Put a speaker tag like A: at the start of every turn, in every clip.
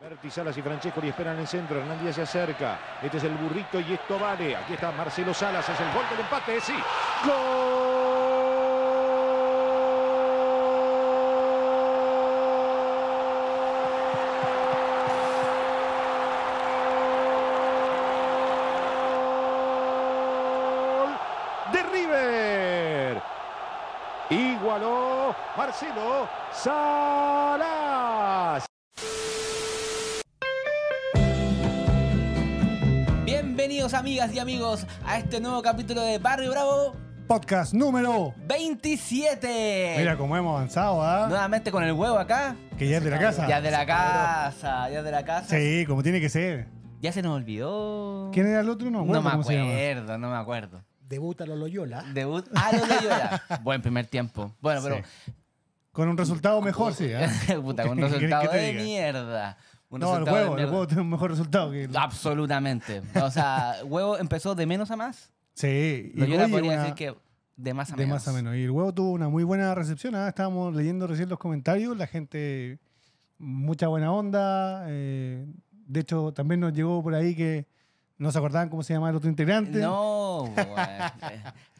A: Berti Salas y le esperan el centro, Hernández se acerca, este es el burrito y esto vale, aquí está Marcelo Salas, es el gol del empate, sí, gol de River,
B: igualó Marcelo Salas. amigas y amigos, a este nuevo capítulo de Barrio Bravo.
A: Podcast número
B: 27.
A: Mira cómo hemos avanzado, ¿ah? Nuevamente con el huevo acá. Que ya es de la casa. Ya es de la casa,
B: ya es de la casa.
A: Sí, como tiene que ser. Ya se nos olvidó. ¿Quién era el otro? No, no me acuerdo,
B: no me acuerdo. Debuta a los Loyola. Debut a ah, Loyola. Buen primer tiempo. Bueno, pero.
A: Con un resultado mejor, sí. ¿eh? Puta, con un resultado de
B: mierda
A: no, el huevo, el huevo
B: tiene un mejor resultado que... Absolutamente. O sea, el huevo empezó de menos a más.
A: Sí. yo le podría decir que de más a menos. De más a menos. Y el huevo tuvo una muy buena recepción. ¿ah? Estábamos leyendo recién los comentarios. La gente, mucha buena onda. Eh, de hecho, también nos llegó por ahí que no se acordaban cómo se llamaba el otro integrante. No.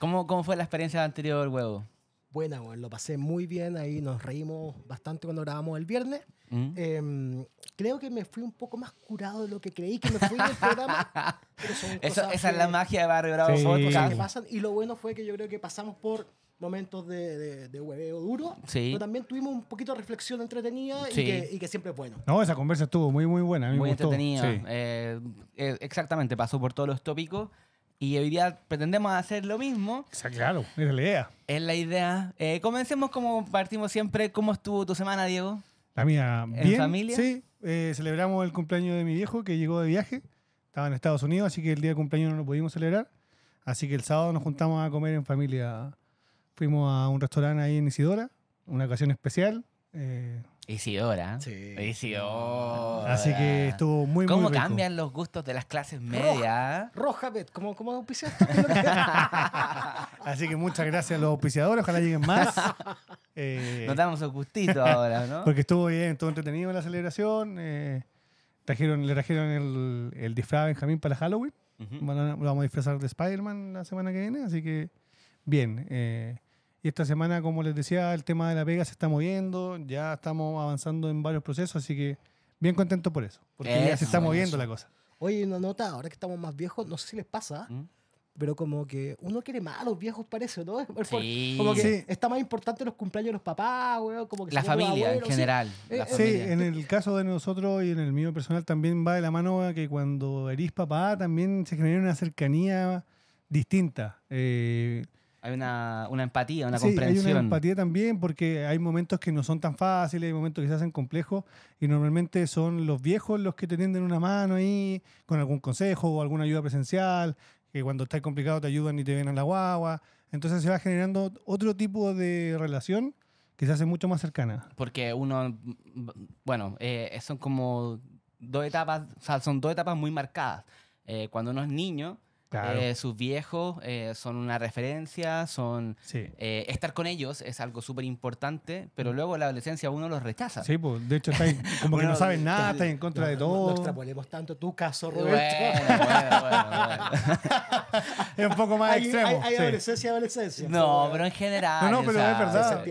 B: ¿Cómo, ¿Cómo fue la experiencia anterior, del huevo? Buena, bueno, lo
C: pasé muy bien ahí, nos reímos bastante cuando grabamos el viernes. Mm. Em, creo que me fui un poco más curado de lo que creí que me fui del programa.
B: esa es la magia
A: de Barrio Bravo
C: Y lo bueno fue que yo creo que pasamos por momentos de, de, hueveo duro, pero también tuvimos un poquito de reflexión entretenida y, que, siempre es bueno.
A: No, esa conversa estuvo muy, muy buena. muy entretenida.
B: Eh, eh, exactamente, pasó por todos los tópicos. Y hoy día pretendemos hacer lo mismo. Claro,
A: es la idea. Es la idea. Eh, comencemos
B: como partimos siempre. ¿Cómo estuvo tu semana, Diego?
A: La ah, ¿En familia? Sí, eh, celebramos el cumpleaños de mi viejo que llegó de viaje. Estaba en Estados Unidos, así que el día de cumpleaños no lo pudimos celebrar. Así que el sábado nos juntamos a comer en familia. Fuimos a un restaurante ahí en Isidora, una ocasión especial. Eh, Isidora. Sí.
B: Así que
A: estuvo muy, ¿Cómo cambian
B: los gustos de las clases medias? Roja, Bet. ¿Cómo, cómo
A: Así que muchas gracias a los auspiciadores. Ojalá lleguen más. Eh, Nos damos un gustito ahora, ¿no? Porque estuvo bien, estuvo entretenido en la celebración. Eh, trajeron, le trajeron el, disfraz a Benjamín para Halloween. lo vamos a disfrazar de Spider-Man la semana que viene. Así que, bien. Eh, y esta semana, como les decía, el tema de la pega se está moviendo, ya estamos avanzando en varios procesos, así que bien contento por eso, porque ya se está moviendo la cosa.
C: Oye, una nota, ahora que estamos más viejos, no sé si les pasa, ¿Mm? pero como que uno quiere más a los viejos, parece, ¿no? Como que está más importante los cumpleaños de los papás, güey, como que... La familia en
A: general. Eh, eh, sí. en el caso de nosotros y en el mío personal también va de la mano que cuando eres papá también se genera una cercanía distinta. Eh,
B: hay una, una empatía, una sí, comprensión. Hay una empatía
A: también porque hay momentos que no son tan fáciles, hay momentos que se hacen complejos y normalmente son los viejos los que te tienden una mano ahí con algún consejo o alguna ayuda presencial, que cuando está complicado te ayudan y te ven a la guagua. Entonces se va generando otro tipo de relación que se hace mucho más cercana.
B: Porque uno, bueno, eh, son como dos etapas, o sea, son dos etapas muy marcadas. Eh, cuando uno es niño, eh, sus viejos eh, son una referencia, son eh, estar con ellos es algo súper importante, pero mm. luego la adolescencia uno los rechaza. Sí,
A: pues de hecho como que no saben nada, están en
C: contra de todo. No, no, tanto tu caso, Roberto. Bueno,
B: bueno,
C: es un poco más extremo. Hay, adolescencia y adolescencia. No, pero en general.
B: No, no, pero es verdad.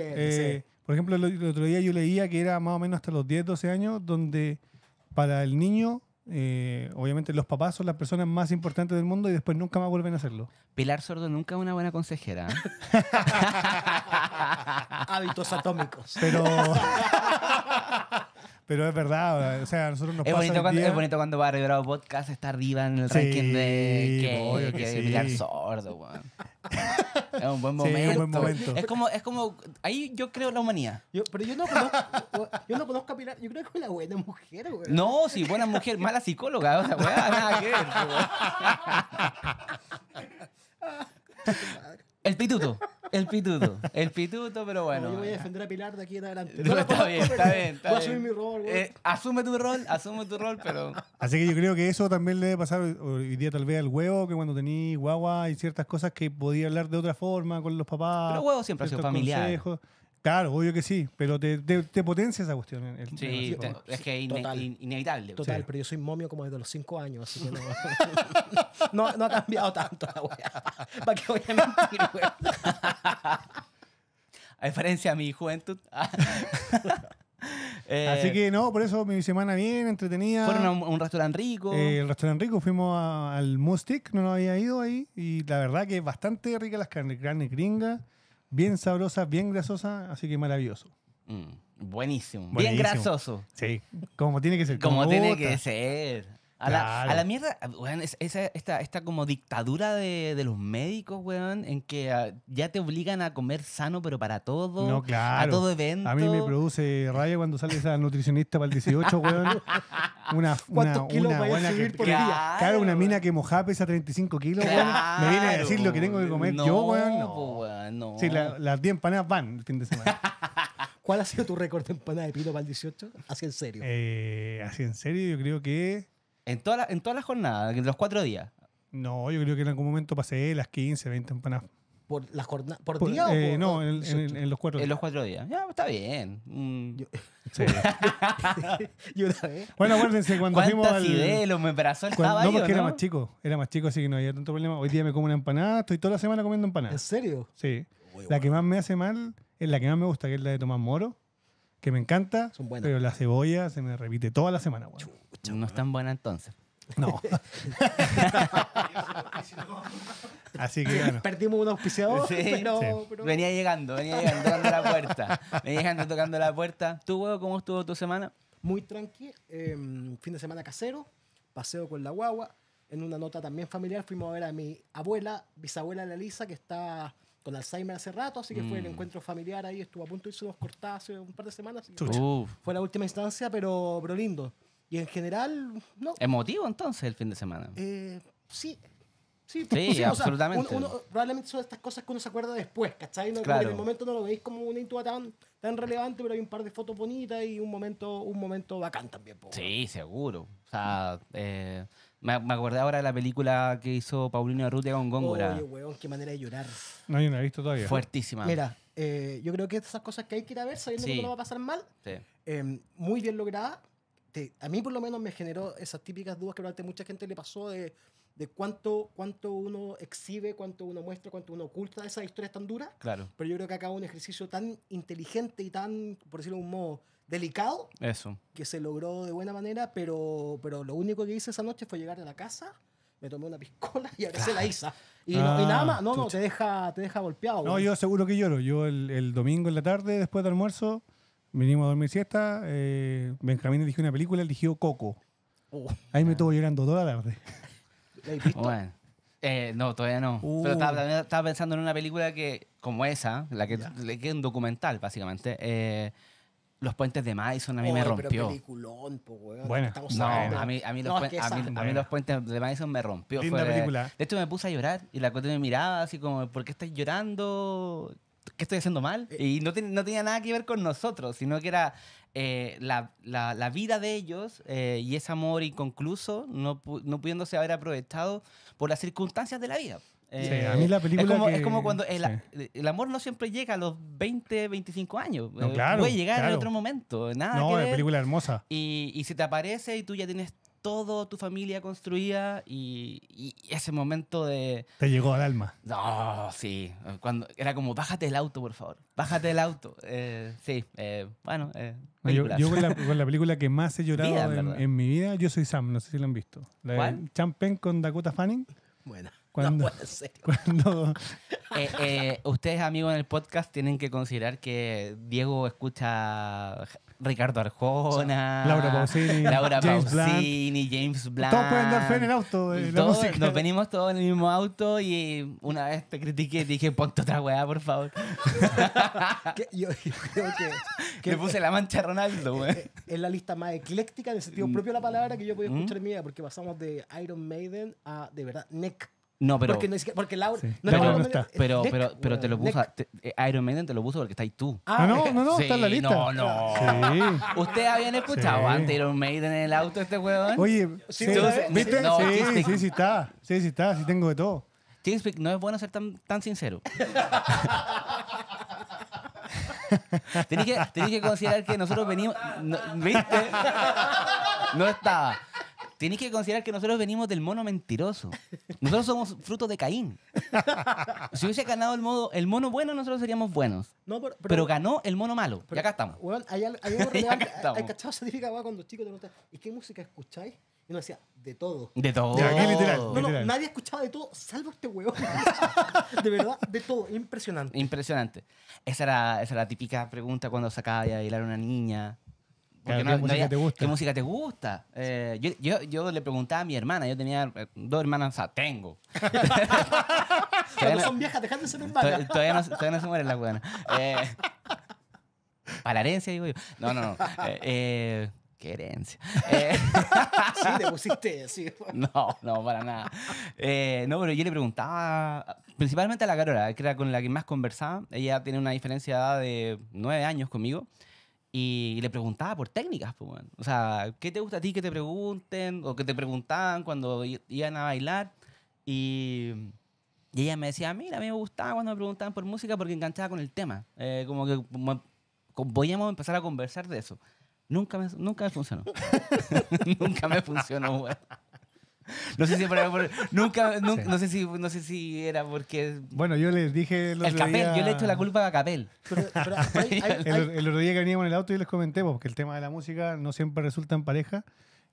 A: Por ejemplo, el, el otro día yo leía que era más o menos hasta los 10, 12 años, donde para el niño eh, obviamente los papás son las personas más importantes del mundo y después nunca más vuelven a hacerlo.
B: Pilar Sordo nunca es una buena consejera. ¿eh? Hábitos atómicos. Pero.
A: Pero es verdad, o sea, a nosotros nos pasa Es bonito
B: cuando va a Rebrado Podcast, está arriba en el ranking de que, que, sí. Sordo, weón. es un buen momento. es, como, es como, ahí yo creo la humanidad. Yo, pero yo no conozco, yo no conozco a Pilar, yo creo que es una buena mujer, weón. No, sí, buena mujer, mala psicóloga, weón, nada que ver, El pituto. El pituto. El pituto, pero bueno. yo voy a defender a Pilar de aquí en adelante. está, bien, está bien, rol. Eh, asume tu rol, asume tu rol, pero.
A: Así que yo creo que eso también le debe pasar hoy día, tal vez, al huevo, que cuando tenía guagua y ciertas cosas que podía hablar de otra forma con los papás. Pero huevo siempre ha sido familiar. Claro, obvio que sí, pero te, potencia esa cuestión. sí,
B: es que es
C: inevitable. Total, pero yo soy momio como desde los cinco años, así que no, no, ha cambiado tanto
B: la weá. ¿Para qué voy a mentir, weón? a diferencia de mi juventud. Eh, así
A: que no, por eso mi semana bien, entretenida. Fueron a un, restaurante rico. Eh, el restaurante rico, fuimos al Mustic, no nos había ido ahí. Y la verdad que es bastante rica las carne carnes gringas bien sabrosa, bien grasosa, así que maravilloso.
B: Mm, buenísimo. Bien grasoso. Sí,
A: como tiene que ser. Como tiene que ser. A, la, mierda,
B: weón, esa, esta, esta, como dictadura de, de, los médicos, weón, en que ah, ya te obligan a comer sano, pero para todo, no, claro. a todo evento. A mí me
A: produce rabia cuando sale esa nutricionista para el 18, weón. Una, ¿Cuántos una, kilos una, a subir por día? Claro, una mina que mojá pesa 35 kilos, weón, me viene a decir lo que tengo que comer. Yo, weón,
B: no. Sí, las
A: 10 empanadas van el fin de semana. ¿Cuál ha sido tu récord de empanada de pino para el 18? Así en serio. Eh, así en serio, yo creo que en todas las jornadas? en los cuatro días. No, yo creo que en algún momento pasé las 15, 20 empanadas. ¿Por, las ¿Por, día eh, No, en, los cuatro días. En los cuatro días.
B: Ya, está bien. Mm. Yo, bueno, acuérdense, cuando fuimos al... me el No, era más
A: chico. Era más chico, así que no había tanto problema. Hoy día me como una empanada. Estoy toda la semana comiendo empanadas. ¿En serio? Sí. la que más me hace mal es eh, la que más me gusta, que es la de Tomás Moro, que me encanta. Pero la cebolla se me repite toda la semana no es tan buena entonces. No. Así que
B: Perdimos un auspiciador, sí, Venía llegando, venía llegando tocando la puerta. Venía llegando tocando la puerta. ¿Tú, huevo, cómo estuvo tu semana?
C: Muy tranqui. Em, fin de semana casero. Paseo con la guagua. En una nota también familiar fuimos a ver a mi abuela, bisabuela la que está con Alzheimer hace rato, así que fue el mm. encuentro familiar ahí. Estuvo a punto de irse dos cortadas hace un par de semanas. fue la última instancia, pero, pero lindo. Y en general, no.
B: ¿Emotivo entonces el fin de semana?
C: Eh, sí. Sí, sí, pues, absolutamente. probablemente son estas cosas que uno se acuerda después, ¿cachai? En el momento no lo veis como una intuba tan, relevante, pero hay un par de fotos bonitas y un momento, un momento bacán también.
B: Sí, seguro. O sea, eh, me, acordé ahora de la película que hizo Paulino Arrutia con
A: Góngora. Oye,
C: weón, qué manera de llorar.
A: No, yo no he visto todavía. Fuertísima. Mira,
C: eh, yo creo que estas cosas que hay que ir a ver sabiendo que no va a pasar mal. muy bien lograda a mí por lo menos me generó esas típicas dudas que a mucha gente le pasó de, de, cuánto, cuánto uno exhibe, cuánto uno muestra, cuánto uno oculta esas historias tan duras. Claro. Pero yo creo que acá un ejercicio tan inteligente y tan, por decirlo de un modo, delicado. Eso. Que se logró de buena manera, pero, pero lo único que hice esa noche fue llegar a la casa me tomé una piscola y veces la Isa.
A: Y, ah, nada más, no,
C: no, te deja, te deja golpeado. No, yo
A: seguro que lloro. Yo el, el, domingo en la tarde, después del almuerzo, Venimos a dormir siesta. eh, Benjamín eligió una película, eligió Coco. Oh. Ahí me estuvo llorando toda la tarde.
B: ¿La Bueno. Eh, no, todavía no. Pero uh. estaba, estaba pensando en una película que, como esa, la que, le es un documental, básicamente. Eh, los puentes de Madison a mí me rompió. Pero rompió.
C: peliculón, po, Bueno, No, a mí, a mí los, a mí- los
B: puentes de Madison me rompió. Linda película. De hecho, me puse a llorar y la cuestión me miraba así como, ¿por qué estás llorando? ¿qué estoy haciendo mal? Eh, y no, tenía nada que ver con nosotros, sino que era eh, la, vida de ellos eh, y ese amor inconcluso no, pudiéndose haber aprovechado por las circunstancias de la vida. a mí la película. Es como, cuando el, amor no siempre llega a los 20, 25 años. Puede llegar en otro momento. Nada. No, es película hermosa. Y, y si te aparece y tú ya tienes todo tu familia construía y, ese momento de... Te llegó al alma. No, sí. Cuando, era como, bájate del auto, por favor. Bájate del auto. Eh, sí, eh, bueno. Eh, yo, con, la, película que más he llorado
A: en, mi vida, yo soy Sam, no sé si lo han visto. La ¿Cuál? Champen con Dakota Fanning. bueno, Cuando...
B: ustedes, amigos en el podcast, tienen que considerar que Diego escucha Ricardo Arjona, Laura Pausini, James, Blanc, Todos pueden dar fe en el auto. nos venimos todos en el mismo auto y una vez te critiqué y dije, ponte otra weá, por favor. yo, que, Le puse la mancha a
C: Ronaldo, güey. Eh, eh, es, la lista más ecléctica en el sentido mm. propio de la palabra que yo podía escuchar mía, mm. porque pasamos de Iron Maiden a, de verdad, Neck. No, pero. Porque, no es porque Laura. No, pero, no está. Pero, pero, pero, te lo puso.
B: Eh, Iron Maiden te lo puso porque está ahí tú. Ah, ah no, no, no, está en la lista. No, no. Sí. ¿Ustedes habían escuchado antes Iron Maiden en el auto este huevón? Oye, sí, ¿viste? No, sí,
A: sí, está. Sí, sí está. Sí tengo de todo. Kingspeak, no es bueno ser tan, tan sincero. tenés, que, que considerar que nosotros venimos. ¿Viste?
B: No estaba. Tienes que considerar que nosotros venimos del mono mentiroso. Nosotros somos fruto de Caín. Si hubiese ganado el, modo, el mono bueno, nosotros seríamos buenos. No, pero, ganó el mono malo. Pero, y acá estamos.
C: Bueno, hay, algo relevante. hay cachado científica cuando chicos te preguntan, ¿y qué música escucháis? Y uno decía, de todo. De todo. De aquí, literal, no, no, nadie escuchaba de todo, salvo este huevo.
B: de verdad, de todo. Impresionante. Impresionante. Esa era, esa era la típica pregunta cuando sacaba a bailar una niña. ¿qué, música te gusta? Eh, yo, yo, yo, le preguntaba a mi hermana, yo tenía dos hermanas, o sea, tengo. son
C: viejas, dejad de Todavía no, se mueren las buenas. Eh,
B: para la herencia, digo yo. No, no, no. Eh, qué herencia. sí, te pusiste, No, no, para nada. no, pero yo le preguntaba, principalmente a la Carola, que era con la que más conversaba. Ella tiene una diferencia de de nueve años conmigo. Y le preguntaba por técnicas, O sea, ¿qué te gusta a ti que te pregunten? O que te preguntaban cuando iban a bailar. Y, ella me decía, mira, a mí me gustaba cuando me preguntaban por música porque enganchaba con el tema. Eh, como que podíamos empezar a conversar de eso. Nunca me, nunca me funcionó. nunca me funcionó, no sé si era por, nunca, nunca no, sé si, no sé si era porque... Bueno, yo les dije... El, Capel, yo le he hecho la culpa a Capel. el,
A: otro día que veníamos en el auto y les comenté, porque el tema de la música no siempre resulta en pareja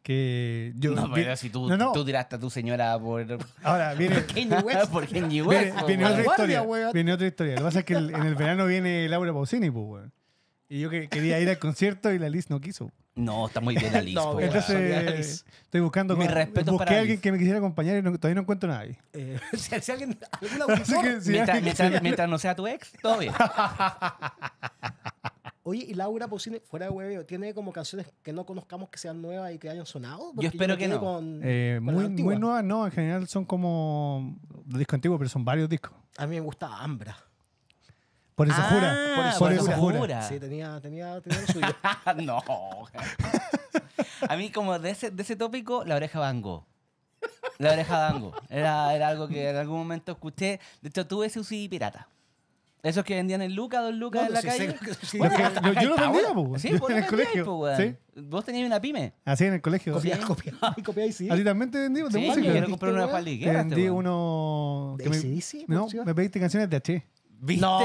A: que yo no pero si tú,
B: tú tiraste a tu señora por ahora viene por West, por viene, otra historia
A: viene otra historia lo que pasa es que en el verano viene Laura Pausini pues y yo que quería ir al concierto y la Liz no quiso.
B: No, está muy bien la Liz. entonces, estoy buscando. busqué a alguien
A: que me quisiera acompañar y todavía no encuentro a nadie. Eh,
B: si, alguien, mientras, mientras, no sea tu ex, todo bien.
C: Oye, y Laura Pausini, fuera de hueveo, ¿tiene como canciones que no conozcamos que sean nuevas y que hayan sonado? yo espero que no. Eh, muy, muy
A: nuevas, no. En general son como discos antiguos, pero son varios discos.
C: A mí me gusta Ambra.
A: Por eso jura. Ah, por eso, jura. Sí,
C: tenía, tenía, tenía suyo. no.
B: A mí, como de ese, de ese tópico, la oreja bango. La oreja bango. Era, era algo que en algún momento escuché. De hecho, tuve ese UCI pirata. Esos que vendían en Luca, dos Lucas en la calle. yo, no lo vendía, pues. Sí, por en el colegio. Pues, vos tenías una pyme. Así en el colegio. Y copia y sí. así también te vendí, pues, música. Yo quiero comprar una este de vendí
A: uno. Me, no, me pediste canciones de H. ¿Viste, no.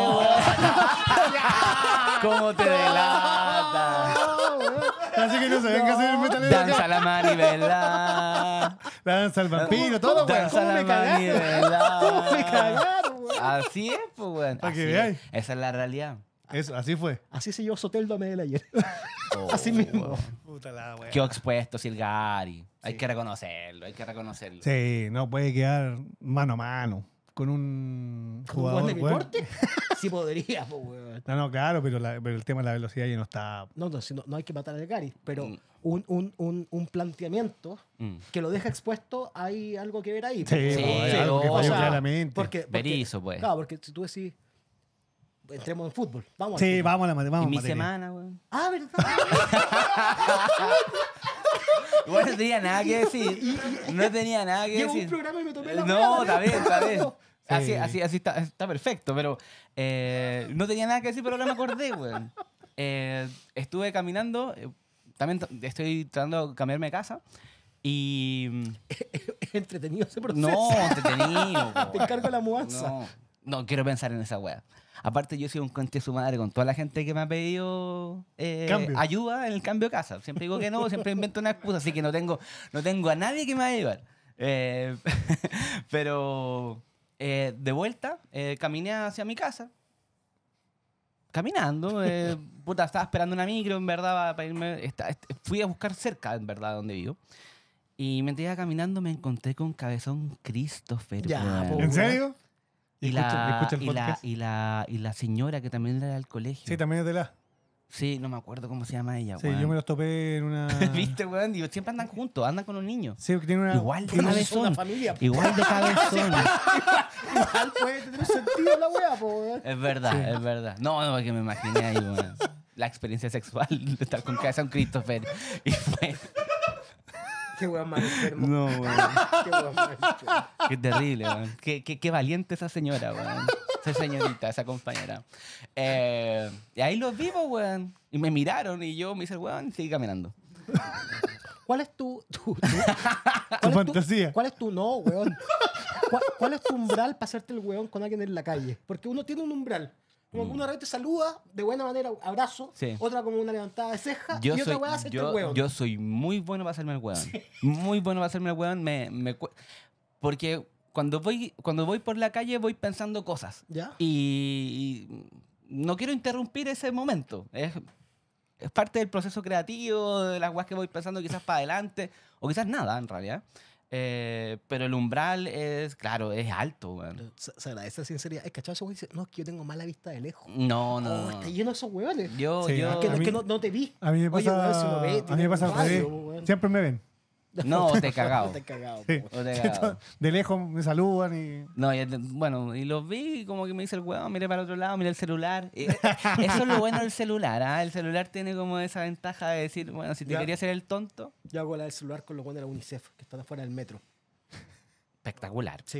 A: ¿Cómo te delata?
B: Así que no se no. que hacer el metalero. Danza la
D: manivela.
A: Danza el vampiro, uh, todo, weón. Danza la manivela.
D: ¿Cómo me cagaron,
B: Así es, pues, weón. Para que Esa es la realidad. Eso, así fue. Así se yo Soteldo a Medellín ayer. Oh, así mismo. Puta la güey. Qué expuesto Silgari. Hay que reconocerlo, hay que reconocerlo.
A: Sí, no puede quedar mano a mano con un jugador de mi porte,
B: sí podría, pues, weón.
A: No, no, claro, pero, la- pero el tema de la velocidad ya no está.
C: No, no, no, hay que matar al Gary, pero mm. un, un, un, un planteamiento mm. que lo deja expuesto, hay algo que ver ahí. Sí, sí, algo que o sea, claramente. Porque, porque- pues. Claro, porque si tú decís, entremos en fútbol, vamos. Sí, vamos a la vamos Y mi semana, weón. Ah, ¿verdad?
B: Igual no tenía nada que decir. No tenía nada que decir Llevo un
C: programa y me tomé la No, está bien, está bien.
B: Así, así, está, está perfecto, pero eh, no tenía nada que decir, pero ahora me acordé, weón. Eh, estuve caminando, eh, también estoy tratando de cambiarme de casa y... entretenido ese proceso. No, entretenido. Te encargo
C: la mudanza.
B: No, quiero pensar en esa wea. Aparte, yo soy un conche su madre con toda la gente que me ha pedido ayuda en el cambio de casa. Siempre digo que no, siempre invento una excusa, así que no tengo, no tengo a nadie que me va a pero eh, de vuelta, eh, caminé hacia mi casa. Caminando, eh, puta, estaba esperando una micro, en verdad, para irme. fui a buscar cerca, en verdad, donde vivo. Y mientras iba caminando, me encontré con Cabezón Christopher. Ya, ¿En serio? Y, la, y, la, y, la, y, la, señora que también era del colegio. Sí, también es de la. Sí, no me acuerdo cómo se llama ella, Sí, yo me los
A: topé en una. ¿Viste,
B: weón? Digo, siempre andan juntos, andan con un niño. Sí, porque tienen una. Igual de cabezón. familia. Igual de cabezón.
C: Igual puede tener sentido la wea, po,
B: es verdad, es verdad. No, no, porque me imaginé ahí, weón. La experiencia sexual de estar con Casa Christopher. Y fue. Qué weón más enfermo. No, weón.
D: Qué weón enfermo. Qué
B: terrible, weón. Qué, qué, qué valiente esa señora, weón esa señorita, esa compañera. Eh, y ahí los vivo weón. Y me miraron y yo me hice, weón, y seguí caminando. ¿Cuál es tu. tu, ¿cuál fantasía? ¿Cuál
C: es tu no, weón? ¿Cuál, es tu umbral para hacerte el weón con alguien en la calle? Porque uno tiene un umbral. Como una vez te saluda de buena manera, abrazo. Otra como una levantada de ceja. Yo y otra soy, weón hacerte el weón.
B: Yo soy muy bueno para hacerme el weón. Muy bueno para hacerme el weón. Me, porque cuando voy, cuando voy por la calle voy pensando cosas. Y, no quiero interrumpir ese momento. Es, es, parte del proceso creativo, de las cosas que voy pensando quizás para adelante, o quizás nada en realidad. Eh, pero el umbral es, claro, es alto, O Se,
C: se agradece la sinceridad. es que güey, dice, no, es que yo tengo mala vista de lejos.
B: No, oh, no. yo está lleno de esos huevones
A: Yo, yo. Es que, que no, te vi. A mí me pasa. a mí pasa. siempre me ven. No, te cagado. cagado. De lejos me saludan y. No, y,
B: bueno, y los vi como que me dice el huevo, miré para el otro lado, miré el celular. Eh, eh, eso es lo bueno del celular. ¿ah? El celular tiene como esa ventaja de decir, bueno, si te quería hacer el tonto. Yo hago la del celular
C: con los buenos de la UNICEF, que está afuera del metro espectacular.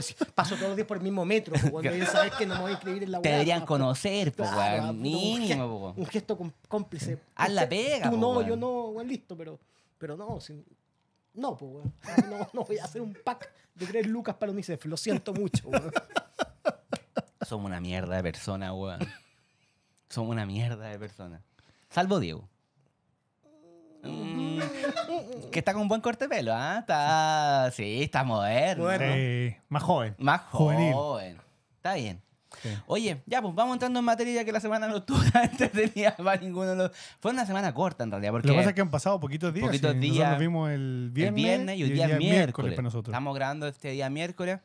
C: Sí. Paso todos los días por el mismo metro, pues, cuando que no me voy a inscribir en la web. Te deberían pues.
B: conocer, po, pues, mínimo, Un
C: gesto, cómplice. Haz la pega, Tú no, yo no, weón, listo, pero, pero no, no, po, no, no, voy a hacer un pack de tres lucas para UNICEF, lo siento mucho, weón.
B: Somos una mierda de persona, weón. Somos una mierda de persona. Salvo Diego. que está con un buen corte de pelo, ¿ah? Está, sí, está moderno. más joven. Más joven. Está bien. Oye, ya pues vamos entrando en materia ya que la semana no estuvo tenía entretenida para ninguno de los... Fue una semana corta en realidad porque... Lo que pasa es que han
A: pasado poquitos días. Poquitos días. Nos vimos el viernes, el viernes y, el día, miércoles. para nosotros. Estamos
B: grabando este día miércoles.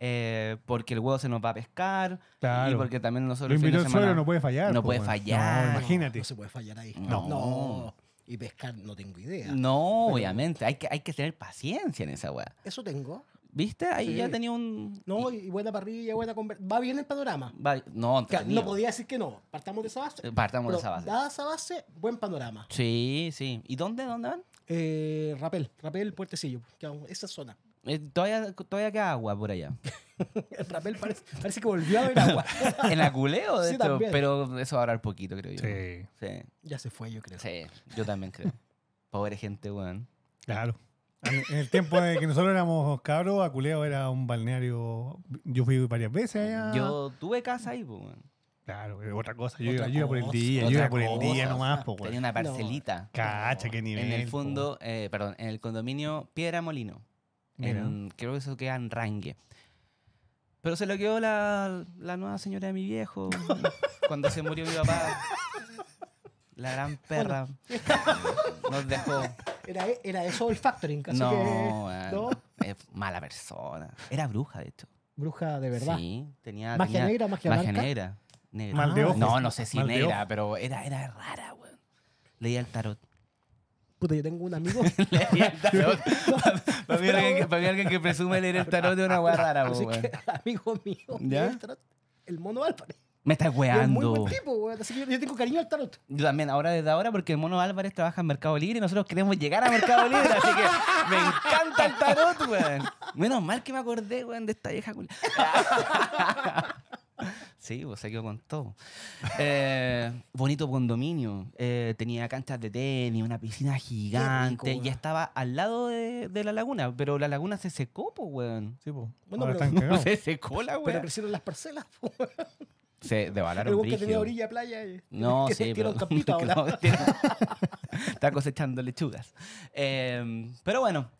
B: Eh, porque el huevo se nos va a pescar y porque también nosotros... el no puede fallar. No pues, puede fallar. No, imagínate. No se puede fallar ahí. no. no
C: y pescar no tengo
B: idea. No, obviamente, hay que, hay que tener paciencia en esa weá.
C: Eso tengo.
B: ¿Viste? Ahí ya tenía
C: un... No, y buena parrilla, buena conversación. Va bien el panorama.
B: No, no podía
C: decir que no. Partamos de esa base. Eh, partamos de esa base. Dada esa base, buen panorama.
B: Sí, sí. ¿Y dónde, dónde van? Eh, Rapel, Rapel, Puertecillo, esa zona. Eh, todavía, queda agua por allá. el papel parece, que volvió a haber agua. en Aculeo, de Pero eso va a durar poquito, creo yo. Sí. sí. Ya se fue, yo creo. Sí, yo también creo.
A: Pobre gente, weón. Claro. En el tiempo de que nosotros éramos cabros, Aculeo era un balneario. Yo fui varias veces allá. Yo
B: tuve casa ahí, pues, weón. Claro,
A: otra cosa. Yo, iba, por el día, yo iba por el día nomás. weón. Tenía una parcelita. Cacha, qué nivel. En el fondo,
B: eh, perdón, en el condominio Piedra Molino creo que eso queda en Rangue. Pero se lo quedó la, la nueva señora de mi viejo cuando se murió mi papá. La gran perra nos dejó.
C: Era, e, era eso el factoring, casi no, que, ¿no?
B: Es mala persona. Era bruja, de hecho.
C: Bruja de verdad. Sí, tenía. Magia negra, magia, magia negra. negra. Mal de ojos. No, no sé si negra, pero era, era
B: rara, weón. Leía el tarot.
C: Puta, yo tengo un amigo.
B: para, mí alguien, alguien que presume leer el tarot de una weá. Así que, amigo mío, el, tarot, el mono Álvarez. Me estás weando. Es muy buen
C: tipo, güey. Así que yo, tengo cariño al tarot.
B: Yo también, ahora desde ahora, porque el mono Álvarez trabaja en Mercado Libre y nosotros queremos llegar a Mercado Libre. así que me encanta el tarot, weón. Menos mal que me acordé, weón, de esta vieja culia. Sí, pues, se quedó con todo. Eh, bonito condominio. Eh, tenía canchas de tenis, una piscina gigante. y estaba al lado de, la laguna, pero la laguna se secó, pues, Sí, pues. Bueno, se secó la weón. Pero crecieron
C: las parcelas, pues,
B: Se devalaron playa. no, sí, pero... está cosechando lechugas. Eh, pero bueno,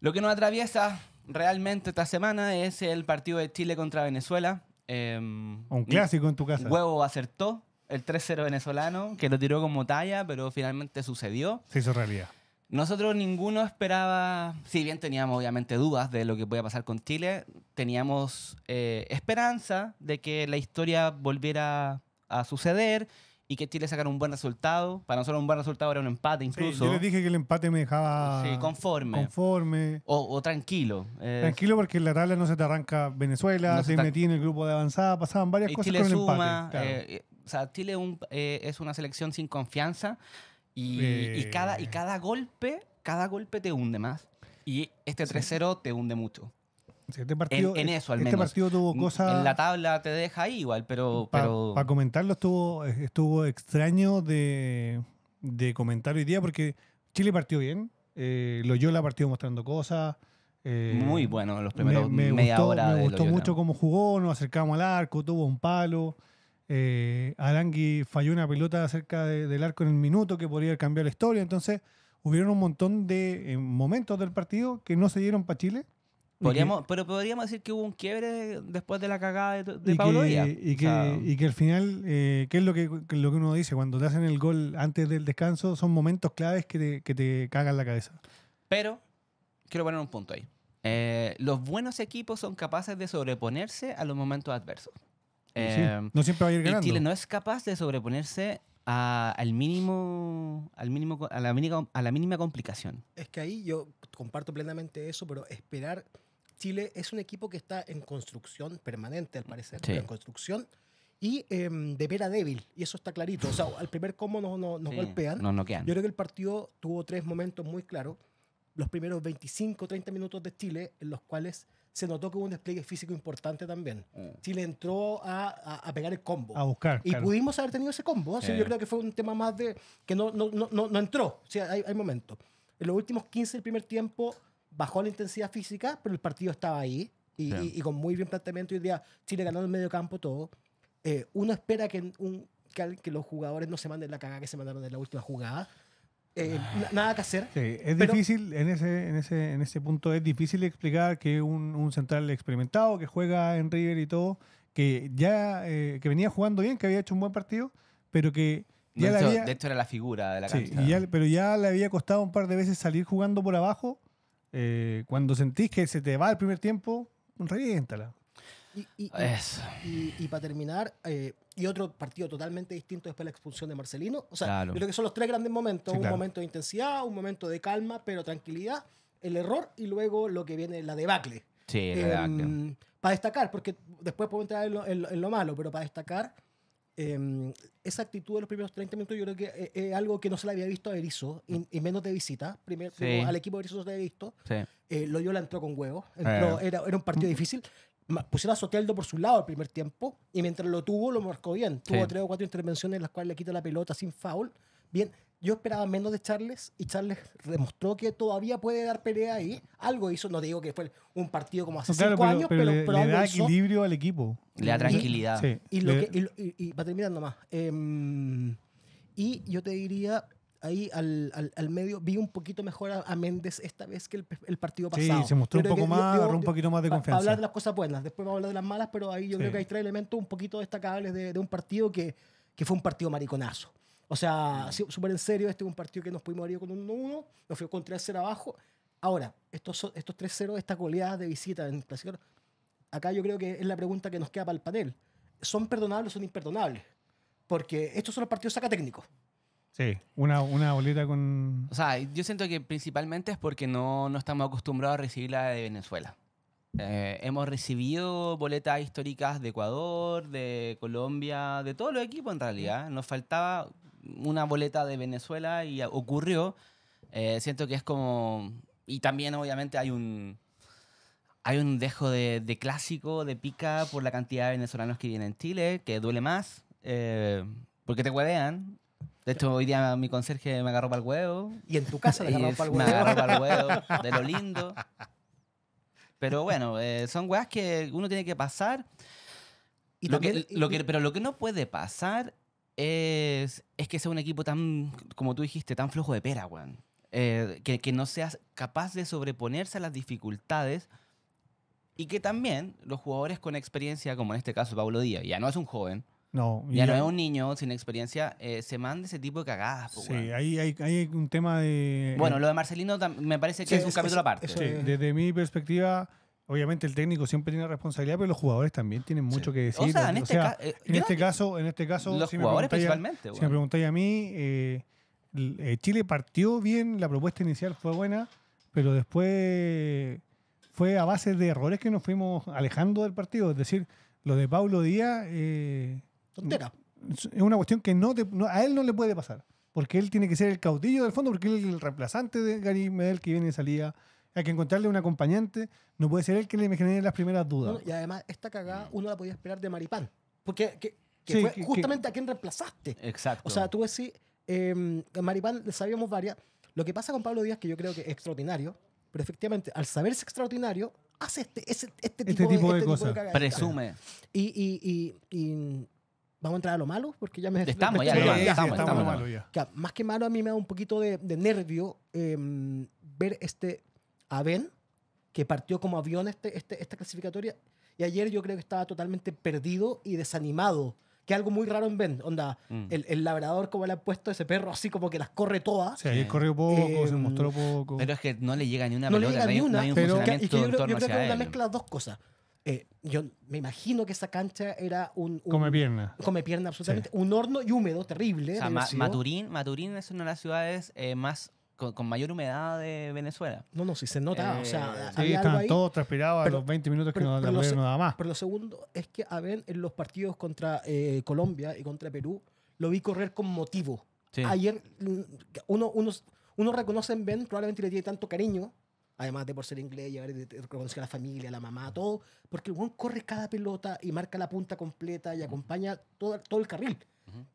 B: lo que nos atraviesa realmente esta semana es el partido de Chile contra Venezuela. Em, un clásico en tu casa. Huevo acertó el 3-0 venezolano, que lo tiró como talla, pero finalmente sucedió.
A: Se hizo realidad.
B: Nosotros ninguno esperaba, si bien teníamos obviamente dudas de lo que podía pasar con Chile, teníamos eh, esperanza de que la historia volviera a suceder, y que Chile sacara un buen resultado. Para no solo un buen resultado era un empate incluso. yo les
A: dije que el empate me dejaba sí, conforme. conforme.
B: O, tranquilo. Eh. tranquilo
A: porque en la tabla no se te arranca Venezuela, se, se metí en el grupo de avanzada, pasaban varias cosas Chile con el empate. Eh,
B: eh, o sea, Chile es una selección sin confianza y, cada, y cada golpe, cada golpe te hunde más. Y este 3-0 te hunde mucho. Este
A: partido, en, eh, eso al este tuvo mm, cosas. En la
B: tabla te deja igual, pero. Para
A: comentarlo estuvo, eh, estuvo extraño de, comentar hoy día porque Chile partió bien. Eh, la partió mostrando cosas. Eh, Muy bueno los primeros me, media gustó, hora. Me gustó mucho cómo jugó, nos acercamos al arco, tuvo un palo. Eh, Arangui falló una pelota cerca del arco en el minuto que podría cambiar la historia. Entonces, hubieron un montón de momentos del partido que no se dieron para Chile Podríamos, pero
B: podríamos decir que hubo un quiebre después de la cagada de, Pablo que, Y que,
A: y que al final, eh, ¿qué es lo que, lo que uno dice? Cuando te hacen el gol antes del descanso, son momentos claves que te, que te cagan la cabeza.
B: Pero, quiero poner un punto ahí. Eh, los buenos equipos son capaces de sobreponerse a los momentos adversos. Eh, no siempre va a ir ganando. Chile no es capaz de sobreponerse al mínimo, al mínimo a, la a la mínima complicación.
C: Es que ahí yo comparto plenamente eso, pero esperar Chile es un equipo que está en construcción permanente, al parecer, en construcción y eh, de vera débil, y eso está clarito. O sea, al primer combo nos, nos, golpean. Yo creo que el partido tuvo tres momentos muy claros. Los primeros 25, 30 minutos de Chile, en los cuales se notó que hubo un despliegue físico importante también. Mm. Chile entró a, a, pegar el combo. A buscar. Y pudimos haber tenido ese combo. O Yo creo que fue un tema más de que no, no, no, no entró. O sea, hay, hay momentos. En los últimos 15 del primer tiempo, bajó la intensidad física, pero el partido estaba ahí y, con muy bien planteamiento. Y hoy día Chile ganando el medio campo todo. Eh, uno espera que, que, los jugadores no se manden la cagada que se mandaron en la última jugada. Eh, nada que hacer. es difícil,
A: en ese, en, ese, en ese punto es difícil explicar que un, un central experimentado que juega en River y todo, que ya eh, que venía jugando bien, que había hecho un buen partido, pero que ya de, había...
B: era la figura de la
A: pero ya le había costado un par de veces salir jugando por abajo eh, cuando sentís que se te va el primer tiempo, reviéntala.
C: Y, y, y, para terminar, eh, y otro partido totalmente distinto después de la expulsión de Marcelino. O sea, lo creo que son los tres grandes momentos. un momento de intensidad, un momento de calma, pero tranquilidad, el error y luego lo que viene, la debacle. Sí, la em, debacle. Para destacar, porque después puedo entrar en lo, en lo malo, pero para destacar Em, esa actitud de los primeros 30 minutos yo creo que eh, es, algo que no se le había visto a Erizo mm. y, menos de visita. Primero, al equipo de Erizo no se le había visto. Eh, lo dio la entró con huevos. Eh. era, era, un partido difícil. Pusieron a Soteldo por su lado el primer tiempo y mientras lo tuvo, lo marcó bien. Tuvo tres o cuatro intervenciones en las cuales le quita la pelota sin foul. Bien, yo esperaba menos de Charles y Charles demostró que todavía puede dar pelea ahí. Algo hizo, no digo que fue un partido como hace cinco años, pero,
A: pero, le, da equilibrio al equipo. Le da tranquilidad. Y, sí,
C: y y, para terminar nomás. Em, y yo te diría, ahí al, al, medio, vi un poquito mejor a, Méndez esta vez que el, partido pasado. Sí, se mostró un poco más, agarró un poquito más de confianza. hablar de las cosas buenas, después vamos a hablar de las malas, pero ahí yo creo que hay tres elementos un poquito destacables de, de un partido que, que fue un partido mariconazo. O sea, súper en serio, este es un partido que nos pudimos haber con un 1-1, nos fuimos con 3-0 abajo. Ahora, estos, estos 3-0, esta goleada de visita en acá yo creo que es la pregunta que nos queda para el panel. ¿Son perdonables o son imperdonables?
B: Porque estos son los partidos técnicos.
A: Sí, una, una con... O sea,
B: yo siento que principalmente es porque no, no estamos acostumbrados a recibir la de Venezuela. Eh, hemos recibido boletas históricas de Ecuador, de Colombia, de todos los equipos en realidad. Nos faltaba, una boleta de Venezuela y ocurrió. Eh, siento que es como... Y también obviamente hay un... Hay un dejo de, clásico, de pica, por la cantidad de venezolanos que vienen en Chile, que duele más, eh, porque te huevean, de hecho, hoy día mi conserje me agarró para el huevo. Y en tu casa le agarró para huevo. Me agarró para el huevo, de lo lindo. Pero bueno, eh, son weas que uno tiene que pasar. Y lo que, lo pero lo que no puede pasar es, es que sea un equipo tan, como tú dijiste, tan flojo de pera, weón. Eh, que, no seas capaz de sobreponerse a las dificultades y que también los jugadores con experiencia, como en este caso Pablo Díaz, ya no es un joven, no, ya, no es un niño sin experiencia, eh, se mande ese tipo de cagadas. sí, ahí
A: hay, un tema de... Bueno, eh, lo
B: de Marcelino me parece que es un capítulo aparte. sí. Desde
A: mi perspectiva Obviamente el técnico siempre tiene responsabilidad, pero los jugadores también tienen mucho que decir. O sea, en, este, eh, este caso, en este caso, los me preguntáis a mí, eh, eh, Chile partió bien, la propuesta inicial fue buena, pero después fue a base de errores que nos fuimos alejando del partido. Es decir, lo de Pablo Díaz. Es una cuestión que no, a él no le puede pasar. Porque él tiene que ser el caudillo del fondo, porque él es el reemplazante de Gary Medel que viene y salía hay que encontrarle un acompañante, no puede ser él que le genere las primeras dudas. y
C: además, esta cagada uno la podía esperar de Maripán, porque fue justamente a quien reemplazaste.
A: Exacto. O sea,
C: tú decís, eh, Maripán sabíamos varias. Lo que pasa con Pablo Díaz, que yo creo que es extraordinario, pero efectivamente, al saberse extraordinario, hace este, este, este, este tipo, de, cosas. Presume. Y, vamos a entrar a lo malo, porque ya me. Estamos, ya, más que malo, a mí me da un poquito de, nervio em, ver este Ben, que partió como avión este, este, esta clasificatoria, y ayer yo creo que estaba totalmente perdido y desanimado. Que algo muy raro en Ben, onda, mm. el, labrador como le ha puesto ese perro, así como que las corre todas.
B: Sí, ahí
A: corrió poco, eh,
C: se
B: mostró poco. Pero es que no le llega ni una no pelota, le llega ni una, pero yo, creo, que es una mezcla de dos
C: cosas. Eh, yo me imagino que esa cancha era un, come pierna come pierna absolutamente un horno y húmedo
B: terrible o Maturín Maturín es una de las ciudades eh, más con, mayor humedad de Venezuela. No, no, sí se
C: nota. Eh, están todos
A: transpirados a los 20 minutos
C: que no daba nada más. Pero lo segundo es que a ver, en los partidos contra eh, Colombia y contra Perú, lo vi correr con motivo. Ayer, mm, uno, unos uno reconoce en Ben, probablemente le tiene tanto cariño, además de por ser inglés y haber a la familia, a la mamá, todo, porque el corre cada pelota y marca la punta completa y acompaña todo, todo el carril.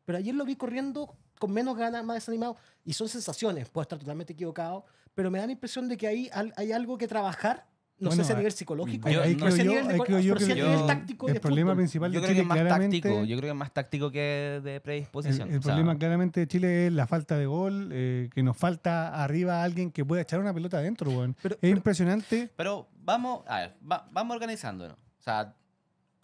C: Pero ayer lo vi corriendo con menos ganas, más desanimado, y son sensaciones, puedo estar totalmente equivocado, pero me da la impresión de que ahí hay, algo que trabajar no sé si a nivel psicológico, yo, a
B: nivel, El problema principal Chile que es más táctico, yo creo que es más táctico que de predisposición. El, problema
A: claramente de Chile es la falta de gol, eh, que nos falta arriba alguien que pueda echar una pelota adentro, es impresionante.
B: Pero vamos, vamos organizándonos.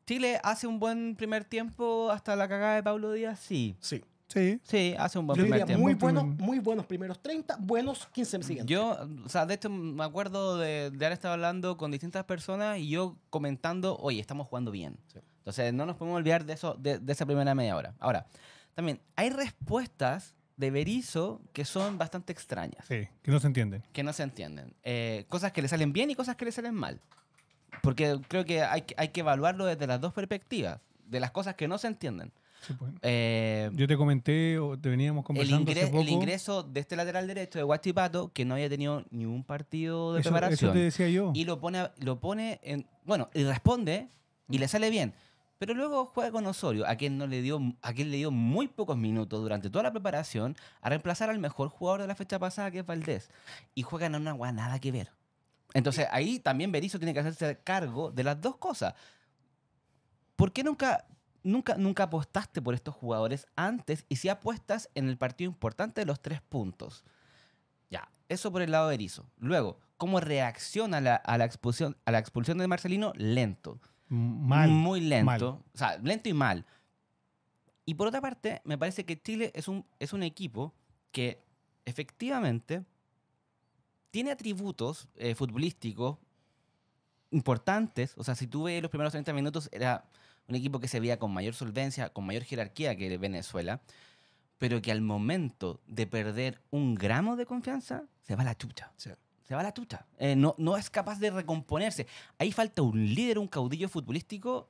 B: Chile hace un buen primer tiempo hasta la cagada de Pablo Díaz, sí. Sí. Sí. hace un buen primer tiempo. Muy buenos, muy buenos primeros 30, buenos 15 siguientes. Yo, o sea, de esto me acuerdo de, de haber estado hablando con distintas personas y yo comentando, oye, estamos jugando bien. Entonces, no nos podemos olvidar de, eso, de, de, esa primera media hora. Ahora, también, hay respuestas de Berizzo que son bastante extrañas. Sí, que no se entienden. Que no se entienden. Eh, cosas que le salen bien y cosas que le salen mal. Porque creo que hay, hay que evaluarlo desde las dos perspectivas, de las cosas que no se entienden.
A: Pues. Eh, yo te comenté, o te veníamos conversando. El, ingreso
B: de este lateral derecho de Guachipato, que no había tenido ni un partido de preparación. Eso te decía yo. Y lo pone, lo pone en, bueno, y responde y le mm. sale bien. Pero luego juega con Osorio, a quien, no le dio, a quien le dio muy pocos minutos durante toda la preparación a reemplazar al mejor jugador de la fecha pasada, que es Valdés. Y juega en una guada nada que ver. Entonces ahí también Berizzo tiene que hacerse cargo de las dos cosas. ¿Por qué nunca nunca, nunca apostaste por estos jugadores antes y si apuestas en el partido importante de los tres puntos. Ya, eso por el lado de Erizo. Luego, ¿cómo reacciona a la, expulsión, a la expulsión de Marcelino? Lento.
A: Mal.
B: Muy lento. O sea, lento y mal. Y por otra parte, me parece que Chile es un, es un equipo que efectivamente tiene atributos eh, futbolísticos importantes. O sea, si tú ves los primeros 30 minutos, era un equipo que se veía con mayor solvencia, con mayor jerarquía que Venezuela, pero que al momento de perder un gramo de confianza, se va a la chucha. Se va a la chucha. Eh, no, no es capaz de recomponerse. Ahí falta un líder, un caudillo futbolístico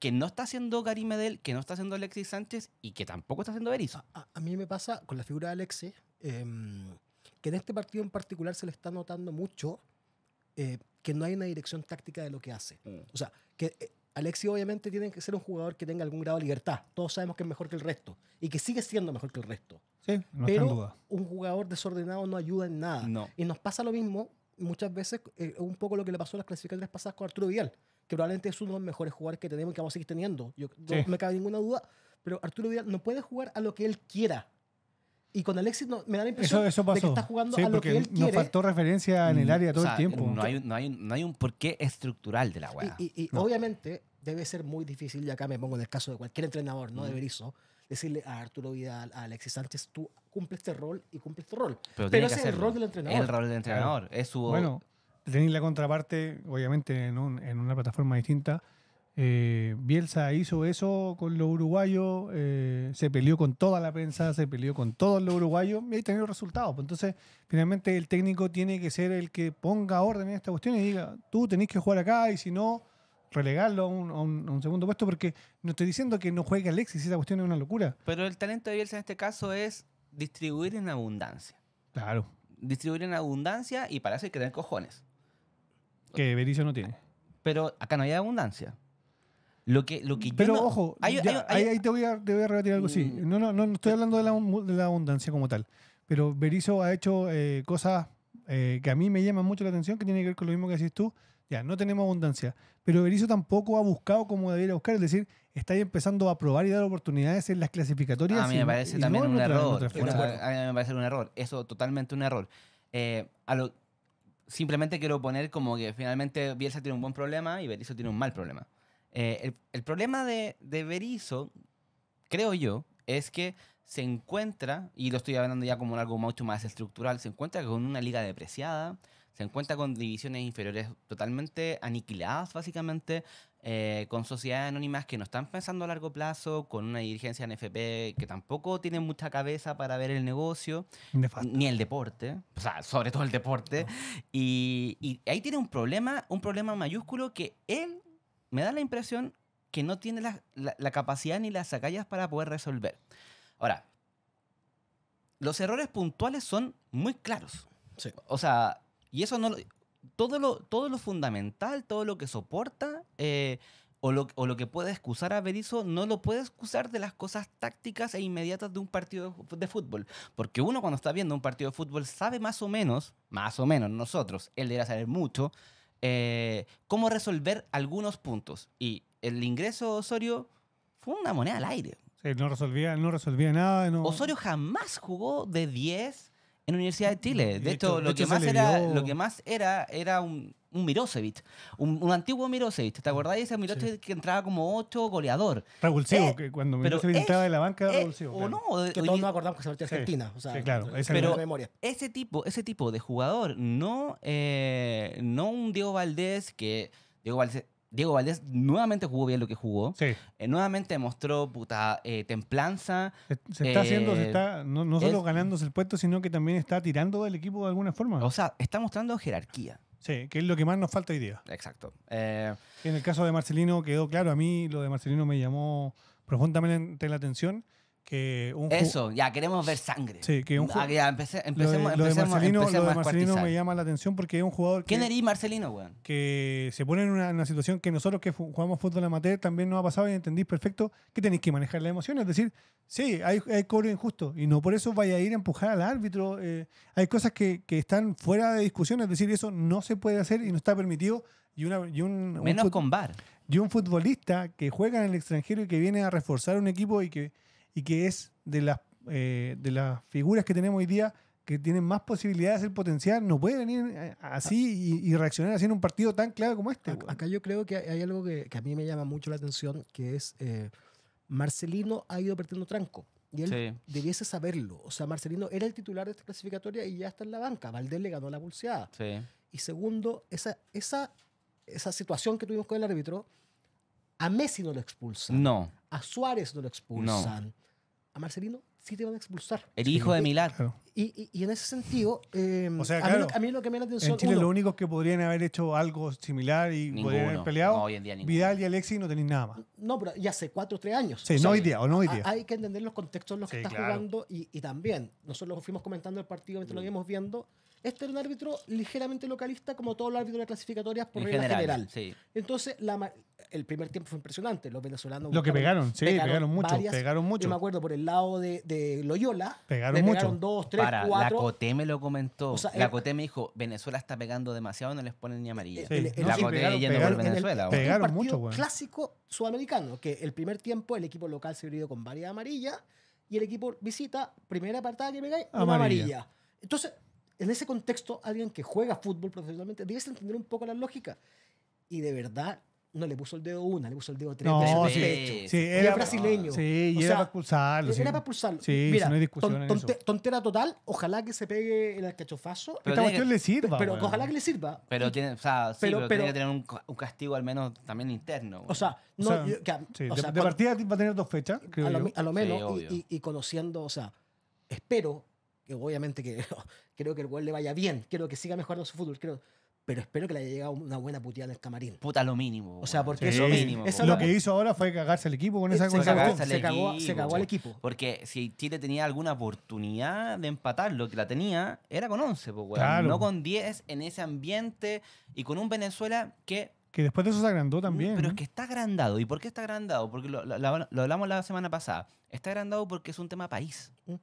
B: que no está haciendo Gary Medel, que no está haciendo Alexis Sánchez y que tampoco está haciendo Berizzo.
C: A, mí me pasa con la figura de Alexis, em, que en este partido en particular se le está notando mucho eh, que no hay una dirección táctica de lo que hace. Mm. O sea, que eh, Alexis obviamente tiene que ser un jugador que tenga algún grado de libertad. Todos sabemos que es mejor que el resto y que sigue siendo mejor que el resto. Sí, Pero un jugador desordenado no ayuda en nada. No. Y nos pasa lo mismo muchas veces, eh, un poco lo que le pasó a las clasificaciones pasadas con Arturo Vidal, que probablemente es uno de los mejores jugadores que tenemos y que vamos a seguir teniendo. Yo, No me cabe ninguna duda. Pero Arturo Vidal no puede jugar a lo que él quiera. Y con Alexis no, me da la impresión de que está jugando
A: a lo que él quiere. Nos faltó referencia en el mm. área todo el tiempo. No hay,
B: no, hay, no hay, un porqué estructural de la weá.
C: Y, obviamente debe ser muy difícil, y acá me pongo en el caso de cualquier entrenador, no mm. decirle a Arturo Vidal, a Alexis Sánchez, tú cumples este rol y cumples este tu rol. Pero, ese es el rol del entrenador. El rol del
B: entrenador. Es su... Bueno,
A: tenéis la contraparte, obviamente, en, en una plataforma distinta eh, Bielsa hizo eso con los uruguayos, eh, se peleó con toda la prensa, se peleó con todos los uruguayos y ahí tenía resultados. Pues entonces, finalmente el técnico tiene que ser el que ponga orden en esta cuestión y diga, tú tenés que jugar acá y si no, relegarlo a un, segundo puesto porque no estoy diciendo que no juegue Alexis, esa cuestión es una locura.
B: Pero el talento de Bielsa en este caso es distribuir en abundancia. Claro. Distribuir en abundancia y para eso hay que tener cojones.
A: Que Berizzo no tiene.
B: Pero acá no hay abundancia. Lo que, lo que Pero ojo, ahí
A: te voy a, te a rebatir algo, sí. Mm. No, no, no, estoy hablando de la, la, abundancia como tal. Pero Berizzo ha hecho eh, cosas eh, que a mí me llaman mucho la atención, que tiene que ver con lo mismo que decís tú. Ya, no tenemos abundancia. Pero Berizzo tampoco ha buscado como debería buscar. Es decir, está ahí empezando a probar y dar oportunidades en las clasificatorias. A mí me parece también un error. a
B: mí me parece un error. Eso, totalmente un error. Eh, a lo, simplemente quiero poner como que finalmente Bielsa tiene un buen problema y Berizzo tiene un mal problema. Eh, el, problema de, de creo yo, es que se encuentra, y lo estoy hablando ya como algo mucho más estructural, se encuentra con una liga depreciada, se encuentra con divisiones inferiores totalmente aniquiladas, básicamente, eh, con sociedades anónimas que no están pensando a largo plazo, con una dirigencia en FP que tampoco tiene mucha cabeza para ver el negocio, ni el deporte, o sea, sobre todo el deporte. Y, y, ahí tiene un problema, un problema mayúsculo que él me da la impresión que no tiene la, capacidad ni las agallas para poder resolver. Ahora, los errores puntuales son muy claros. O sea, y eso no lo, todo lo, todo lo fundamental, todo lo que soporta eh, o, lo, o, lo, que puede excusar a Berizzo, no lo puede excusar de las cosas tácticas e inmediatas de un partido de fútbol. Porque uno cuando está viendo un partido de fútbol sabe más o menos, más o menos nosotros, él debería saber mucho, eh, cómo resolver algunos puntos. Y el ingreso de Osorio fue una moneda al aire. no resolvía, no resolvía nada. Osorio jamás jugó de 10 en la Universidad de Chile. De hecho, lo, que, más era, lo que más era era un, un un, antiguo Mirosevic. ¿Te acordás de ese Mirosevic que entraba como ocho goleador? Revulsivo, eh, que cuando Mirosevic entraba de la banca, era eh, revulsivo. no, que todos nos acordamos que se a Argentina. claro, pero memoria. Ese tipo, ese tipo de jugador, no, eh, no un Diego Valdés que. Diego Valdés Diego Valdés nuevamente jugó bien lo que jugó. Sí. Eh, nuevamente mostró puta eh, templanza.
A: Se, está haciendo, eh, no, solo ganándose el puesto, sino que también está tirando del equipo de alguna forma. O sea, está mostrando jerarquía. Sí, que es lo que más nos falta hoy día. Exacto. en el caso de Marcelino quedó claro, a mí lo de Marcelino me llamó profundamente la atención un Eso, ya
B: queremos ver sangre. Sí, que ah, lo de, Marcelino, me
A: llama la atención porque es un jugador Qué Marcelino, Que se pone en una, situación que nosotros que jugamos fútbol amateur también nos ha pasado y entendís perfecto que tenéis que manejar las emociones. Es decir, sí, hay, hay cobro injusto y no por eso vaya a ir a empujar al árbitro. Eh, hay cosas que, están fuera de discusión, es decir, eso no se puede hacer y no está permitido y, un, Menos con bar. Y un futbolista que juega en el extranjero y que viene a reforzar un equipo y que y que es de las, eh, de las figuras que tenemos hoy día que tienen más posibilidades de ser potencial, no puede venir eh, así y, reaccionar así en un partido tan clave como este. Acá, yo creo que
C: hay algo que, a mí me llama mucho la atención, que es eh, Marcelino ha ido perdiendo tranco. Y él debiese saberlo. O sea, Marcelino era el titular de esta clasificatoria y ya está en la banca. Valdés le ganó la pulseada. Y segundo, esa, esa, esa situación que tuvimos con el árbitro, a Messi no lo expulsan. No. A Suárez no lo expulsan a Marcelino sí te van a expulsar. El hijo de Milán. Y, en ese sentido, em, a, mí, lo que me llama la atención. En Chile, los
A: únicos que podrían haber hecho algo similar y podrían haber peleado, hoy en día Vidal y Alexis no tenéis nada más.
C: No, pero ya hace cuatro o tres años. Sí, no hoy día, no hoy Hay que entender los contextos en los que estás jugando y, y, también. Nosotros lo fuimos comentando el partido mientras lo mm. íbamos viendo este era un árbitro ligeramente localista, como todos los árbitros de las clasificatorias por regla general. Entonces, el primer tiempo fue impresionante. Los venezolanos. Lo que pegaron, sí, pegaron, mucho. pegaron mucho. Yo me acuerdo por el lado de, Loyola. Pegaron mucho. Pegaron dos, La Coté
B: me lo comentó. la Coté me dijo: Venezuela está pegando demasiado, no les ponen ni amarilla. la Coté yendo por Venezuela. pegaron un
C: clásico sudamericano, que el primer tiempo el equipo local se vio con varias amarillas y el equipo visita, primera apartada que pegáis, amarilla. una amarilla. Entonces, en ese contexto, alguien que juega fútbol profesionalmente debe entender un poco la lógica. Y de verdad, no le puso el dedo una, le puso el dedo tres. No, sí, pecho. sí. Era, brasileño. Sí, y era, sea, para
A: pulsarlo, sí. era para expulsarlo. Sí, Mira, no hay discusión
C: tontera total, ojalá que se pegue el cachofazo.
B: Pero Esta cuestión le sirva. Pero ojalá que le sirva. Pero tiene, o sea, sí, pero, que tener un, castigo al menos también interno. O sea, no, o sea, de, partida
A: va a tener dos fechas, creo a, lo, yo. a lo, menos,
B: y,
C: y, y conociendo, o sea, espero que obviamente que Creo que el gol le vaya bien, quiero que siga mejorando su fútbol, creo. Pero espero que le haya llegado una buena puteada en el camarín.
B: Puta, lo mínimo.
C: O
A: sea, porque eso, mínimo, lo, que hizo ahora fue cagarse el equipo con esa se, se, cagó, al equipo.
B: Porque si Chile tenía alguna oportunidad de empatar, lo que la tenía era con 11, pues, No con 10 en ese ambiente y con un Venezuela que
A: que después de eso se agrandó
B: también. Pero es que está agrandado. ¿Y por qué está agrandado? Porque lo, hablamos la semana pasada. Está agrandado porque es un tema país. Mm.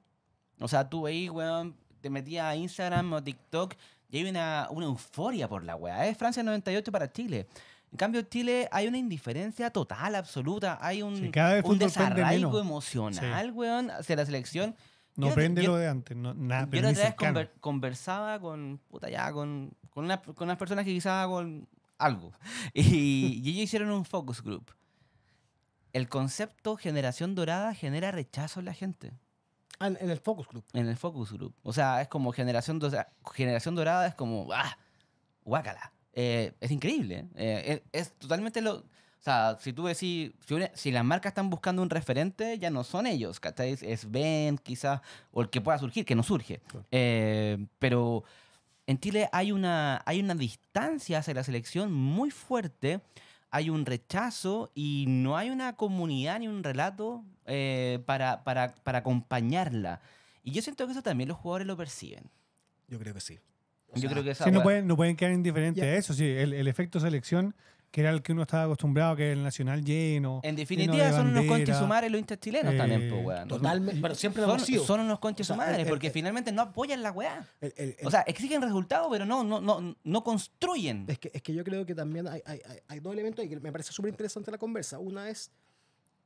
B: O sea, tú veis, weón, te metía a Instagram o TikTok y hay una, una euforia por la weá. Es Francia 98 para Chile. En cambio, en Chile hay una indiferencia total, absoluta. Hay un, desarraigo emocional, weón, hacia la selección. No prende lo de
A: antes, nada. Yo vez
B: conversaba con, puta ya, con, con, unas personas que quizás con algo. Y, y ellos hicieron un focus group. El concepto generación dorada genera rechazo en la gente. Ah, en el Focus Group. En el Focus Group. O sea, es como generación, generación dorada, es como, ¡ah! ¡Guácala! Eh, es increíble. Eh, es, totalmente lo. O sea, si tú decís, si, si, las marcas están buscando un referente, ya no son ellos, ¿cachai? Es Ben, quizás, o el que pueda surgir, que no surge. Eh, pero en Chile hay una, hay una distancia hacia la selección muy fuerte hay un rechazo y no hay una comunidad ni un relato eh, para, para, para acompañarla. Y yo siento que eso también los jugadores lo perciben. Yo creo que sí.
A: yo creo que sí, no, pueden, no pueden quedar indiferentes a eso. Sí, el, el, efecto selección que era el que uno estaba acostumbrado, que el nacional lleno. En definitiva, son los unos conches sumares los interchilenos también, pues, weón. Totalmente, pero siempre son, son unos conches porque
B: finalmente no apoyan la weá. o sea, exigen resultados, pero no, no, no, no construyen. Es que, es que yo creo que también hay, hay, hay, dos elementos y que
C: me parece súper interesante la conversa. Una es,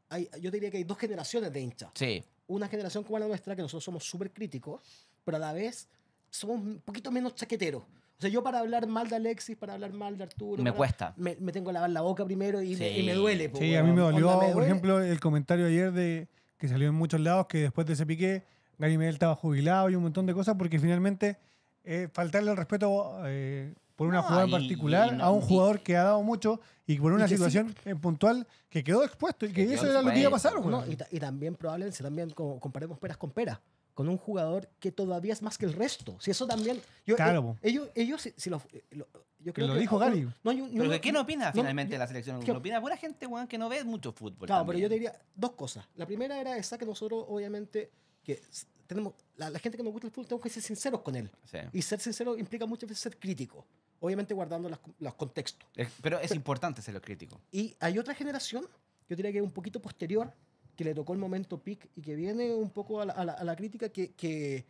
C: hay, yo diría que hay dos generaciones de hinchas. Sí. Una generación como la nuestra, que nosotros somos súper críticos, pero a la vez somos un poquito menos chaqueteros. O sea, yo para hablar mal de Alexis, para hablar mal de Arturo. Me cuesta. Me, tengo que lavar la boca primero y, me, duele. sí, a mí me dolió, por
A: ejemplo, el comentario ayer de que salió en muchos lados que después de ese piqué, Gary Medel estaba jubilado y un montón de cosas, porque finalmente eh, faltarle el respeto. Eh, por una jugada en particular a un jugador que ha dado mucho y por una situación eh, puntual que quedó expuesto y que, eso era lo que iba a pasar. No, y, también probablemente también
C: comparemos peras con peras con un jugador que todavía es más que el resto. Si eso también. Yo, eh, claro. ellos, ellos si, eh, lo, yo creo lo dijo Gary. No, ¿Pero qué no opina finalmente de la selección? ¿Qué opina Buena gente, weón, que no ve mucho fútbol? Claro, pero yo te diría dos cosas. La primera era esa que nosotros, obviamente, que tenemos. La, gente que nos gusta el fútbol tenemos que ser sinceros con él. Y ser sincero implica muchas veces ser crítico. Obviamente guardando los contextos.
B: Pero es importante ser crítico.
C: Y hay otra generación, yo diría que un poquito posterior, que le tocó el momento peak y que viene un poco a la, a la, crítica que, que,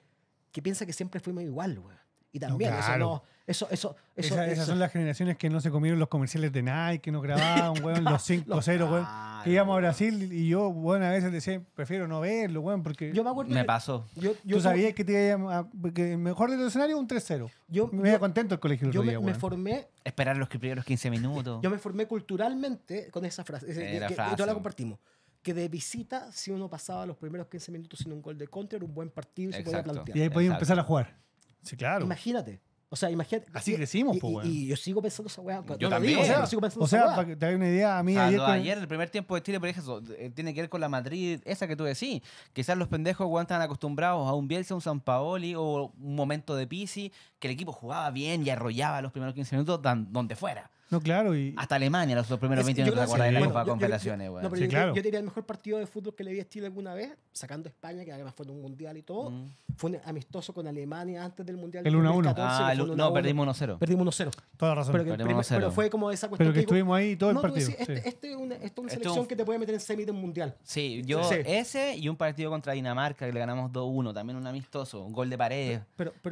C: que, piensa que siempre fuimos igual, güey. Y también, eso no. Eso, Esas son las
A: generaciones que no se comieron los comerciales de Nike, que no grababan, weón, los 5-0, weón. Que íbamos a Brasil y yo, güey, a veces decía, prefiero no verlo, weón, porque. me paso pasó. Yo, sabía Tú sabías que tenía iba mejor del escenario, un 3-0. Yo me veía contento el colegio. Yo me, formé.
B: Esperar los primeros 15 minutos. Yo me
A: formé culturalmente
C: con esa frase. frase. Y toda la compartimos que de visita, si uno pasaba los primeros 15 minutos sin un gol de contra, era un buen partido y se podía plantear. Y ahí podía empezar a
A: jugar. Sí, claro.
C: Imagínate. O sea, imagínate. Así crecimos, pues güey. y, yo sigo pensando esa weá. Yo también. o sea, sigo pensando o sea, para que te hagas una
A: idea, a mí ayer. ayer,
B: el primer tiempo de Chile, por ejemplo, eh, tiene que ver con la Madrid, esa que tú decís. Quizás los pendejos, weón, acostumbrados a un Bielsa, un San Paoli o un momento de Pisi, que el equipo jugaba bien y arrollaba los primeros 15 minutos donde fuera. No, claro. Y... Hasta Alemania, los, dos primeros 20 minutos de, acuerdas de la Copa Confederaciones, güey. sí, yo, claro. yo,
C: diría el mejor partido de fútbol que le vi
B: a Chile alguna vez, sacando
C: España, que además fue en un mundial y todo. Mm. Fue un amistoso con Alemania antes del mundial. El 1-1. Ah, no, perdimos 1-0. Perdimos 1-0. Toda la razón. Pero, fue como esa cuestión. Pero que, estuvimos ahí todo no, el partido. sí. este, una, este es una selección que te puede meter en semi de un mundial.
B: Sí, yo ese y un partido contra Dinamarca que le ganamos 2-1, también un amistoso, un gol de paredes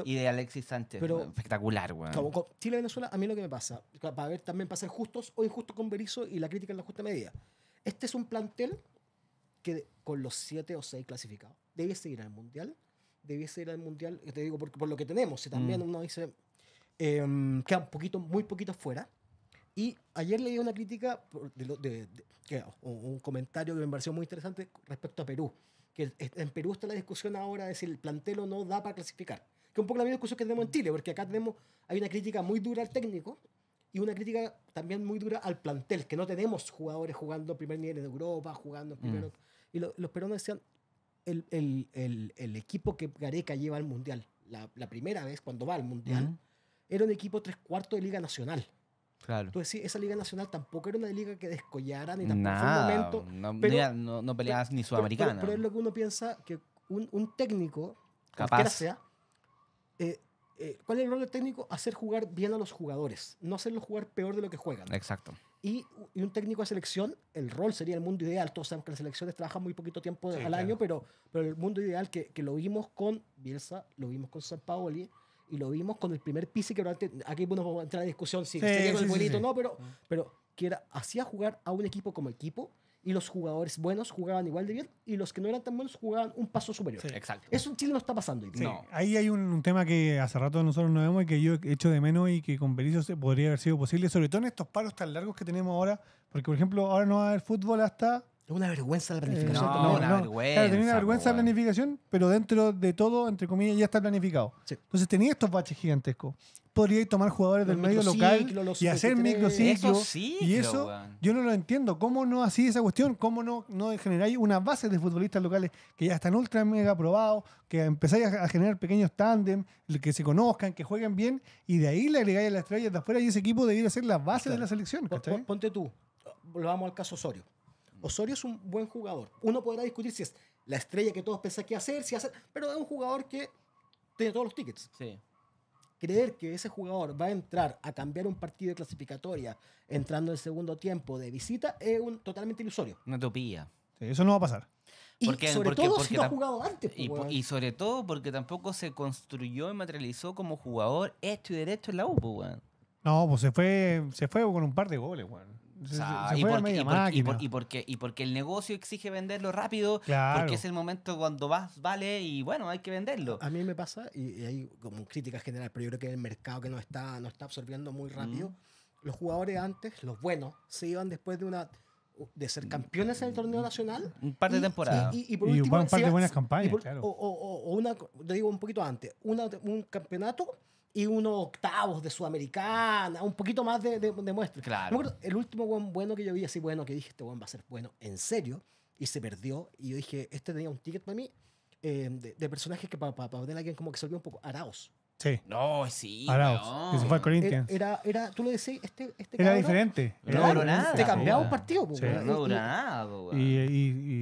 B: y de Alexis Sánchez. Espectacular, güey.
C: Chile-Venezuela, a mí lo que me pasa, para ver también para ser justos o injustos con Berizzo y la crítica en la justa medida. Este es un plantel que con los siete o seis clasificados debiese ir al Mundial, debiese ir al Mundial, te digo, por, lo que tenemos, si también mm. uno dice, eh, un poquito, muy poquito fuera. Y ayer leí una crítica, de, un comentario que me pareció muy interesante respecto a Perú, que en Perú está la discusión ahora de si el plantel o no da para clasificar que un poco la misma discusión que tenemos en Chile, porque acá tenemos, hay una crítica muy dura al técnico y una crítica también muy dura al plantel, que no tenemos jugadores jugando primer nivel en Europa, jugando mm. primero. Y los peruanos decían, el, equipo que Gareca lleva al Mundial, la, primera vez cuando va al Mundial, era un equipo tres cuartos de Liga Nacional. Claro. esa Liga Nacional tampoco era una liga que descollara ni tampoco momento.
B: No, peleabas ni sudamericana. Pero, es
C: lo que uno piensa que un, un técnico,
B: Capaz. sea,
C: eh, eh, ¿cuál es el rol del técnico? Hacer jugar bien a los jugadores, no hacerlos jugar peor de lo que juegan. Exacto. Y, y un técnico de selección, el rol sería el mundo ideal. Todos sabemos que las selecciones trabajan muy poquito tiempo al año, pero, pero el mundo ideal que, que, lo vimos con Bielsa, lo vimos con San Paoli y lo vimos con el primer Pizzi, que realmente, aquí no vamos a entrar en discusión si sería el o no, pero, mm. pero que era, hacía jugar a un equipo como equipo y los jugadores buenos jugaban igual de bien y los que no eran tan buenos jugaban un paso superior. Eso Exacto. Eso Chile no está pasando.
A: Ahí hay un, tema que hace rato nosotros no vemos y que yo he hecho de menos y que con se podría haber sido posible, sobre todo en estos paros tan largos que tenemos ahora, porque por ejemplo ahora no va a haber fútbol hasta es una vergüenza la eh, planificación. no, vergüenza. una vergüenza la planificación, pero dentro de todo, entre comillas, ya está planificado. Entonces tenía estos baches gigantescos. Podríais tomar jugadores del medio local y hacer microciclos. Y eso yo no lo entiendo. ¿Cómo no así esa cuestión? ¿Cómo no, no generáis una base de futbolistas locales que ya están ultra mega probados, que empezáis a, generar pequeños tándem, que se conozcan, que jueguen bien, y de ahí le agregáis a las estrellas de afuera y ese equipo debía ser la base de la selección?
C: Ponte tú, lo vamos al caso Osorio. Osorio es un buen jugador. Uno podrá discutir si es la estrella que todos piensan que hacer, si hacer, pero es un jugador que tiene todos los tickets. Creer que ese jugador va a entrar a cambiar un partido de clasificatoria entrando en el segundo tiempo de visita es un totalmente ilusorio.
B: Una utopía. eso no va a pasar. Y porque, sobre todo porque, ha jugado antes. Pues, y, sobre todo porque tampoco se construyó y materializó como jugador esto y derecho en la U, pues,
A: No, pues se fue, se fue con un par de goles, weón y,
B: porque, el negocio exige venderlo rápido, porque es el momento cuando vas, vale, y bueno, hay que venderlo. A mí me pasa, y, hay como críticas generales, pero yo creo que el
C: mercado que no está, no está absorbiendo muy rápido, mm. los jugadores antes, los buenos, se iban después de una de ser campeones en el torneo mm, nacional. Un par de temporadas. Y, y, un par de buenas campañas, claro. O, o, una, te digo un poquito antes, un campeonato y unos octavos de Sudamericana, un poquito más de, de, muestra. Claro. el último buen bueno que yo vi así bueno, que dije, este buen va a ser bueno, en serio, y se perdió. Y yo dije, este tenía un ticket para mí eh, de, de, personajes que para pa, poner a alguien como que se volvió un poco, Araos.
D: Sí. No, sí.
C: no. se fue al Corinthians. Era, era, tú lo decís, este, este Era diferente. No nada. Te cambiaba un partido,
A: pues. No nada, y, y,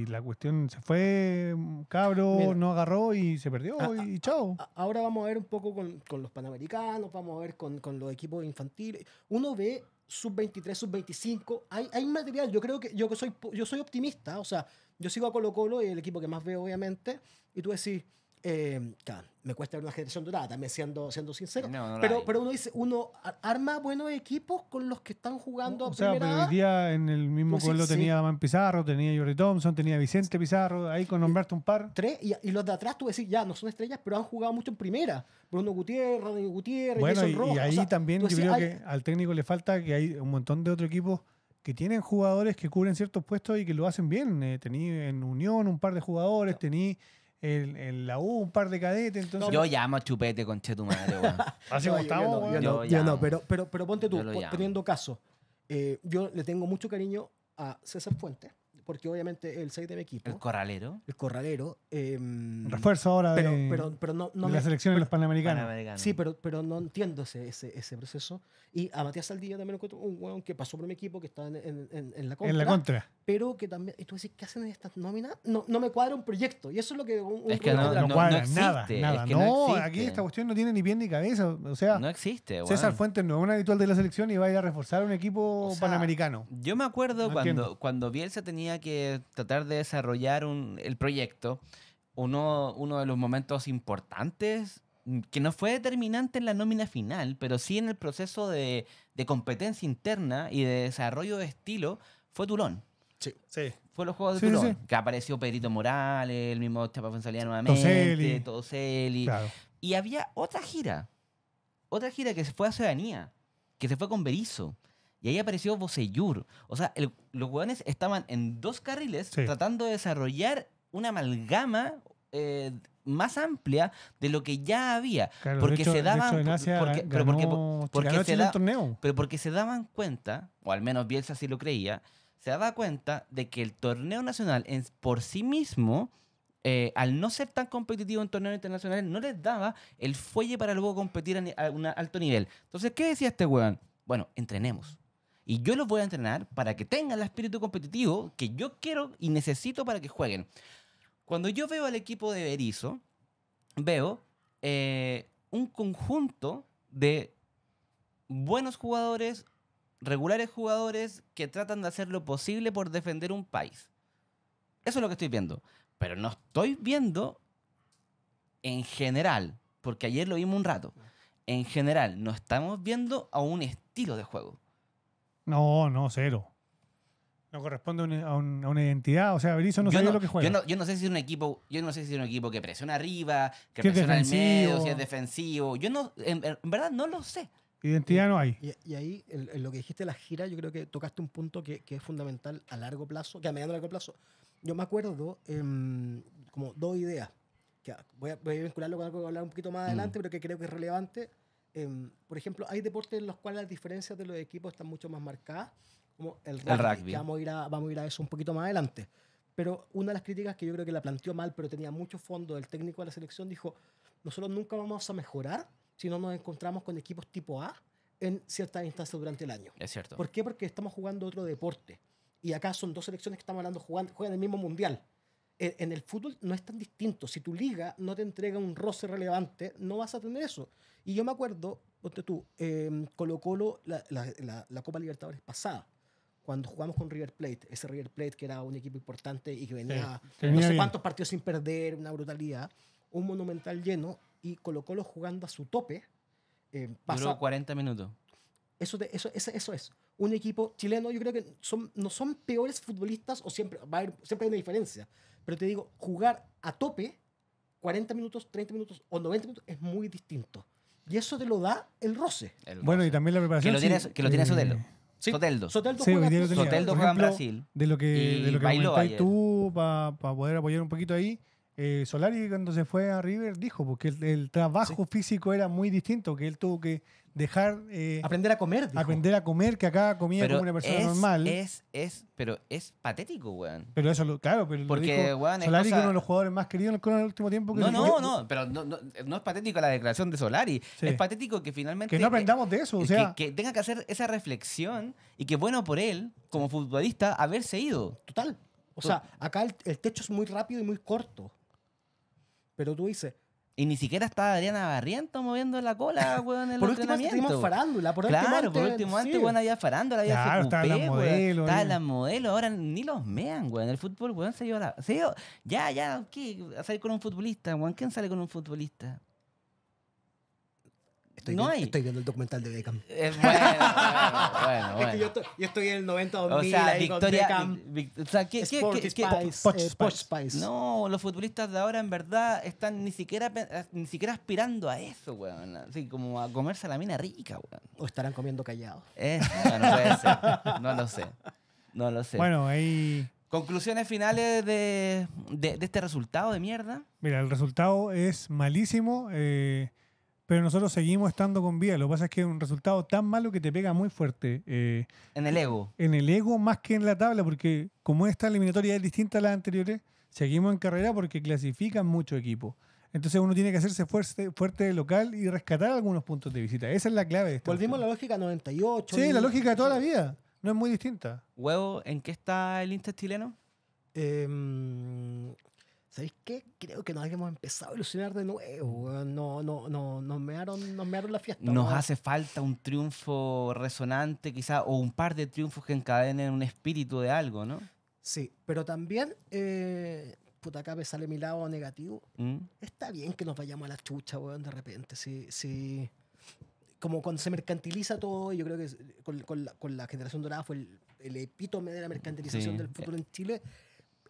A: y, la cuestión se fue, cabro, no agarró y se perdió y,
C: chao. Ahora vamos a ver un poco con, con los panamericanos, vamos a ver con, con los equipos infantiles. Uno ve sub-23, sub-25, hay, hay material. Yo creo que yo, soy, yo soy optimista, o sea, yo sigo a Colo Colo y el equipo que más veo, obviamente, y tú decís eh, me cuesta ver una generación dorada, también siendo, siendo sincero. pero, pero uno dice, uno arma buenos equipos con los que están jugando. O sea, hoy
A: día en el mismo pueblo tenía a Damán Pizarro, tenía Yuri Thompson, tenía Vicente Pizarro, ahí con Humberto un par. Tres,
C: y, los de atrás tú decís, ya, no son estrellas, pero han jugado mucho en
A: primera. Bruno Gutiérrez, Rodrigo Gutiérrez, y, y ahí también creo que al técnico le falta que hay un montón de otros equipos que tienen jugadores que cubren ciertos puestos y que lo hacen bien. Eh, tení en Unión un par de jugadores, tení en, la U, un par de cadetes. Entonces... Yo
B: llamo a Chupete con tu madre, Así como Yo, no, pero, pero, pero ponte tú,
C: teniendo caso. Eh, yo le tengo mucho cariño a César Fuentes porque obviamente el 6 de mi equipo. El corralero. El corralero. Em, Refuerzo ahora de, pero, pero no, la selección de los panamericanos. Sí, pero, pero no entiendo ese, ese, proceso. Y a Matías Saldivia también encuentro un hueón que pasó por mi equipo, que está en, en, la contra. En la contra. Pero que también. Y tú decís, ¿qué hacen en estas nóminas? No, no me cuadra un proyecto. Y eso es lo
D: que.
B: es que no, no, cuadra nada. no, aquí esta
A: cuestión no tiene ni pie ni cabeza. O sea. No existe, César Fuentes no es un habitual de la selección y va a ir a reforzar un equipo panamericano.
B: Yo me acuerdo cuando, cuando Bielsa tenía que tratar de desarrollar el proyecto, uno, uno de los momentos importantes mm, que no fue determinante en la nómina final, pero sí en el proceso de, competencia interna y de desarrollo de estilo, fue Turón. Sí. sí. Fue los juegos de que apareció Pedrito Morales, el mismo Chapa Fonsalía nuevamente, Y había otra gira, otra gira que se fue a Ciudadanía, que se fue con Berizo. Y ahí apareció Boseyur. O sea, los hueones estaban en dos carriles tratando de desarrollar una amalgama eh, más amplia de lo que ya había. porque se daban. pero porque, se Pero porque se daban cuenta, o al menos Bielsa así lo creía, se daba cuenta de que el torneo nacional por sí mismo. Eh, al no ser tan competitivo en torneos internacionales, no les daba el fuelle para luego competir a, un alto nivel. Entonces, ¿qué decía este weón? Bueno, entrenemos. Y yo los voy a entrenar para que tengan el espíritu competitivo que yo quiero y necesito para que jueguen. Cuando yo veo al equipo de Berizo, veo eh, un conjunto de buenos jugadores, regulares jugadores que tratan de hacer lo posible por defender un país. Eso es lo que estoy viendo. Pero no estoy viendo en general, porque ayer lo vimos un rato. En general, no estamos viendo a un estilo de juego.
A: No, no, cero. No corresponde a, una identidad. O sea, Berizzo no yo lo que juega.
B: Yo no, sé si es un equipo, yo no sé si es un equipo que presiona arriba, que presiona en medio, si es defensivo. Yo no, en, verdad no lo sé.
A: Identidad no hay.
C: Y, ahí, en, lo que dijiste de la gira, yo creo que tocaste un punto que, es fundamental a largo plazo, que a mediano a largo plazo. Yo me acuerdo em, como dos ideas. Que voy, a, vincularlo con algo que voy a hablar un poquito más mm. adelante, pero que creo que es relevante Em, por ejemplo, hay deportes en los cuales las diferencias de los equipos están mucho más marcadas, como el rugby. Vamos, a ir a, vamos a ir a eso un poquito más adelante. Pero una de las críticas que yo creo que la planteó mal, pero tenía mucho fondo, el técnico de la selección dijo, nosotros nunca vamos a mejorar si no nos encontramos con equipos tipo A en ciertas instancias durante el año. Es cierto. ¿Por qué? Porque estamos jugando otro deporte. Y acá son dos selecciones que estamos hablando, jugando, juegan el mismo mundial en, el fútbol no es tan distinto. Si tu liga no te entrega un roce relevante, no vas a tener eso. Y yo me acuerdo, ponte tú, eh, Colo Colo, la, la, Copa Libertadores pasada, cuando jugamos con River Plate, ese River Plate que era un equipo importante y que venía no sé cuántos partidos sin perder, una brutalidad, un monumental lleno, y Colo Colo jugando a su tope. Eh, Duró
B: 40 minutos.
C: Eso, eso, eso, eso, es. Un equipo chileno, yo creo que son, no son peores futbolistas o siempre, va a siempre hay una diferencia pero te digo, jugar a tope 40 minutos, 30 minutos o 90 minutos es muy distinto. Y eso te lo da el roce. bueno, y también
A: la preparación. Que lo tiene, eh, Soteldo. Soteldo. juega, en Brasil. De lo que, tú para poder apoyar un poquito ahí. Eh, Solari cuando se fue a River dijo porque el trabajo físico era muy distinto, que él tuvo que dejar... Eh, aprender a comer. Aprender a comer, que acá comía como una persona normal. Es,
B: es, pero es patético, weón.
A: Pero eso, lo, claro, Porque, dijo Solari, uno de los jugadores más queridos en el último tiempo. Que no, no, no,
B: pero no, no, es patético la declaración de Solari. Es patético que finalmente... Que no aprendamos de eso, o sea... Que, tenga que hacer esa reflexión y que bueno por él, como futbolista, haberse ido. Total. O sea, acá el, techo es muy rápido y muy corto. Pero tú dices, y ni siquiera estaba Adriana Barriento moviendo la cola, weón, en el por Último, antes farándula, por claro, último por último antes, weón, había farándula, había claro, estaban las modelos. Estaban las modelos, ahora ni los mean, weón. El fútbol, weón, se dio la... Se dio, ya, ya, ¿qué? A salir con un futbolista, weón. ¿Quién sale con un futbolista? no hay. Estoy viendo el documental de Beckham. bueno, bueno, bueno. Es que yo,
C: estoy, en el 90 2000 o sea, Victoria, con Beckham.
B: o sea, ¿qué, qué, qué, eh, Spice, Spice. No, los futbolistas de ahora en verdad están ni siquiera, eh, ni siquiera aspirando a eso, weón. Así como a comerse la mina rica, weón. O estarán comiendo callados. Eh, no, no No lo sé. No lo sé. Bueno, ahí... Conclusiones finales de, de, de, este resultado de mierda.
A: Mira, el resultado es malísimo. Eh, pero nosotros seguimos estando con vida. Lo que pasa es que es un resultado tan malo que te pega muy fuerte. Eh, en el ego. En el ego más que en la tabla, porque como esta eliminatoria es distinta a las anteriores, seguimos en carrera porque clasifican mucho equipo. Entonces uno tiene que hacerse fuerte, fuerte local y rescatar algunos puntos de visita. Esa es la clave. De Volvimos a la lógica 98. Sí, la lógica de toda la vida. No es muy distinta.
B: Huevo, ¿en qué está el Inter chileno? Eh, ¿Sabéis qué? Creo que
C: nos habíamos empezado a ilusionar de nuevo. No, no, no, nos, mearon, nos mearon la fiesta. Nos hace
B: falta un triunfo resonante, quizá, o un par de triunfos que encadenen un espíritu de algo, ¿no? Sí,
C: pero también, eh, puta, acá me sale mi lado negativo. ¿Mm? Está bien que nos vayamos a la chucha, weón, de repente. Sí, sí. Como cuando se mercantiliza todo, yo creo que con, la, con la, generación dorada fue el, epítome de la mercantilización del futuro en Chile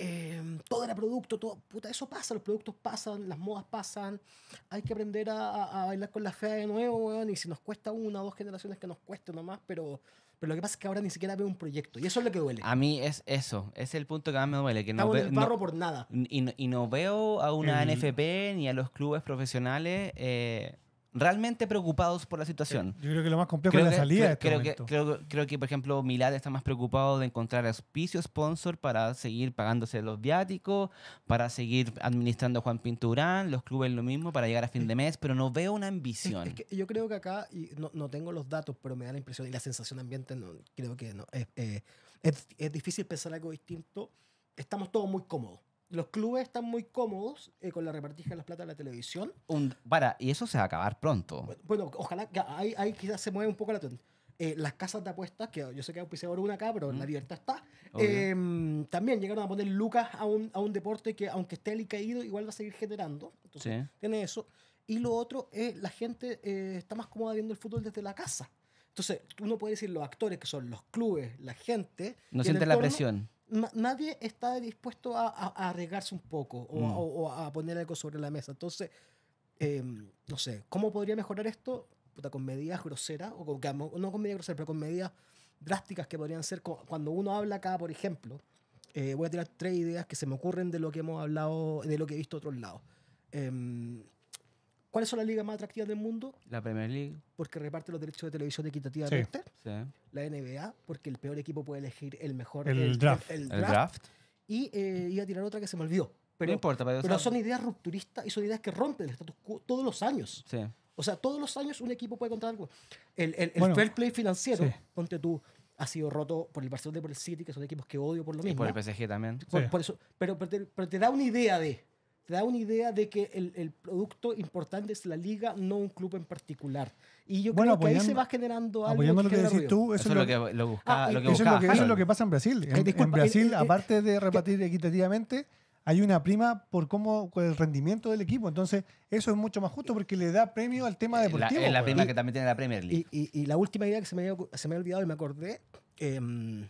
C: Em, todo era producto, todo, puta, eso pasa, los productos pasan, las modas pasan, hay que aprender a, bailar con la fe de nuevo, weón, y si nos cuesta una o dos generaciones que nos cueste nomás, pero, pero lo que pasa es que ahora ni siquiera veo un proyecto,
B: y eso es lo que duele. A mí es eso, es el punto que más me duele, que no veo... En el barro por nada. Y, no veo a una NFP ni a los clubes profesionales... Eh, realmente preocupados por la situación. Yo creo que lo más complejo es la salida de creo este Que, creo, que, por ejemplo, Milad está más preocupado de encontrar auspicio, sponsor para seguir pagándose los viáticos, para seguir administrando Juan Pinturán, los clubes lo mismo, para llegar a fin de mes, pero no veo una ambición.
C: yo creo que acá, y no, no, tengo los datos, pero me da la impresión y la sensación ambiente, no, creo que no, es eh, difícil pensar algo distinto. Estamos todos muy cómodos los clubes están muy cómodos eh, con la repartija de las plata de la televisión.
B: para, y eso se va a acabar pronto.
C: Bueno, ojalá, ahí, ahí, quizás se mueve un poco la tendencia. Eh, las casas de apuestas, que yo sé que hay un una acá, pero en mm. la libertad está, em, también llegaron a poner lucas a un, a un deporte que aunque esté caído, igual va a seguir generando. Entonces, tiene eso. Y lo otro es la gente eh, está más cómoda viendo el fútbol desde la casa. Entonces, uno puede decir los actores, que son los clubes, la gente. No siente la presión nadie está dispuesto a, arriesgarse un poco mm. o, a, poner algo sobre la mesa. Entonces, em, no sé, ¿cómo podría mejorar esto? con medidas groseras, o no con medidas groseras, pero con medidas drásticas que podrían ser cuando uno habla acá, por ejemplo. Eh, voy a tirar tres ideas que se me ocurren de lo que hemos hablado, de lo que he visto otros lados. Em, ¿Cuáles son las ligas más atractivas del mundo?
B: La Premier League.
C: Porque reparte los derechos de televisión equitativamente. Sí. La NBA, porque el peor equipo puede elegir el mejor. El, draft. El, draft. Y eh, iba a tirar otra que se me olvidó. Pero, no importa, pero, son ideas rupturistas y son ideas que rompen el status quo todos los años. Sí. O sea, todos los años un equipo puede contar algo. El, el, el fair play financiero, ponte tú, ha sido roto por el Barcelona y por el City, que son equipos que odio por lo mismo. Y por el PSG también. Por, eso, pero, pero, te, da una idea de te da una idea de que el, producto importante es la liga, no un club en particular. Y yo creo que ahí se va generando algo. lo que decís ah, tú, eso, es lo
A: que, pasa en Brasil. Eh, en, Brasil, eh, eh, aparte de repartir equitativamente, hay una prima por cómo el rendimiento del equipo. Entonces, eso es mucho más justo porque le da premio al tema deportivo. es la pues. prima que
B: también tiene la Premier League.
C: Y, la última idea que se me se me había olvidado y me acordé em,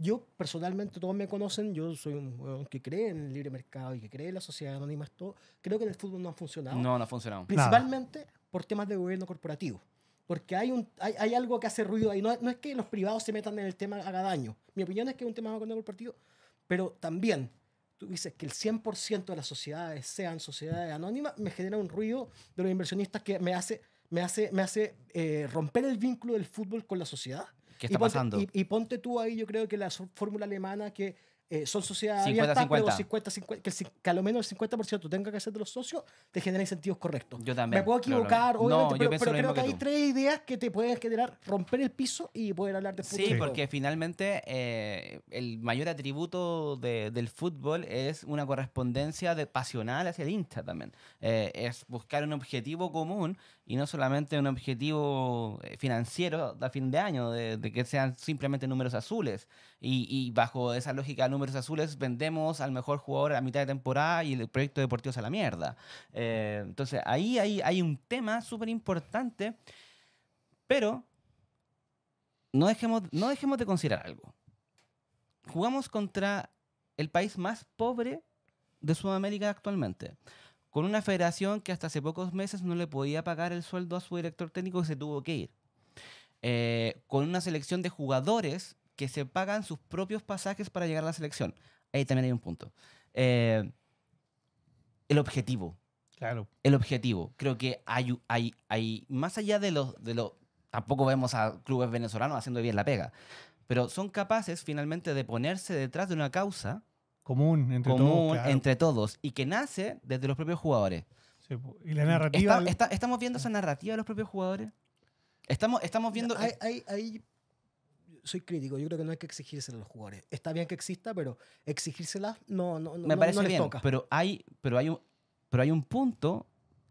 C: yo personalmente, todos me conocen, yo soy un que cree en el libre mercado y que cree en la sociedad anónima, todo. Creo que en el fútbol no ha funcionado. No, no ha funcionado. Principalmente por temas de gobierno corporativo. Porque hay, un, hay, algo que hace ruido ahí. No, no, es que los privados se metan en el tema, haga daño. Mi opinión es que es un tema de gobierno partido. Pero también, tú dices que el 100% de las sociedades sean sociedades anónimas, me genera un ruido de los inversionistas que me hace, me hace, me hace eh, romper el vínculo del fútbol con la sociedad ¿Qué está pasando? y, ponte tú ahí, yo creo que la fórmula alemana que eh, son sociedades 50, 50. que, al a lo menos el 50% tenga que ser de los socios,
B: te genera incentivos correctos. Yo también. Me puedo equivocar, obviamente, pero, creo que, hay
C: tres ideas que te puedes generar romper el piso y poder hablar de fútbol. Sí, porque
B: finalmente eh, el mayor atributo de, del fútbol es una correspondencia de, pasional hacia el insta también. Eh, es buscar un objetivo común y no solamente un objetivo financiero a fin de año, de, que sean simplemente números azules. Y, bajo esa lógica, número números azules vendemos al mejor jugador a mitad de temporada y el proyecto deportivo es a la mierda. Eh, entonces ahí hay, un tema súper importante, pero no dejemos, no dejemos de considerar algo. Jugamos contra el país más pobre de Sudamérica actualmente con una federación que hasta hace pocos meses no le podía pagar el sueldo a su director técnico que se tuvo que ir. Eh, con una selección de jugadores que se pagan sus propios pasajes para llegar a la selección. Ahí también hay un punto. Eh, el objetivo. Claro. El objetivo. Creo que hay, hay, hay más allá de los, de Tampoco vemos a clubes venezolanos haciendo bien la pega, pero son capaces finalmente de ponerse detrás de una causa
A: común, entre, todos, entre
B: todos y que nace desde los propios jugadores.
A: Sí, y la narrativa...
B: ¿Estamos viendo esa narrativa de los propios jugadores? Estamos, estamos viendo... Hay... hay soy crítico, yo creo que no hay que exigírsela a los jugadores. Está
C: bien que exista, pero exigírselas no, no, no, Me parece bien,
B: Pero hay, pero, hay un, pero hay un punto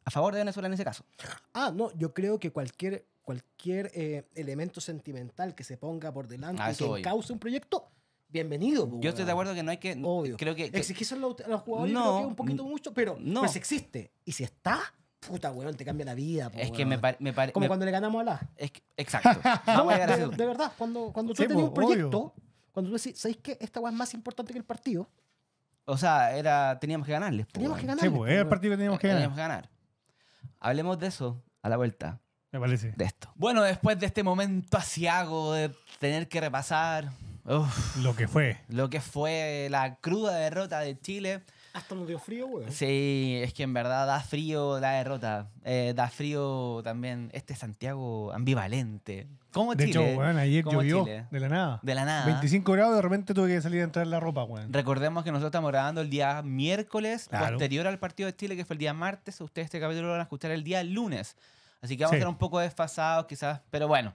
B: a favor de Venezuela en ese caso.
C: Ah, no, yo creo que cualquier, cualquier eh, elemento sentimental que se ponga por delante que cause un proyecto, bienvenido.
B: Pues, yo estoy de acuerdo que no hay que. Obvio. Creo que, a los, jugadores no, un poquito mucho, pero no. existe. Y
C: si está, puta, weón, te cambia la vida. es que me
B: parece. Como cuando
C: le ganamos a la.
B: exacto. de,
C: verdad, cuando, cuando tú tenías un proyecto, cuando tú decís, ¿sabéis que esta weá es más importante que el partido?
B: O sea, era, teníamos que ganarles. teníamos que ganar Sí, pues, era el partido que teníamos que eh, ganar. Teníamos que ganar. Hablemos de eso a la vuelta. Me parece. De esto. Bueno, después de este momento asiago de tener que repasar. lo que fue. Lo que fue la cruda derrota de Chile hasta nos dio frío, weón. Sí, es que en verdad da frío la derrota. Eh, da frío también este Santiago ambivalente.
A: ¿Cómo Chile? De hecho, weón, ayer llovió de la nada.
B: De la nada. 25
A: grados, de repente tuve que salir a entrar en la ropa, weón.
B: Recordemos que nosotros estamos grabando el día miércoles, posterior al partido de Chile, que fue el día martes. Ustedes este capítulo lo van a escuchar el día lunes. Así que vamos a estar un poco desfasados, quizás, pero bueno.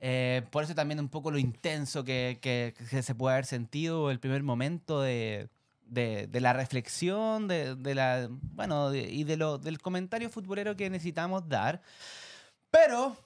B: Eh, por eso también un poco lo intenso que se puede haber sentido el primer momento de, de, la reflexión, de, la, bueno, y de lo, del comentario futbolero que necesitamos dar. Pero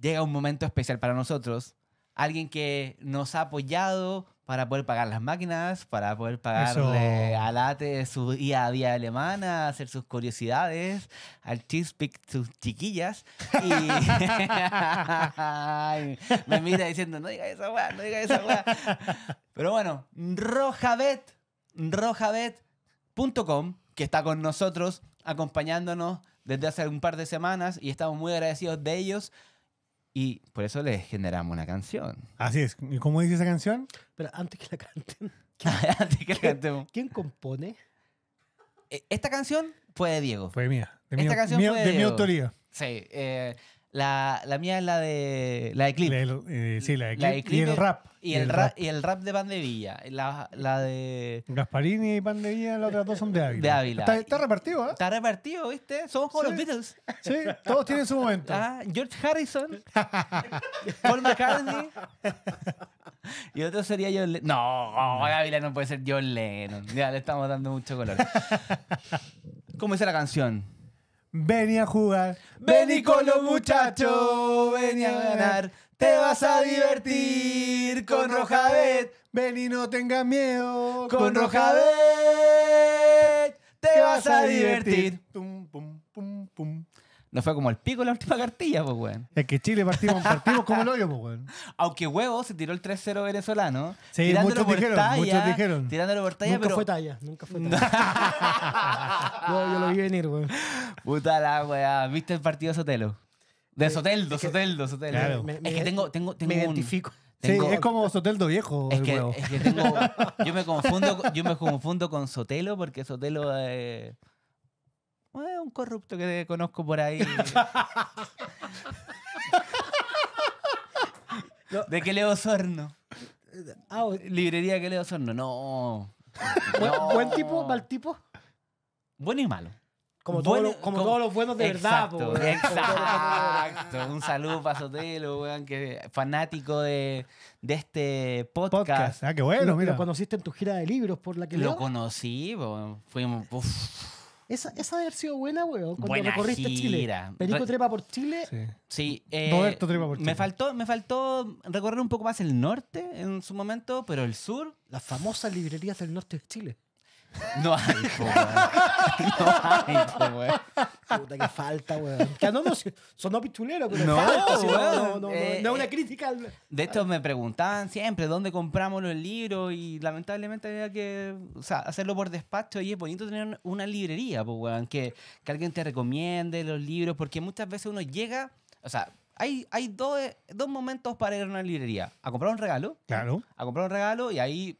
B: llega un momento especial para nosotros. Alguien que nos ha apoyado para poder pagar las máquinas, para poder pagarle a LATE su día a día alemana, hacer sus curiosidades, al Chispic sus chiquillas. Y me mira diciendo, no diga esa hueá, no diga esa hueá. Pero bueno, Rojabet rojabet.com, que está con nosotros, acompañándonos desde hace un par de semanas y estamos muy agradecidos de ellos. Y por eso les generamos una canción.
A: Así es. ¿Y cómo dice esa canción?
B: Pero antes que la canten. antes que la ¿Quién compone? Eh, esta canción fue de Diego. Fue mía. De Esta canción fue de, mi autoría. Sí. Eh, la, la mía es la de, la de Clip. Eh, sí, la de y el rap. Y, el, rap, de Pandevilla. La,
A: la de. Gasparini y Pandevilla, las otras dos son de Ávila. Está, repartido,
B: ¿eh? Está repartido, ¿viste? Somos como los Beatles. Sí, todos tienen su momento. Ah,
A: George Harrison.
B: Paul McCartney. Y otro sería John Lennon. No, no, Ávila no puede ser John Lennon. Ya le estamos dando mucho color. ¿Cómo dice la canción?
A: Vení a jugar, vení con los muchachos, vení a ganar, te vas a divertir con Rojavet, vení no tengas miedo, con Rojavet te vas a divertir. Pum, pum, pum,
B: pum. No fue como el pico la última cartilla, pues, weón. Es que Chile
A: partimos, partimos como el hoyo, pues, weón.
B: Aunque huevo se tiró el 3-0 venezolano. Sí, muchos por dijeron, talla, muchos dijeron. Tirándolo por talla, nunca pero... fue talla, nunca fue talla.
A: yo lo vi venir, weón.
B: Puta la weá. ¿Viste el partido de Sotelo? De eh, Soteldo, Soteldo, Soteldo. Claro. es que tengo, tengo, tengo me un... identifico. sí, es como
A: Soteldo viejo. Es que, el huevo. Es que tengo, yo me confundo, yo me confundo
B: con Sotelo porque Sotelo eh, eh, un corrupto que conozco por ahí. de qué leo Sorno. Ah, Librería que leo Sorno. No. buen, tipo, mal tipo. Bueno y malo. Como, todos los- buenos de verdad. Exacto, Un saludo para Sotelo, que fanático de, este podcast. Ah, qué bueno, mira.
C: conociste en tu gira de libros por la que Lo
B: conocí, fuimos.
C: Esa, esa debe haber sido buena, weón. Cuando recorriste Chile. Perico trepa por Chile.
B: Sí. Roberto eh, trepa por Chile. Me faltó, me faltó recorrer un poco más el norte en su momento, pero el sur. Las famosas librerías del norte de Chile. No hay, po, No hay, po, Puta, que falta, weón. Que no, no, son pichulero,
C: güey. no, no,
B: no, eh, no, es eh, una crítica. De estos me preguntaban siempre dónde compramos los libros y lamentablemente había que o sea, hacerlo por despacho y es bonito tener una librería, pues, weón, que, que alguien te recomiende los libros, porque muchas veces uno llega, o sea, hay, hay dos, dos, momentos para ir a una librería. A comprar un regalo. Claro. A comprar un regalo y ahí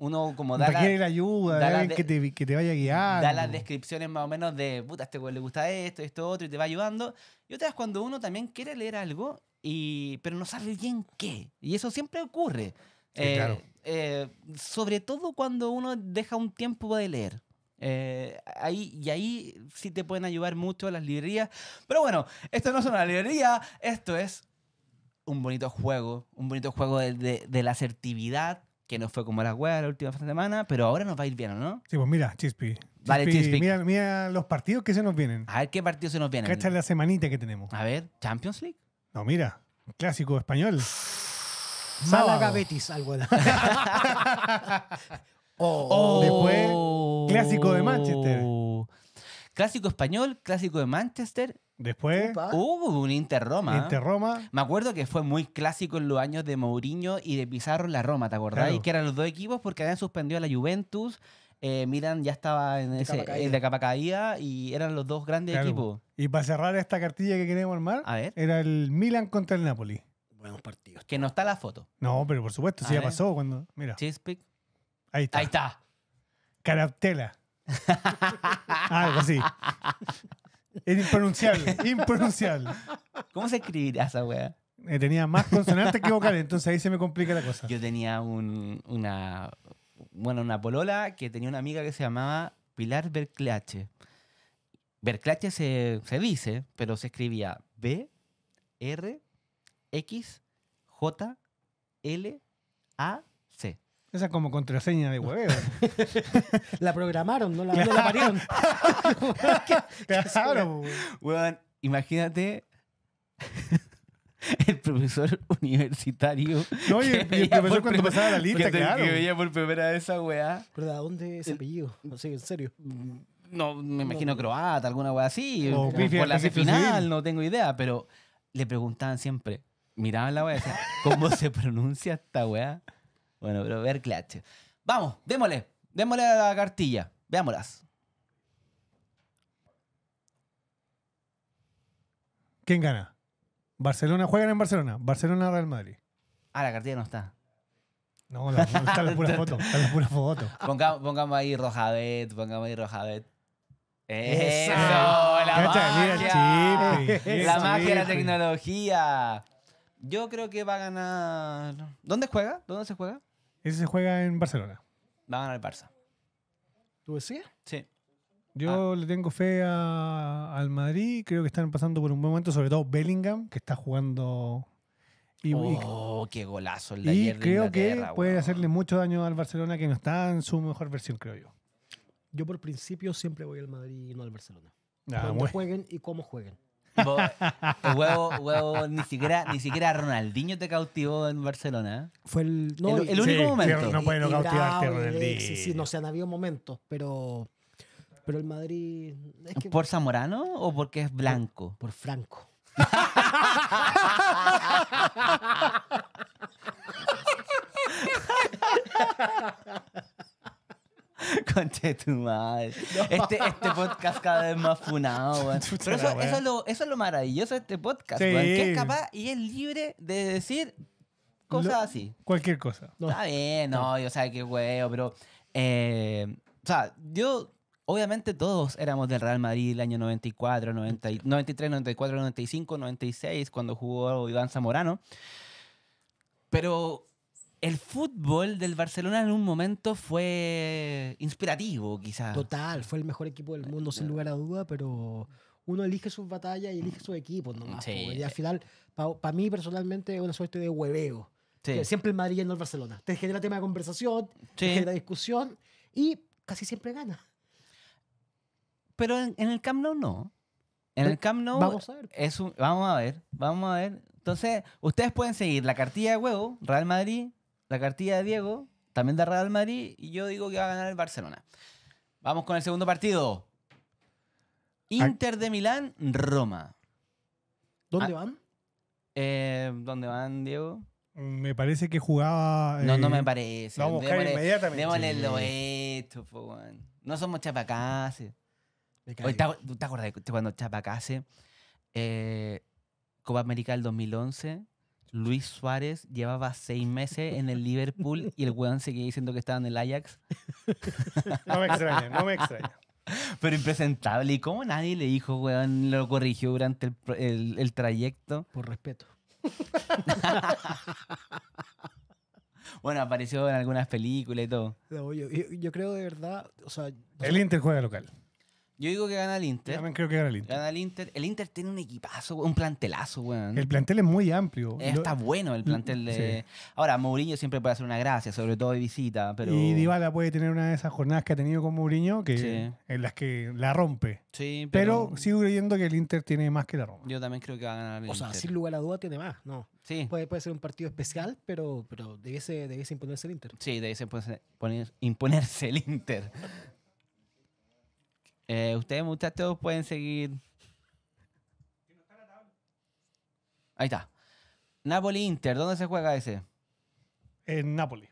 B: uno como da ayuda, que,
A: te, que te vaya guiando. Da las
B: descripciones más o menos de, puta, a este güey le gusta esto, esto, otro, y te va ayudando. Y otras cuando uno también quiere leer algo, y, pero no sabe bien qué. Y eso siempre ocurre. Eh, eh, sobre todo cuando uno deja un tiempo de leer. Eh, ahí, y ahí sí te pueden ayudar mucho las librerías. Pero bueno, esto no es una librería, esto es un bonito juego, un bonito juego de, de, de la asertividad, que no fue como la weá la última semana, pero ahora nos va a ir bien, no?
A: Sí, pues mira, Chispi. Vale, Chispi, Mira, los partidos que se nos vienen.
B: A ver qué partidos se nos vienen. es la
A: semanita que tenemos. A ver, Champions League. No, mira, clásico español. Málaga
B: Betis, algo de... Oh. Después, clásico de Manchester. Clásico español, clásico de Manchester Después hubo un Inter Roma. Inter Roma. Me acuerdo que fue muy clásico en los años de Mourinho y de Pizarro en la Roma, ¿te acordás? Y que eran los dos equipos porque habían suspendido a la Juventus. Eh, Milan ya estaba en de ese, capa eh, de caída y eran los dos grandes equipos.
A: Y para cerrar esta cartilla que queremos armar, era el Milan contra el Napoli.
B: Buenos partidos. Que no está la foto.
A: No, pero por supuesto, si ya pasó cuando. Mira. Ahí está. Ahí está. Caraptela. Algo así. Es impronunciable, impronunciable. ¿Cómo se escribiría esa weá? Eh, tenía más consonantes que vocales, entonces ahí se me complica la cosa. Yo tenía una,
B: bueno, una polola que tenía una amiga que se llamaba Pilar Berclache. Berclache se, se dice, pero se escribía B, R, X, J, L, A,
A: esa es como contraseña de hueveo.
C: la programaron, no la, no la parieron.
B: claro,
A: weón. Imagínate
B: el profesor universitario. No, y el, profesor cuando pasaba la lista, que, claro. Que veía
C: por primera vez esa hueá. dónde es el, apellido? No sé, en serio. No, me imagino
B: croata, alguna hueá así. por, la final, no tengo idea, pero le preguntaban siempre, miraban la weá, ¿cómo se pronuncia esta weá? Bueno, pero ver Clash. Vamos, démosle. Démosle a la cartilla. Veámoslas.
A: ¿Quién gana? Barcelona, juegan en Barcelona. Barcelona, Real Madrid. Ah, la cartilla no está. No, la, está la pura
B: foto. Está la pura foto. pongamos ahí Rojabet, pongamos ahí Rojabet. Eso, la magia. Mira, la magia de la tecnología. Yo creo que va a ganar. ¿Dónde juega? ¿Dónde se juega?
A: Ese se juega en Barcelona.
B: Van a ganar Barça. ¿Tú decías? Sí.
A: Yo ah. le tengo fe al Madrid. Creo que están pasando por un buen momento, sobre todo Bellingham, que está jugando. oh,
B: qué golazo el de y creo que puede
A: hacerle mucho daño al Barcelona, que no está en su mejor versión, creo yo.
C: Yo por principio siempre voy al Madrid y no al Barcelona. Ah, jueguen y cómo jueguen
B: huevo, ni siquiera, ni siquiera Ronaldinho te cautivó en Barcelona. Fue el, único momento. No puede no este Ronaldinho.
C: Eh, se han habido momentos, pero, pero el Madrid. ¿Por
B: Zamorano o porque es blanco? por Franco. Conche tu madre. Este, este, podcast cada vez más funado, eso, es lo, maravilloso de este podcast, Cualquier capaz y es libre de decir cosas
A: así. Cualquier cosa.
B: Está bien, no, yo sé qué huevo, pero. Eh, o sea, yo. Obviamente todos éramos del Real Madrid el año 94, 93, 94, 95, 96, cuando jugó Iván Zamorano. Pero el fútbol del Barcelona en un momento fue inspirativo, quizás.
C: Total, fue el mejor equipo del mundo, sin lugar a duda, pero uno elige sus batallas y elige sus equipos nomás. Pues, y al final, para mí personalmente, es una suerte de hueveo. Siempre el Madrid y no el Barcelona. Te genera tema de conversación,
B: te genera discusión y casi siempre gana. Pero en, el Camp Nou no. En el Camp Nou vamos a ver. Es vamos a ver, vamos a ver. Entonces, ustedes pueden seguir la cartilla de huevo, Real Madrid, la cartilla de Diego, también de Real Madrid, y yo digo que va a ganar el Barcelona. Vamos con el segundo partido.
A: Inter de Milán, Roma.
B: ¿Dónde ah, van? Eh, ¿Dónde van, Diego?
A: Me parece que jugaba. no, no eh, me parece. vamos a buscar inmediatamente. Démosle
B: lo No somos chapacase. ¿Tú ¿te, acuerdas de cuando Chapacase, eh, Copa América del 2011, Luis Suárez llevaba seis meses en el Liverpool y el weón seguía diciendo que estaba en el Ajax. No me extraña, no me extraña. Pero impresentable. ¿Y cómo nadie le dijo, weón, lo corrigió durante el, el, trayecto? Por respeto. bueno, apareció en algunas películas y todo. yo, creo de verdad, o sea... El Inter juega local. Yo digo que gana el Inter. También creo que gana el Inter. el Inter. tiene un equipazo, un plantelazo, El plantel
A: es muy amplio. Eh, está bueno
B: el mm, plantel de. Ahora, Mourinho siempre puede hacer una gracia, sobre todo de visita. Pero... Y Dybala
A: puede tener una de esas jornadas que ha tenido con Mourinho que en las que la rompe.
B: Sí, pero...
A: sigo creyendo que el Inter tiene más que la rompe
B: Yo también creo que va a ganar el Inter. O sea, sin lugar a la duda tiene
C: más, ¿no? Sí. Puede, puede ser un partido especial, pero, pero debiese, debiese imponerse el Inter.
B: Sí, debiese imponerse, imponerse el Inter. Eh, ustedes, ustedes, todos pueden seguir. Ahí está. Napoli-Inter, ¿dónde se juega ese?
A: En Napoli.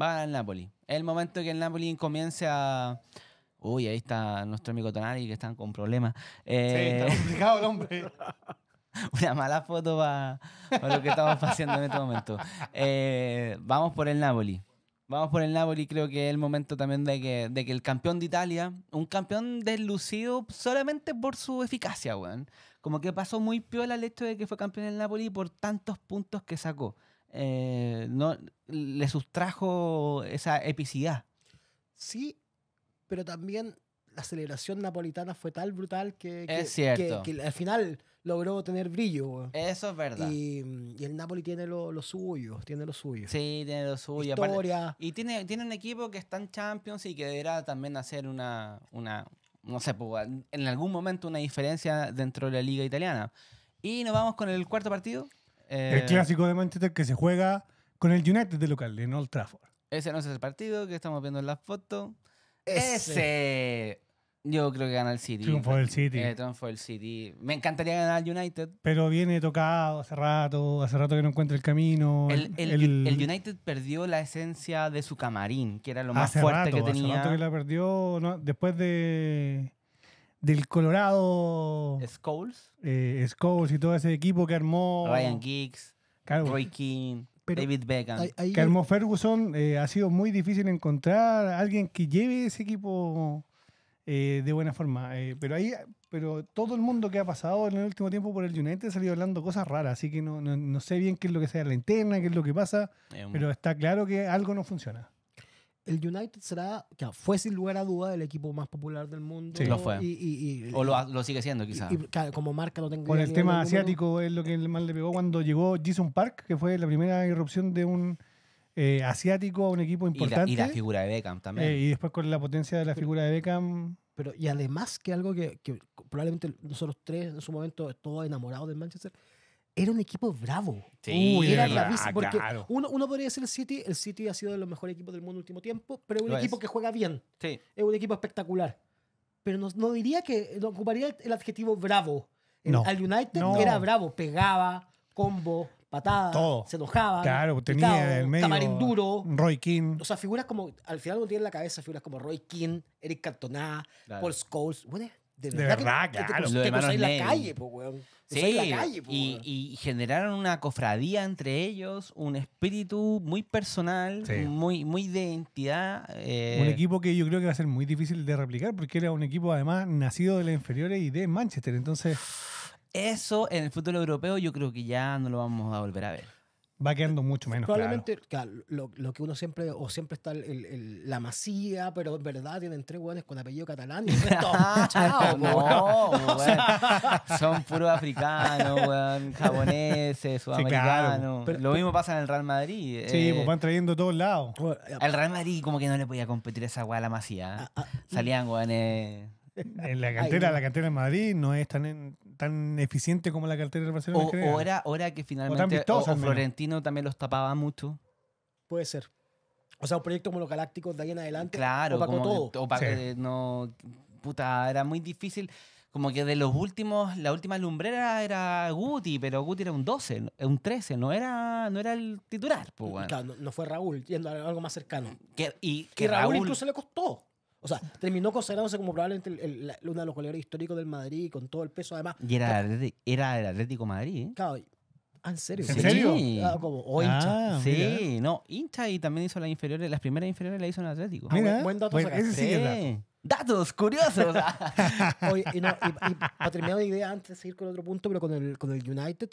B: Va al Napoli. El momento que el Napoli comience a. Uy, ahí está nuestro amigo Tonari que están con problemas. Sí, está eh, complicado el hombre. Una mala foto para lo que estamos haciendo en este momento. Eh, vamos por el Napoli. Vamos por el Napoli, creo que es el momento también de que, el campeón de Italia, un campeón deslucido solamente por su eficacia, weón. Como que pasó muy piola el hecho de que fue campeón del Napoli por tantos puntos que sacó. Eh, no, le sustrajo esa epicidad.
C: Sí, pero también la celebración napolitana fue tal brutal que, que al final logró tener brillo, Eso es verdad. Mm, y, el Napoli tiene lo, suyos suyo, tiene lo suyo.
B: Sí, tiene lo suyo. y tiene, tiene un equipo que están en Champions y que deberá también hacer una, una no sé, pues, en algún momento una diferencia dentro de la liga italiana. Y nos vamos con el cuarto partido. el
A: eh, clásico de Manchester que se juega con el United de local, en Old Trafford.
B: Ese no es el partido que estamos viendo en la foto. Ese. Yo creo que gana el City. Triunfo del City. Eh, triunfo del City. Me encantaría ganar el United.
A: Pero viene tocado hace rato, hace rato que no encuentra el camino. El, United
B: perdió la esencia de su camarín, que era lo más fuerte que tenía. Hace rato que la
A: perdió después de del Colorado. Scholes. Eh, Scholes y todo ese equipo que armó. Ryan
B: Giggs, Roy King. David Beckham. que armó
A: Ferguson, eh, ha sido muy difícil encontrar alguien que lleve ese equipo eh, de buena forma. Eh, pero ahí, pero todo el mundo que ha pasado en el último tiempo por el United ha salido hablando cosas raras, así que no, no, sé bien qué es lo que sea la interna, qué es lo que pasa, pero está claro que algo no funciona. El United será, fue sin lugar a duda el equipo más popular del mundo. Sí, lo fue.
D: Y,
A: o lo, sigue siendo, quizás. como marca lo tengo Con el tema asiático es lo que más le pegó cuando llegó Jason Park, que fue la primera irrupción de un eh, asiático un equipo importante. Y la,
B: figura de Beckham también. Eh,
A: y después con la potencia de la figura de Beckham. Pero, y además que
C: algo que, probablemente nosotros tres en su momento todos enamorados del Manchester, era un equipo bravo. Sí, era Porque uno, uno, podría decir el City, el City ha sido de los mejores equipos del mundo en el último tiempo, pero es un equipo que juega bien. Sí. Es un equipo espectacular. Pero no, diría que no ocuparía el, adjetivo bravo. Al United era bravo, pegaba, combo, patadas, se enojaba. Claro, tenía el medio. Camarín
A: duro. Roy King. O sea,
C: figuras como. Al final uno tiene la cabeza figuras como Roy King, Eric Cantona, Paul Scholes. Bueno,
B: de verdad, que, claro. la calle, y, generaron una cofradía entre ellos, un espíritu muy personal, muy, muy de identidad. Eh, un
A: equipo que yo creo que va a ser muy difícil de replicar, porque era un equipo además nacido de las inferiores y de Manchester. Entonces
B: eso en el fútbol europeo yo creo que ya no lo vamos a volver a ver. Va quedando mucho menos. Probablemente,
C: claro, lo, que uno siempre, o siempre está el, la masía, pero en verdad tienen tres hueones con apellido catalán. Y ah,
B: no, weón. Son puros africanos, weón, japoneses, sudamericanos. lo mismo pasa en el Real
A: Madrid. Sí, eh, pues van trayendo de todos lados. Eh, el
B: Real Madrid como que no le podía competir esa weá a la masía. Ah, ah, Salían, weones. En la cantera, la
A: cantera en Madrid no es tan, en, tan eficiente como la cartera de Barcelona. O, o, era, que finalmente o
B: Florentino también los tapaba mucho. Puede ser. O sea, un proyecto
C: como los Galácticos de ahí en adelante. Claro, para como, todo. Eh,
B: no, puta, era muy difícil. Como que de los últimos, la última lumbrera era Guti, pero Guti era un 12, un 13, no era, no era el titular. Pues, no, fue Raúl, yendo a algo más cercano. Que, Raúl, Raúl incluso
C: le costó. O sea, terminó considerándose como probablemente el, uno de los goleadores históricos del Madrid, con todo el peso además.
B: Y era, el Atlético Madrid, ¿eh? Claro, Ah, ¿en serio? ¿En serio? Sí. Ah, como, o oh, ah, hincha. sí, no, hincha y también hizo las inferiores, las primeras inferiores las hizo en Atlético. Ah, mira, buen, dato. Pues, sacaste. ese sí Datos curiosos. y, no, y, para terminar
C: idea, antes de seguir con otro punto, pero con el, con el United,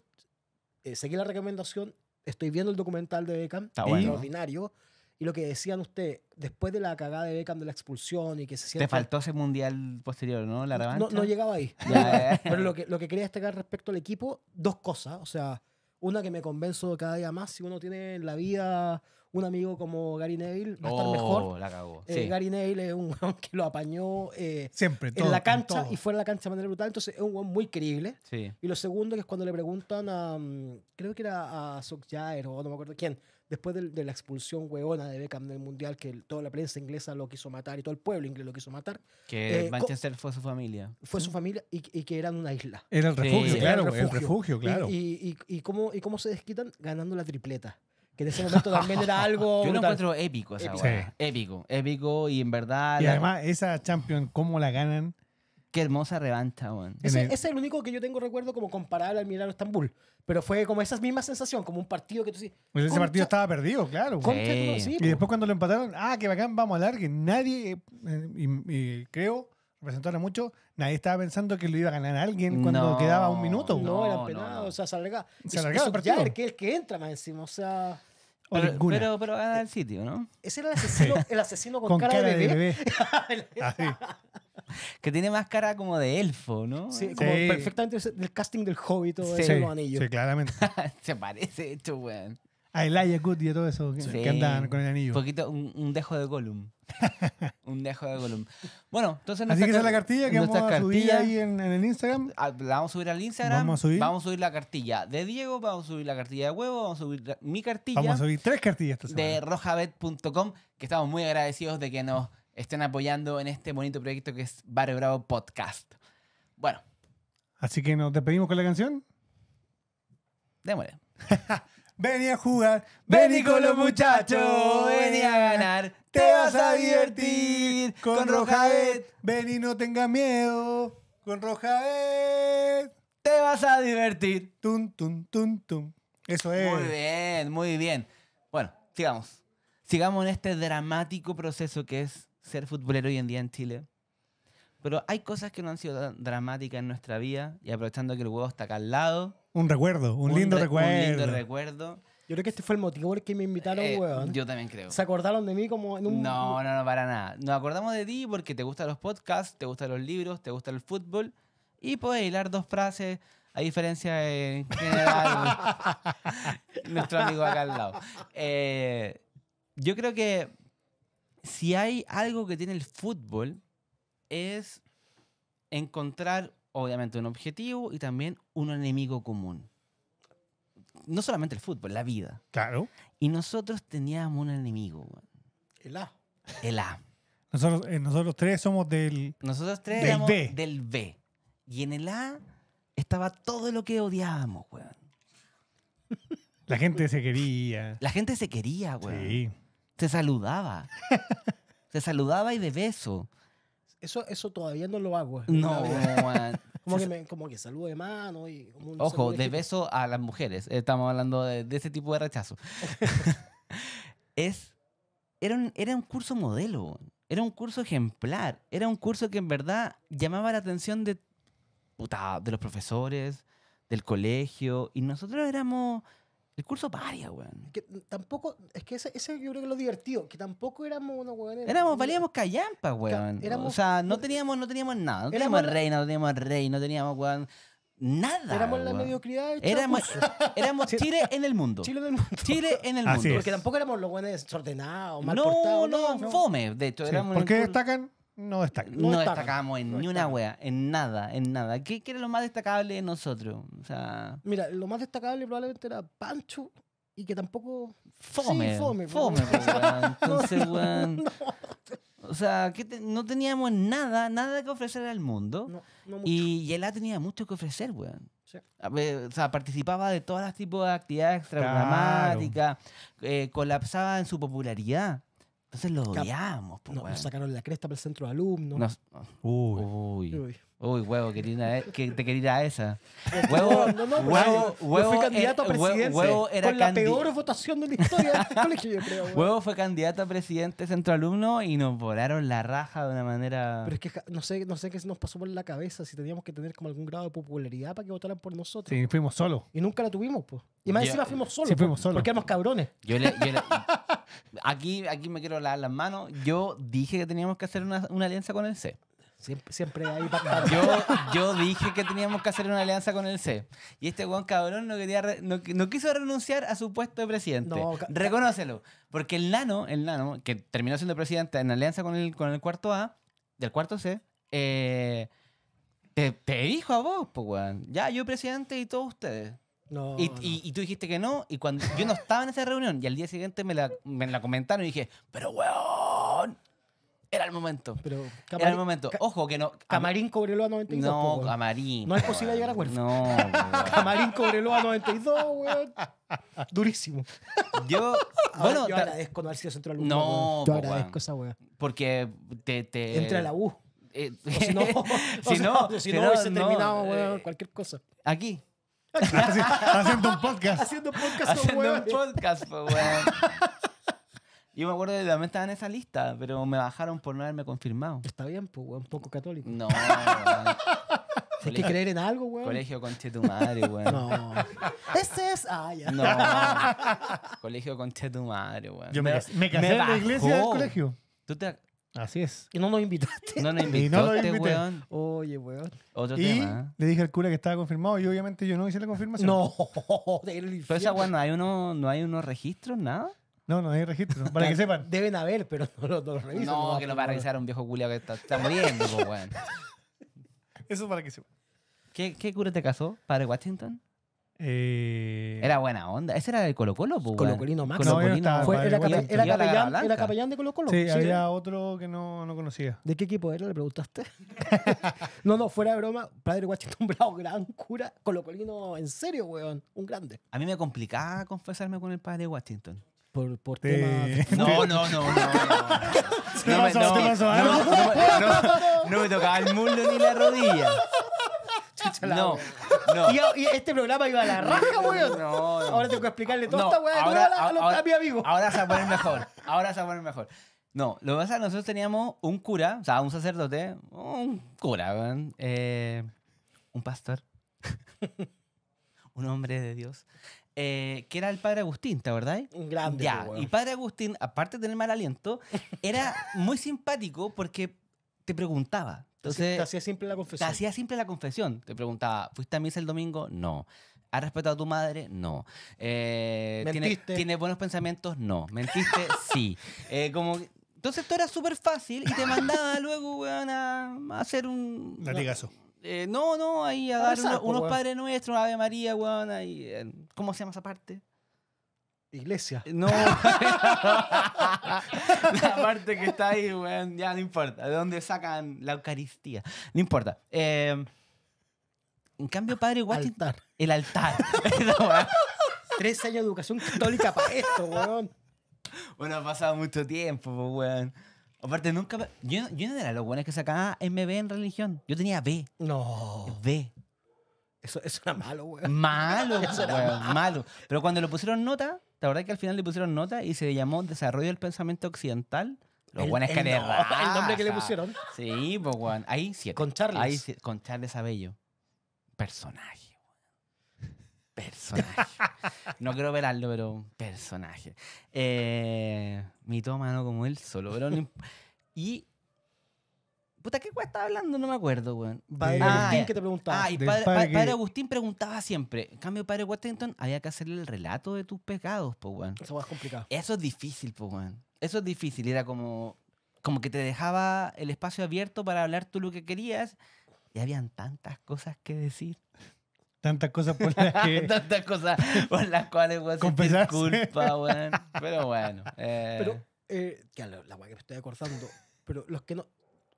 C: eh, seguí la recomendación, estoy viendo el documental de Beckham, extraordinario. Y lo que decían usted, después de la cagada de Beckham de la expulsión y que se siente... Te faltó
B: ese mundial posterior, ¿no? La revancha. No, llegaba ahí.
C: Pero lo que, lo que quería destacar respecto al equipo, dos cosas. O sea, una que me convenzo cada día más, si uno tiene en la vida un amigo como Gary Neville va a estar oh,
A: mejor. Eh, Gary
C: Neville es un weón que lo apañó eh,
A: Siempre, en la cancha
C: y fuera de la cancha de manera brutal. Entonces es un weón muy creíble. Y lo segundo que es cuando le preguntan a. Mm, creo que era a Jair o no me acuerdo quién. Después de, la expulsión huevona de Beckham del Mundial, que toda la prensa inglesa lo quiso matar y todo el pueblo inglés lo quiso matar. Que
B: eh, Manchester fue su familia.
C: Fue su familia y, que eran una isla. Era
B: el refugio, claro, claro.
C: Y, cómo, y cómo se desquitan ganando la tripleta que en ese momento también era algo. Yo lo encuentro épico esa épico.
B: épico, épico y en verdad. Y además,
A: esa Champion, ¿cómo la ganan? Qué hermosa revancha, weón. Ese, es
C: el único que yo tengo recuerdo como comparable al Milano Estambul. Pero fue como esa misma sensación, como un partido que tú sí.
A: Pues ese partido estaba perdido, claro. sí, y pues. después cuando lo empataron, ah, que bacán, vamos a que Nadie, creo, eh, y, y, creo, mucho, nadie estaba pensando que lo iba a ganar alguien cuando quedaba un minuto. No, no eran
C: o sea, se alargaba. Se alargaba el partido. Ya, el que, el que entra más encima, o sea
A: pero, ninguna. Pero, eh, sitio, ¿no?
C: Ese era el asesino, el asesino con, cara, de bebé.
B: que tiene más cara como
A: de elfo, ¿no? Sí, como perfectamente
B: del casting del Hobbit o sí. de Sí, claramente. Se parece, esto, weón.
A: A Elijah Good y a todo eso que, andan con el anillo.
B: Poquito, un, dejo de Gollum. un dejo de column Bueno, entonces Así que esa es la cartilla que vamos a subir ahí
A: en, el Instagram. Ah, la vamos a subir al Instagram. Vamos a subir. Vamos a
B: subir la cartilla de Diego, vamos a subir la cartilla de Huevo, vamos a subir mi cartilla. Vamos a subir tres cartillas De rojabet.com, que estamos muy agradecidos de que nos estén apoyando en este bonito proyecto que es Barrio Bravo Podcast. Bueno.
A: Así que nos despedimos con la canción.
B: Démosle.
A: Vení a jugar, vení con los muchachos, vení a ganar, te vas a divertir con Ven Vení, no tengas miedo, con Rojavet Te vas a divertir. Tum, tum, tum, tum.
B: Eso es. Muy bien, muy bien. Bueno, sigamos. Sigamos en este dramático proceso que es ser futbolero hoy en día en Chile. Pero hay cosas que no han sido dramáticas en nuestra vida y aprovechando que el huevo está acá al lado
A: un recuerdo, un, lindo recuerdo. Un lindo
B: recuerdo. Yo creo que este fue el motivo por el que me invitaron, eh, weón. Yo también creo. ¿Se acordaron de mí como en un.? No, no, no, para nada. Nos acordamos de ti porque te gustan los podcasts, te gustan los libros, te gusta el fútbol y puedes hilar dos frases a diferencia de general, nuestro amigo acá al lado. Eh, yo creo que si hay algo que tiene el fútbol es encontrar, obviamente, un objetivo y también un enemigo común. No solamente el fútbol, la vida. Claro. Y nosotros teníamos un enemigo. El A. El
A: A. Nosotros, eh, nosotros tres somos del. Nosotros tres del B.
C: del
D: B.
A: Y en el A estaba todo lo que odiábamos, güey.
B: La gente se quería. La gente se quería, güey. Sí. Se saludaba. se saludaba y de beso.
C: Eso, eso todavía no lo hago. No, como, que, saludo de mano y... Ojo, de,
B: beso a las mujeres. Eh, estamos hablando de, ese tipo de rechazo. es... Era un, era un curso modelo, era un curso ejemplar, era un curso que en verdad llamaba la atención de, de los profesores, del colegio, y nosotros éramos el curso paria, weón.
C: tampoco, es que ese, ese yo creo que es lo divertido, que tampoco éramos unos
B: weones. Éramos, valíamos callampa, weón. o sea, no teníamos, no teníamos nada. No teníamos éramos, reina, no teníamos rey, no teníamos, weón. Nada. Éramos la mediocridad
C: Éramos,
B: éramos Chile en el mundo. Chile en el mundo. Chile en el mundo. Porque tampoco éramos los weones desordenados, mal no, portados. No, fome. De hecho, ¿Por qué destacan? no destacamos. No, en ni una wea, en nada, en nada. ¿Qué, ¿Qué, era lo más destacable de nosotros?
C: Mira, lo más destacable probablemente era Pancho y que tampoco... Fome. Sí, fome. Pues. Fome, pues, Entonces, weón...
B: o sea, que no teníamos nada, nada que ofrecer al mundo. Y, y él tenía mucho que ofrecer, weón. O sea, participaba de todas las tipos de actividades extra dramáticas, eh, colapsaba en su popularidad. Entonces lo odiábamos. Pues, no, sacaron
C: la cresta para el centro de alumnos.
B: uy. uy. Uy, huevo, querida e, te quería a esa. Huevo, huevo, fue candidato a presidente. Huevo, con la peor
C: votación de la historia del colegio, yo creo.
B: Huevo. fue candidato a presidente centroalumno y nos volaron la raja de una manera. Pero es que
C: no sé, no sé qué nos pasó por la cabeza si teníamos que tener como algún grado de popularidad para que votaran por nosotros.
A: Sí, fuimos solos.
B: Y nunca la tuvimos, pues.
A: Y más encima fuimos solos. Sí, fuimos Porque éramos cabrones. Yo, le,
B: aquí, aquí me quiero lavar las manos. Yo dije que teníamos que hacer una, una alianza con el C. Siempre, siempre para yo, yo dije que teníamos que hacer una alianza con el C. Y este Juan cabrón no, quería no, quiso renunciar a su puesto de presidente. No, Reconócelo. Porque el nano, el nano, que terminó siendo presidente en alianza con el, con el cuarto A, del cuarto C, eh, te, te, dijo a vos, pues, Juan Ya, yo presidente y todos ustedes. No, y, tú dijiste que no, y cuando yo no estaba en esa reunión, y al día siguiente me la, me la comentaron y dije, pero weón era el momento. Pero camarín, era el momento. Ojo, que no. Camarín
C: Cobreloa 92. No,
B: Camarín. No es posible llegar a Huerta. No, Camarín a 92, weón.
C: Durísimo. Yo. bueno, yo agradezco no haber sido centro No, yo agradezco esa
B: weón. Porque te, te. Entra a la U. Eh, si no, si no, si terminado eh, weón, cualquier cosa. Aquí. Haciendo un podcast. Haciendo un podcast, Haciendo podcast, weón. Yo me acuerdo que también estaba en esa lista, pero me bajaron por no haberme confirmado. Está bien, pues, un poco católico. No, Hay que creer en algo, weón. Colegio Conche tu madre, weón. No.
C: Ese es. Ah,
B: ya. No. Colegio Conche tu madre, weón. Yo me, me, casé en la iglesia del colegio.
C: ¿Tú te, Así es. Y no nos invitaste. No nos invitaste, weón.
B: Oye, weón. Otro y tema. ¿eh?
A: Le dije al cura que estaba confirmado y obviamente yo no hice la confirmación. No,
B: entonces Pero esa weón, hay uno, no hay unos registros, nada.
A: No, no hay registro. Para que sepan.
B: Deben haber, pero no, los no lo No, que lo va a revisar un viejo culiao que está, muriendo, pues, weón. Eso para que sepan. ¿Qué, cura te casó? ¿Padre Washington? Eh, era buena onda. Ese era el Colo Colo, pues. Colo Max. era, capellán, era, capellán,
A: de Colo Colo. Sí, había otro que no, no, conocía. ¿De qué equipo era? ¿Le preguntaste?
B: no, no, fuera
C: de broma. Padre Washington Bravo, gran cura. Colo en serio, weón. Un grande. A mí me
B: complicaba confesarme con el padre Washington por, por No, no, no, no. No, me- no, no, no, me tocaba el mundo ni la rodilla. No, no.
C: Y, este programa iba
B: a la raja, weón. No, Ahora tengo que explicarle toda esta weá ahora- a, ahora- Ahora se va a poner mejor. Ahora se va a poner mejor. No, lo que pasa es que nosotros teníamos un cura, o sea, un sacerdote, un cura, eh, un pastor, un hombre de Dios, eh, que era el padre Agustín, ¿te acordáis? Un grande. Ya, pues, y padre Agustín, aparte de tener mal aliento, era muy simpático porque te preguntaba. Entonces, te hacía siempre la confesión. Te hacía siempre la confesión. Te preguntaba, ¿fuiste a misa el domingo? No. ¿Has respetado a tu madre? No. Eh, ¿Mentiste? ¿tienes, buenos pensamientos? No. ¿Mentiste? sí. Eh, como, entonces esto era súper fácil y te mandaba luego, weón, a hacer un... Latigazo. Eh, no, no, ahí a, dar unos, Padres Nuestros, Ave María, weón. Ahí, ¿Cómo se llama esa parte?
A: Iglesia. Eh, no. la
B: parte que está ahí, weón, ya no importa. De dónde sacan la Eucaristía. No importa. Eh, en cambio, Padre Washington. El altar. Tres años de educación católica para esto, weón. Bueno, ha pasado mucho tiempo, weón. Aparte, nunca. Yo, no era lo bueno es que sacaba MB en religión. Yo tenía B. No. B. Eso, era malo, weón. Malo, eso weón, malo. Pero cuando le pusieron nota, verdad es que al final le pusieron nota y se le llamó Desarrollo del Pensamiento Occidental? Lo bueno que le El nombre que le pusieron. Sí, pues, weón. Ahí siete. Con Charles. Ahí, con Charles Abello. Personaje personaje. No quiero algo, pero un personaje. Eh, toma no como él solo, Y. Puta, ¿qué estaba hablando? No me acuerdo, weón. Padre ah, Agustín que te preguntaba. padre, Agustín preguntaba siempre. En cambio, padre Washington, había que hacerle el relato de tus pecados, po, weón. Eso es complicado. Eso es difícil, po, weón. Eso es difícil. Era como. Como que te dejaba el espacio abierto para hablar tú lo que querías. Y habían tantas cosas que decir. Tanta cosa por las que... Tantas cosas por las cuales, culpa, weón. Pero bueno. Pero, eh, eh la, que me estoy
C: acordando. Pero los que no...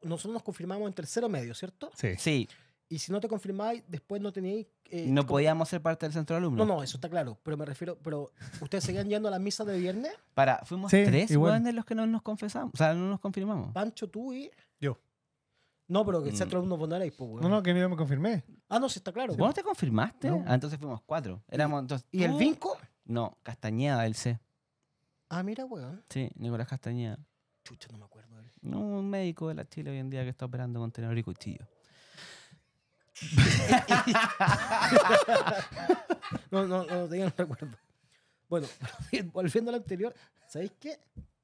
C: Nosotros nos confirmamos en tercero medio, ¿cierto? Sí. Sí. Y si no te confirmáis, después no teníais... Eh, no podíamos
B: ser parte del centro de alumnos. No, no, eso
C: está claro. Pero me refiero... Pero, ¿ustedes seguían yendo a la misa de viernes?
B: Para, fuimos tres, weón,
C: de los que no nos confesamos. O
B: sea, no nos confirmamos.
C: Pancho, tú y... No, pero que sea todo el mundo ahí, pues, weón. No, no,
B: que yo me confirmé.
C: Ah, no, sí, está claro. ¿Vos pues. te
B: confirmaste? Ah, entonces fuimos cuatro. Éramos, ¿Y el Vinco? No, Castañeda, el C.
C: Ah, mira, weón.
B: Sí, Nicolás Castañeda.
C: Chucha, no me acuerdo. de
B: él. No, un médico de la Chile hoy en día que está operando con tenedor y cuchillo.
C: No, no, no, no, no recuerdo. Bueno, volviendo a lo anterior, ¿sabéis qué?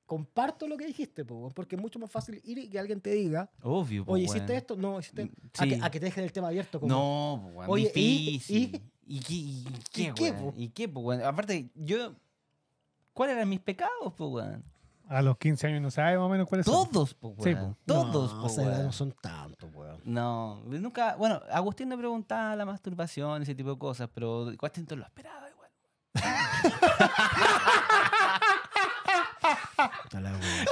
C: comparto lo que dijiste, porque es mucho más fácil ir y que alguien te diga, Obvio, po, oye, hiciste esto, no, hiciste mm, a, que, te dejen el
B: tema abierto. no, difícil. ¿Y, qué, ¿Y qué, ¿Y qué, Aparte, yo, ¿cuáles eran mis pecados,
A: A los 15 años no sabes más o menos cuáles Todos, son. todos sí, Todos, no, no son tantos, No,
B: nunca. Bueno, Agustín me preguntaba la masturbación, ese tipo de cosas, pero Agustín lo esperaba igual.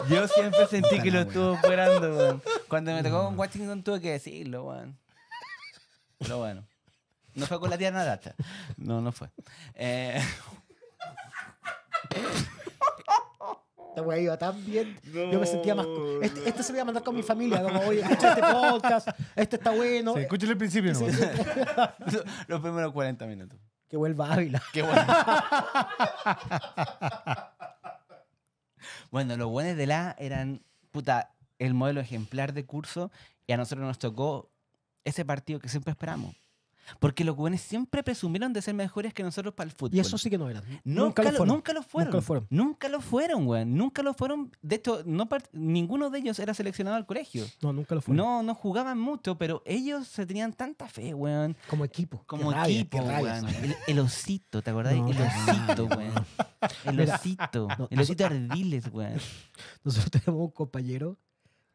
B: Yo siempre sentí que lo estuvo operando, Cuando me tocó con Washington tuve que decirlo, weón. Pero bueno. No fue con la tía Nadata. No, no fue. Eh...
C: Esta weá iba tan bien. yo me sentía más. Este, se lo voy a mandar con mi familia. Como, oye, escucha este podcast. Este está bueno. Sí,
A: escúchale
B: el principio, ¿no? Los primeros 40 minutos. Que vuelva Ávila. Que vuelva. Bueno, los buenos de la eran, puta, el modelo ejemplar de curso y a nosotros nos tocó ese partido que siempre esperamos. Porque los jóvenes siempre presumieron de ser mejores que nosotros para el fútbol. Y eso sí que no eran. Nunca, nunca, lo, fueron. nunca lo fueron. Nunca Nunca güey. Nunca lo fueron. De hecho, no ninguno de ellos era seleccionado al colegio. No, nunca lo fueron. No, no jugaban mucho, pero ellos se tenían tanta fe, güey. Como equipo. Como equipo, ¿eh? El, osito, ¿te acordás? el osito, güey. El osito. el osito ardiles, güey. Nosotros tenemos un
C: compañero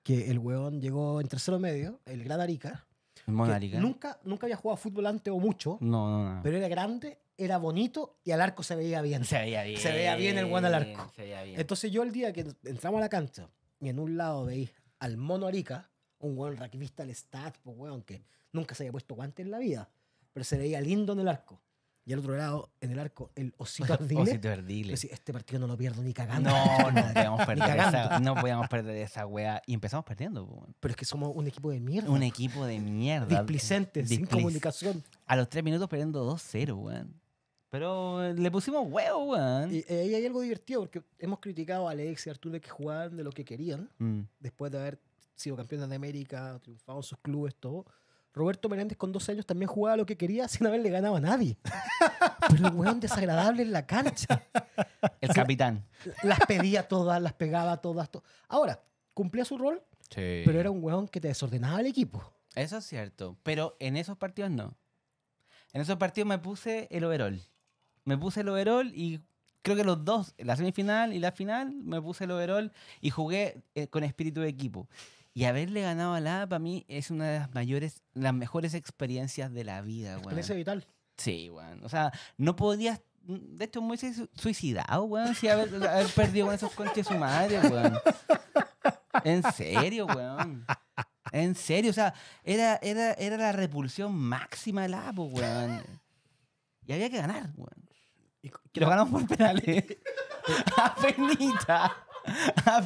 C: que el weón llegó en tercero medio, el gran Arica
B: Nunca,
C: nunca había jugado fútbol antes o mucho.
B: No, Pero
C: era grande, era bonito y al arco se veía bien.
B: Se veía bien. Se veía bien el guan al arco. Entonces
C: yo el día que entramos a la cancha y en un lado veí al mono Arica, un buen raquivista al stat, pues weón, que nunca se había puesto guante en la vida, pero se veía lindo en el arco. Y al otro lado, en el arco, el Osito Ardile. Pues este partido no lo pierdo ni cagando. No, no podíamos perder, esa, no
B: perder esa wea. Y empezamos perdiendo. Pero es que somos un equipo de mierda. Un equipo de mierda. Displicente, sin comunicación. A los tres minutos perdiendo 2-0, weón. Pero eh, le pusimos
C: huevo, weón. Y ahí eh, hay algo divertido, porque hemos criticado a Alex y Arturo que jugaban de lo que querían, mm. después de haber sido campeones de América, triunfado en sus clubes, todo. Roberto Menéndez con 12 años también jugaba lo que quería sin haberle ganado a nadie. Pero un weón desagradable en la
B: cancha. El capitán.
C: Las pedía todas, las pegaba todas. Ahora, cumplía su rol, pero era un weón que te desordenaba el equipo.
B: Eso es cierto, pero en esos partidos no. En esos partidos me puse el overall. Me puse el overall y creo que los dos, la semifinal y la final, me puse el overall y jugué eh, con espíritu de equipo. Y haberle ganado al la a mí es una de las mayores, las mejores experiencias de la vida, weón. Experiencia vital. Sí, güey. O sea, no podías. Mm, de hecho, muy suicidado, weón. Si haber, perdido con esos conches su madre, weón. En serio, weón. En serio, o sea, era, era, era la repulsión máxima del Apo, weón. Y había que ganar, weón. Y lo ganamos por penales. a penita. A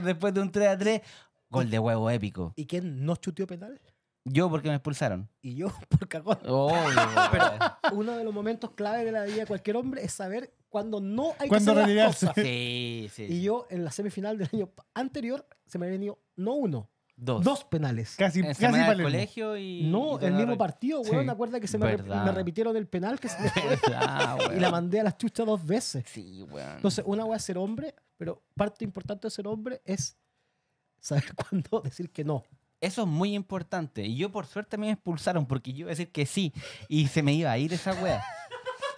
B: después de un 3 a 3. Gol de huevo épico. ¿Y quién no chuteó penales? Yo porque me expulsaron. Y yo por cagón.
C: uno de los momentos clave de la vida de cualquier hombre es saber cuándo no hay ¿Cuándo que hacer las
B: Sí, sí. Y
C: yo en la semifinal del año anterior se me había venido no uno, Dos. Dos. penales. Casi, para el colegio y. No, el mismo partido, güey. Me Acuerda que se me, repitieron el penal que Y la mandé a las chuchas dos veces. Sí, güey. Entonces, una voy a ser hombre, pero parte importante de ser hombre es
B: saber cuándo decir que no. Eso es muy importante. Y yo, por suerte, me expulsaron porque yo iba a decir que sí y se me iba a ir esa weá.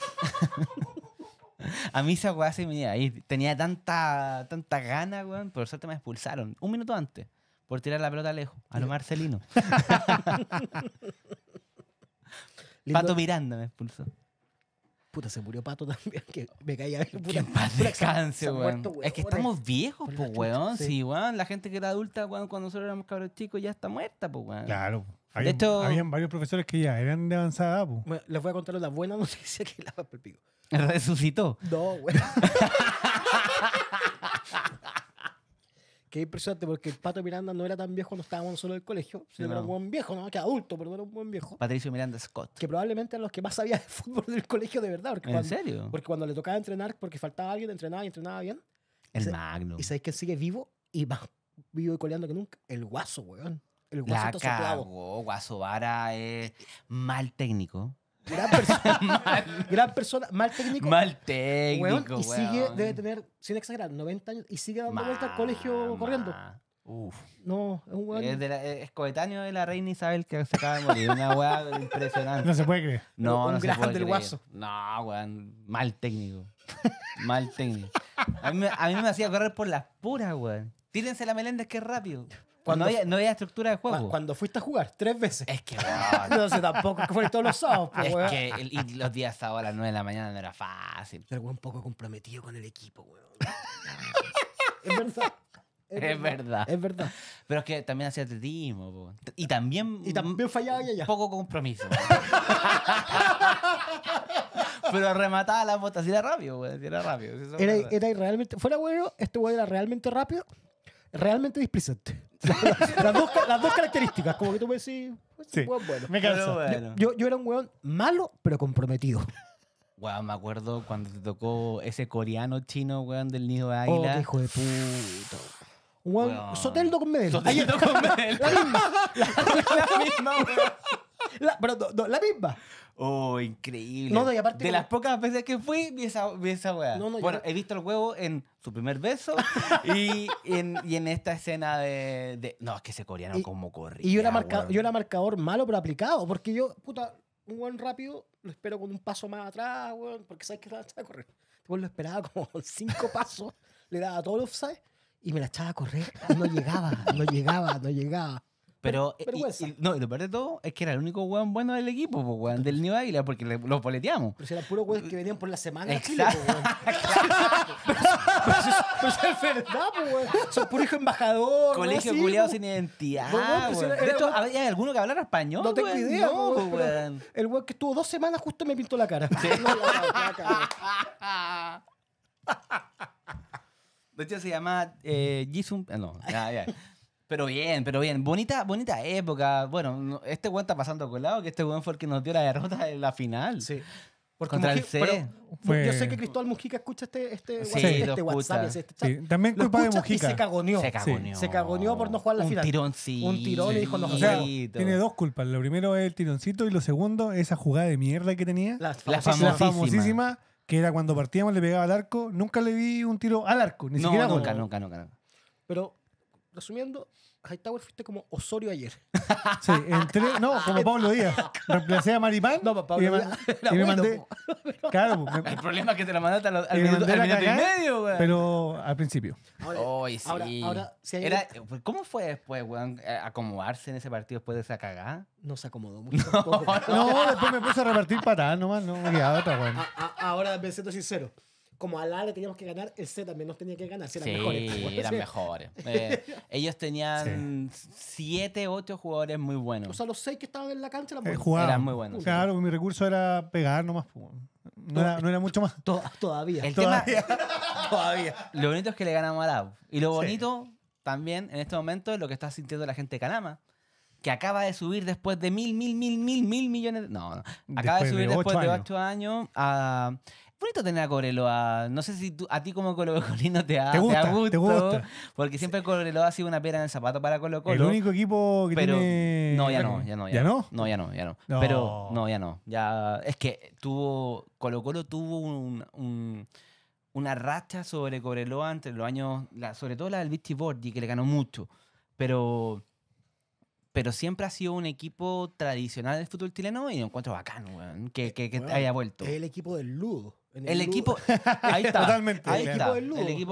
B: a mí esa weá se me iba a ir. Tenía tanta, tanta gana, weón. Por suerte me expulsaron un minuto antes por tirar la pelota lejos a lo Marcelino. Pato Miranda me expulsó. Puta, se murió Pato también, que
C: me caía bien. paz descanse, Es que estamos viejos, pues, weón. Sí. weón. La
B: gente que era adulta cuando nosotros éramos cabros chicos ya está muerta, pues, weón. Claro.
A: habían varios profesores que ya eran de avanzada, pues. les voy a contar una buena noticia que la pico. Resucitó. No, weón. Qué impresionante
C: porque el Pato Miranda no era tan viejo cuando estábamos solo en el colegio, era un buen viejo, ¿no? Que adulto, pero era un buen viejo.
B: Patricio Miranda Scott.
C: Que probablemente era los que más sabía de fútbol del colegio de verdad. Porque ¿En cuando, serio? Porque cuando le tocaba entrenar, porque faltaba alguien, entrenaba y entrenaba bien.
B: El Magno.
C: ¿Y sabéis que sigue vivo y más vivo y coleando que nunca? El Guaso, weón. El Guaso La está
B: Guaso Vara es mal técnico. Gran persona. mal. técnico. Mal técnico. y sigue, debe tener, sin exagerar, 90 años y sigue dando vueltas al colegio corriendo. Uf. No, es un weón. Es, de la, es, coetáneo de la reina Isabel que se acaba de morir. Una weá impresionante. No se puede creer. No, no se puede del No, weón. Mal técnico. Mal técnico. A mí, me hacía correr por las puras, weón. Tírense la melenda, es que es rápido no, había, no estructura de juego. Cuando, fuiste a jugar, tres veces. Es que, weón. no
C: sé, tampoco que fue todos los sábados, pues, Es
B: que y los días sábados a las 9 de la mañana no era fácil. Pero, un poco comprometido con el equipo, weón. es verdad. Es, verdad, Es verdad. Pero es que también hacía atletismo. Po. Y también. Y también fallaba ya. Poco compromiso. Pero remataba las botas era rápido, weón. Era rápido. era, era
C: realmente. Fuera bueno, este güey era realmente rápido realmente displicente. las, dos, las, dos, características, como que tú puedes decir,
B: pues, sí. bueno. Me cansa. Bueno. Yo,
C: yo, era un weón malo, pero comprometido.
B: Guau me acuerdo cuando te tocó ese coreano chino, weón, del nido de oh, águila. Oh, hijo de puto Weón,
C: Soteldo con Medel. Soteldo con La misma. La, misma,
B: la misma. Oh, increíble. De las pocas veces que fui, vi esa, vi weá. bueno, he visto el huevo en su primer beso y, en, y esta escena de, No, es que se coreano como corría. Y yo era,
C: yo era marcador malo, pero aplicado. Porque yo, puta, un buen rápido lo espero con un paso más atrás, weón, porque sabes que estaba a correr. Después lo esperaba como cinco pasos, le daba todo el offside
B: y me la echaba a correr. No llegaba, no llegaba, no llegaba. Pero, no, y lo peor de todo es que era el único weón bueno del equipo, weón, del New Águila, porque los boleteamos. Pero
C: si eran puro weón que venían por la semana exacto Chile,
B: pero, eso es verdad, weón. Son puro hijo embajador. Colegio sin identidad. Pues weón, de hecho, ¿hay alguno que hablara español? No tengo idea,
C: weón. El weón que estuvo dos semanas justo me pintó la cara. Sí.
B: De hecho, se llama eh, eh No, ya, ya. Pero bien, pero bien. Bonita, bonita época. Bueno, este weón está pasando colado, que este weón fue el que nos dio la derrota en la final. Sí. Porque Contra el C. Yo sé que
C: Cristóbal Mujica escucha este, este, WhatsApp, este este
A: sí. También culpa de Mujica. Y se cagoneó. Se cagoneó. Se
C: cagoneó por no jugar la final, un final. un tirón y dijo no Tiene
A: dos culpas. Lo primero es el tironcito y lo segundo, esa jugada de mierda que tenía. La, la famosísima. Que era cuando partíamos, le pegaba al arco. Nunca le vi un tiro al arco. Ni siquiera nunca, nunca, nunca. Pero
C: resumiendo, Hightower fuiste como Osorio ayer.
A: Sí, entré, no, como Pablo Díaz. Reemplacé a Maripán. No, pues, Pablo y me, mandé. claro, el
B: problema es que te la mandaste al, minuto, al minuto, y medio, weón.
A: Pero al principio.
B: Ahora, sí. Era, eh, pues, ¿Cómo fue después, weón, eh, acomodarse en ese partido después de esa cagada? No se acomodó mucho. No, después me
A: puse a repartir patadas nomás, no me quedaba otra,
C: ahora, me siendo sincero como a la le teníamos que ganar, el C también nos tenía que ganar, si eran sí, mejores. eran mejores. Eh,
B: ellos tenían 7, ocho 8 jugadores muy buenos. O sea,
C: los seis que estaban en la cancha eran, eh,
A: eran muy buenos. Claro, mi recurso era pegar nomás. No era, no era mucho más. todavía.
B: El todavía. Tema, todavía. Lo bonito es que le ganamos a Y lo bonito también en este momento es lo que está sintiendo la gente de Canama que acaba de subir después de mil, mil, mil, mil, mil millones. De... No, no. Acaba de subir después de ocho años a bonito tener a Cobreloa. No sé si a ti como Colo Colino te, ha, te, gusta, te, gusta. Porque siempre Cobreloa ha sido una pera en el zapato para Colo Colo. El único equipo que tiene... No, ya no, ya no. ¿Ya, no? No, ya no, ya no. Pero no, ya no. Ya, es que tuvo... Colo Colo tuvo una racha sobre Cobreloa entre los años... sobre todo la del Vichy Borgi, que le ganó mucho. Pero pero siempre ha sido un equipo tradicional del fútbol chileno y lo encuentro bacano, weón, que, haya vuelto. Es el equipo del Ludo el, equipo.
C: Ahí está. Totalmente. El, equipo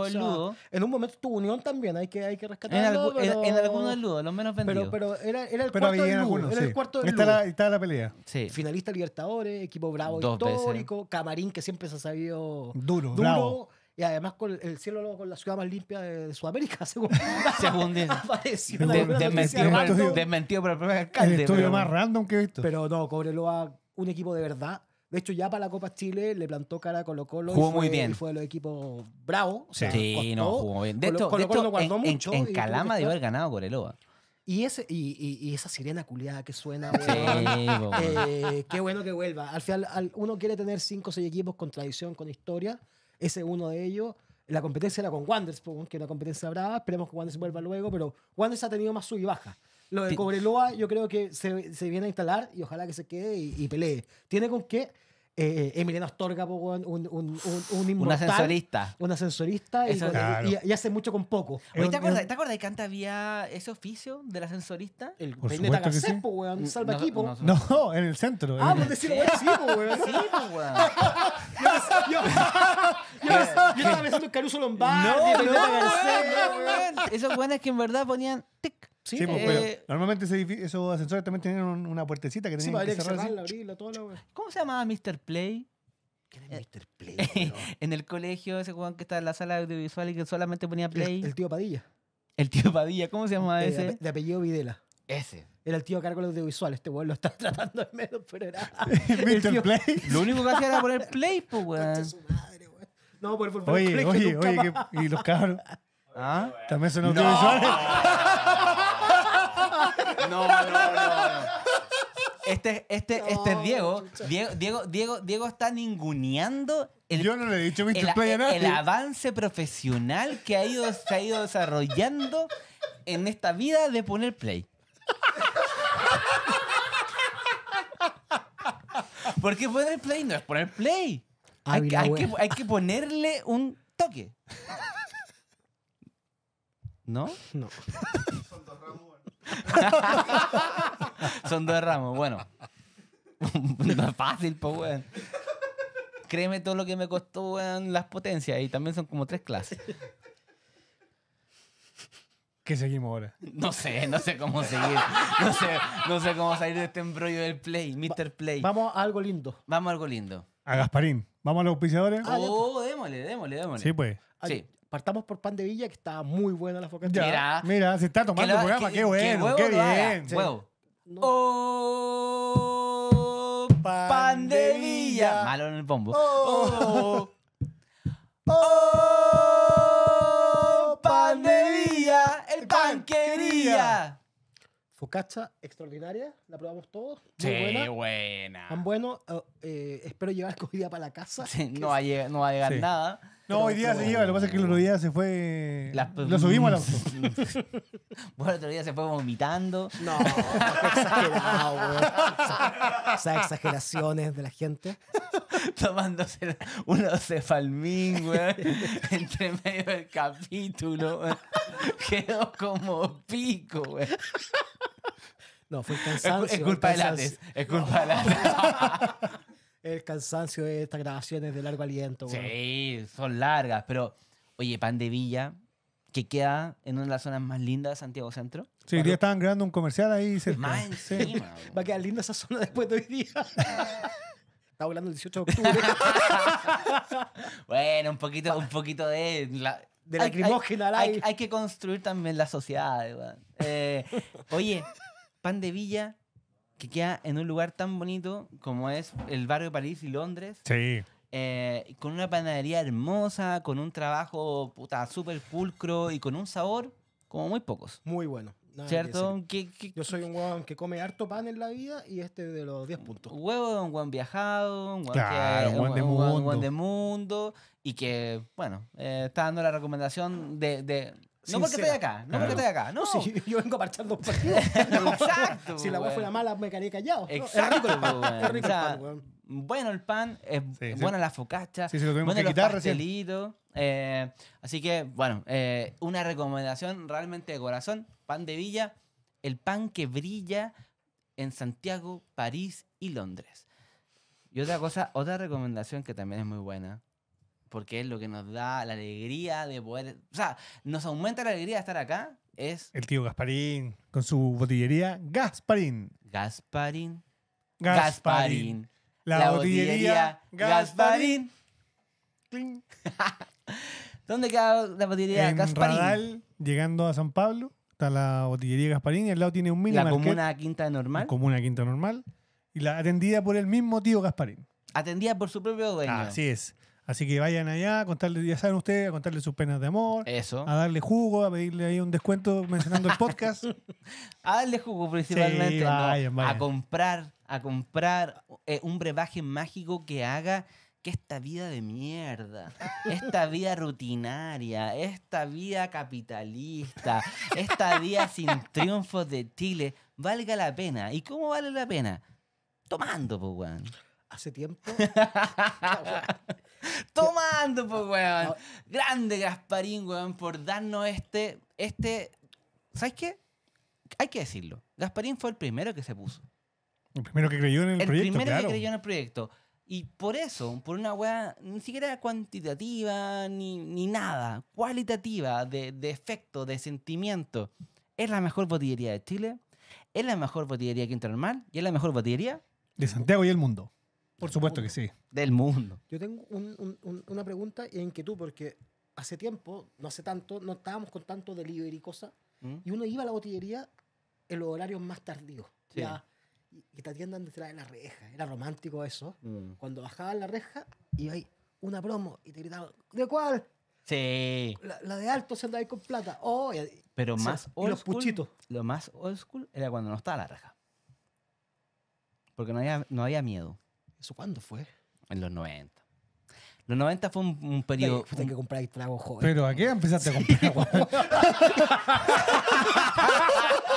C: del Ludo. en un momento tu unión también, hay que, hay que rescatar. En, el pero... alguno del Ludo, los menos vendidos. Pero, pero era, era, el cuarto del Ludo. era el Está la, está la pelea. Sí. Finalista Libertadores, equipo bravo histórico, Camarín que siempre se ha sabido. Duro, Y además con el cielo luego con la ciudad más limpia de, Sudamérica, según, según apareció. desmentido, desmentido
B: por el propio alcalde. El estudio más random que he visto. Pero
C: no, a un equipo de verdad de hecho, ya para la Copa Chile le plantó cara a Colo Colo. Jugó y fue, muy bien. fue de los equipos bravos. sí, no, jugó bien. De en, mucho. En, Calama debe haber
B: ganado Coreloa.
C: Y, ese, y, y, esa sirena culiada que suena, eh, qué bueno que vuelva. Al final, uno quiere tener cinco o seis equipos con tradición, con historia. Ese es uno de ellos. La competencia era con Wanderers, que era una competencia brava. Esperemos que Wanderers vuelva luego, pero Wanderers ha tenido más sub y baja. Lo de Cobreloa yo creo que se, se viene a instalar y ojalá que se quede y, y pelee. Tiene con qué eh, Emiliano Astorga, un, un, un, un ascensorista. Un ascensorista y, y, y, hace mucho con poco. ¿te, acuerdas,
B: ¿Te acuerdas que antes había ese oficio del ascensorista? El Por Peineta Garcés, sí. weón, salva no, equipo. No,
A: no, no, en el centro. Ah, pues decirlo, weón,
B: sí, weón. Sí, weón. yo, yo, estaba pensando en Caruso Lombardi, Esos buenos que en verdad ponían tic. Sí, pues, eh,
A: normalmente esos ascensores también tenían una puertecita que tenían pues, que, cerrar.
B: abrirla, toda la... ¿Cómo se llamaba Mr. Play? ¿Quién es Mr. Play? Eh, en el colegio, ese Juan que estaba en la sala audiovisual y que solamente ponía Play. El, tío Padilla. El tío Padilla, ¿cómo se llamaba ese? De apellido Videla. Ese era el tío a cargo de audiovisual. Este weón lo está tratando
C: de menos, pero era.
B: Play. Lo único que hacía era poner play, pues, weón.
C: No, por favor, oye, oye, oye,
A: y los cabros.
C: ¿Ah?
A: También son audiovisuales.
D: No, no, no.
B: Este, este, este es Diego. Diego, Diego, Diego, está ninguneando el, Yo no le he dicho Play El avance profesional que ha ido, se ha ido desarrollando en esta vida de poner play. ¿Por qué poner play? No es poner play. Ah, hay, que, ponerle un toque. ¿No? No. Son dos ramos. bueno. Son dos ramos, bueno. no es fácil, pues, weón. Créeme todo lo que me costó, weón, las potencias. Y también son como tres clases. ¿Qué seguimos ahora? No sé, no sé cómo seguir. No sé, no sé cómo salir de este embrollo del Play, Mr. Play. Vamos a algo lindo. Vamos a algo lindo.
A: A Gasparín. ¿Vamos a los auspiciadores? Ah, oh,
B: pues. démosle, démosle, démosle. Sí, pues.
C: Ah, sí. Partamos por Pan de Villa, que está muy buena la focaccia. Mira, Mira, se está tomando el programa. qué bueno, qué, bien. Huevo.
B: ¡Oh! Pan, de Villa. Malo en el bombo ¡Oh! ¡Oh! oh. oh. Banquería.
C: Focacha extraordinaria, la probamos todos.
B: Muy buena.
C: Tan bueno. Eh, eh, espero llevar comida para la casa. no, a no va a llegar nada.
A: No, hoy día se lleva, lo que pasa es que el otro día se fue. Lo subimos al auto.
B: Bueno, otro día se fue vomitando. No, exagerado, güey. Esas exageraciones de la gente. tomándose uno de Falmín, güey. entre medio del capítulo, Quedó como pico, güey. No, fue cansancio. es culpa de las es culpa de Ates
C: el cansancio de estas grabaciones de largo aliento.
B: Sí, son largas, pero oye, Pan de Villa, que queda en una de las zonas más lindas de Santiago Centro.
A: Sí, hoy día estaban grabando un comercial ahí cerca. Más
B: encima, Va a quedar linda esa zona después de hoy día. Está hablando el 18 de octubre. bueno, un poquito, un poquito de... La, de lacrimógena. Hay, hay, hay, que construir también la sociedad. Eh, oye, Pan de Villa que queda en un lugar tan bonito como es el barrio de París y Londres. Sí. Eh, con una panadería hermosa, con un trabajo puta súper pulcro y con un sabor como muy pocos. Muy bueno. ¿Cierto?
C: Yo soy un huevón que come harto pan en la vida y este de los 10
B: puntos. Un huevo, un huevón viajado, un huevón, de, mundo. Un de mundo y que, bueno, eh, está dando la recomendación de no porque estoy acá, no porque estoy acá. No, si yo vengo
C: a dos partidos.
B: Exacto. si la hueá fuera mala, me quedaría callado. Exacto. Es el pan. Es bueno el pan, es buena la focacha, sí, bueno que los pastelitos. Eh, así que, bueno, eh, una recomendación realmente de corazón, pan de villa, el pan que brilla en Santiago, París y Londres. Y otra cosa, otra recomendación que también es muy buena, porque es lo que nos da la alegría de poder. O sea, nos aumenta la alegría de estar acá. Es.
A: El tío Gasparín, con su botillería Gasparín.
B: Gasparín. Gasparín. La, botillería, Gasparín. ¿Dónde queda la botillería en Gasparín? Radal,
A: llegando a San Pablo, está la botillería Gasparín El lado tiene un mini La market, comuna quinta normal. comuna quinta normal. Y la atendida por el mismo tío Gasparín. Atendida por su propio dueño. Así es. Así que vayan allá a contarle, ya saben ustedes, a contarle sus penas de amor. Eso. A darle jugo, a pedirle ahí un descuento mencionando el podcast. a darle jugo principalmente. A
B: comprar, a comprar eh, un brebaje mágico que haga que esta vida de mierda, esta vida rutinaria, esta vida capitalista, esta vida sin triunfos de Chile, valga la pena. ¿Y cómo vale la pena? Tomando, pues, Hace tiempo. Tomando, pues, weón. Grande Gasparín, weón, por darnos este. este ¿Sabes qué? Hay que decirlo. Gasparín fue el primero que se puso.
A: El primero que creyó en el, proyecto. El primero que creyó en
B: el proyecto. Y por eso, por una weón ni siquiera cuantitativa ni, nada, cualitativa, de, efecto, de sentimiento, es la mejor botillería de Chile, es la mejor botillería que entra Normal y es la mejor botillería
A: de Santiago y el mundo. Por supuesto que sí. Del mundo.
C: Yo tengo una pregunta que inquietud, porque hace tiempo, no hace tanto, no estábamos con tanto delivery y cosas, ¿Mm? y uno iba a la botillería en los horarios más tardíos. O Ya, y, te atiendan detrás de la reja. Era romántico eso. Mm. Cuando bajaban la reja, iba ahí una promo y te gritaban,
B: ¿de cuál? Sí.
C: La, de alto se andaba ahí con plata. Oh,
B: Pero más old los school, Lo más old school era cuando no estaba la reja. Porque no no había miedo. ¿Eso cuándo fue? En los 90. Los 90 fue un, periodo. Puta,
C: que comprar trago joven. ¿Pero a qué
B: empezaste a comprar?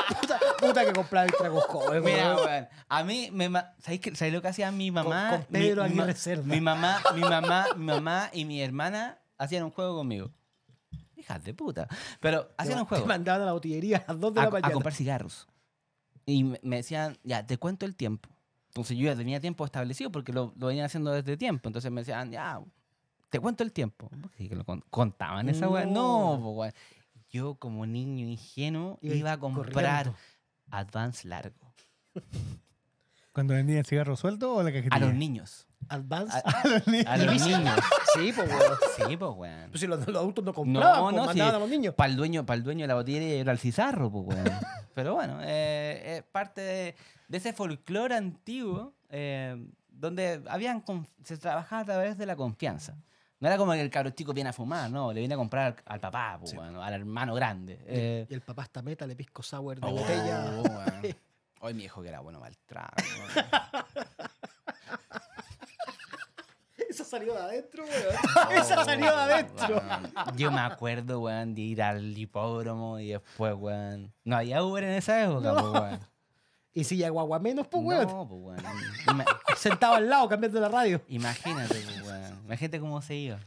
B: puta, puta, que comprar el trago joven. Mira, A mí, me ¿sabéis, lo que hacía mi mamá? Pedro mi, mamá, mi mamá, mi mamá y mi hermana hacían un juego conmigo. Hijas de puta. Pero hacían un juego. Te
C: mandaban a la botillería
B: a la A comprar cigarros. Y me, me decían, ya, te cuento el tiempo. Entonces yo ya tenía tiempo establecido porque lo, lo venían haciendo desde tiempo. Entonces me decían, ya, te cuento el tiempo. Y que lo contaban
A: esa no. weá. No,
B: weá. Yo como niño ingenuo iba a comprar Advance largo.
A: ¿Cuando vendían cigarro suelto o la cajita? A los niños. Advance. A, los niños. sí,
B: pues, weón. Sí, pues, weón. Pues si los, adultos no compraban, no, a los niños. Para el dueño, para el dueño de la botella era el cizarro, pues, weón. Pero bueno, eh, es parte de de ese folclore antiguo eh, donde habían se trabajaba a través de la confianza. No era como que el cabro viene a fumar, no, le viene a comprar al, papá, pues, al hermano grande. Eh, y, el papá está meta, le pisco sour de oh, botella. Oh, Hoy mi hijo que era bueno mal
C: Esa salió de adentro, weón. Oh, esa salió de adentro.
B: Yo me acuerdo, weón, de ir al hipódromo y después, weón. No había Uber en esa época, pues, weón. Y si ya guagua menos, pues, weón. No, pues, weón. Sentado al lado cambiando la radio. Imagínate, pues, weón. Imagínate cómo se iba.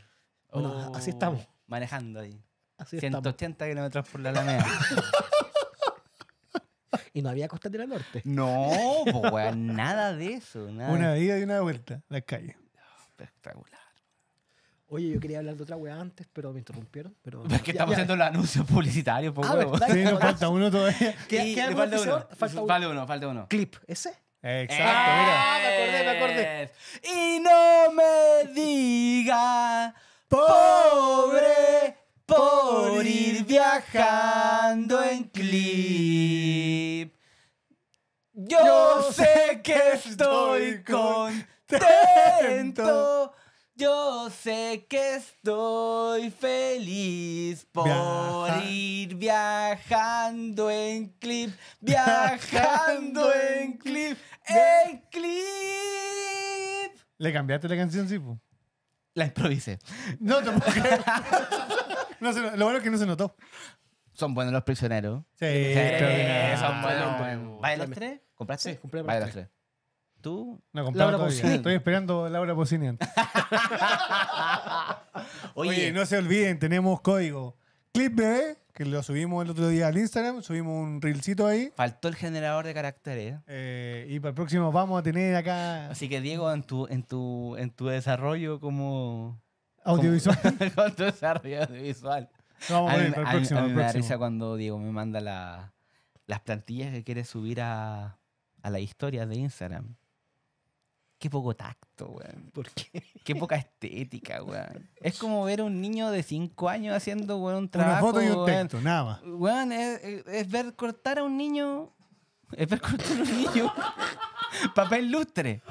B: así estamos. Oh, manejando ahí. 180 kilómetros por la Alameda.
C: Y no había costa de la norte. no, pues, weón. Nada de eso.
A: Una ida y una vuelta, la calle. Espectacular.
C: Oye, yo quería hablar de otra weá antes, pero me interrumpieron. Pero, es que estamos haciendo
A: los anuncios publicitarios, por ah, Sí, nos falta
B: uno todavía. falta, uno? falta uno. Falta uno, Clip, ¿ese? Exacto, ah, Me acordé, me acordé. Y no me diga, pobre, por ir viajando en clip. Yo sé que estoy contento yo sé que estoy feliz por ir viajando en clip, viajando en clip, en clip.
A: ¿Le cambiaste la canción, sí, La improvisé. No, tampoco. no se, lo bueno es que no se notó. Son buenos los prisioneros. Sí,
B: son buenos. ¿Va de los tres? ¿Compraste? Sí, compré los tres.
A: No, Estoy esperando Laura Pausini. Oye. no se olviden, tenemos código ClipBB, que lo subimos el otro día al Instagram, subimos un reelcito ahí.
B: Faltó el generador de caracteres.
A: Eh, y para el próximo vamos a tener
B: acá... Así que, Diego, en tu, en tu, en tu desarrollo como... Audiovisual. tu desarrollo audiovisual. vamos a, ver, para el próximo. cuando Diego me manda las plantillas que quiere subir a, a la historia de Instagram qué poco tacto, weón. ¿Por qué? Qué poca estética, weón. Es como ver a un niño de 5 años haciendo, weón, un trabajo. Una foto y un texto, nada más. Weón, es, ver cortar a un niño. Es ver cortar a un niño. papel lustre.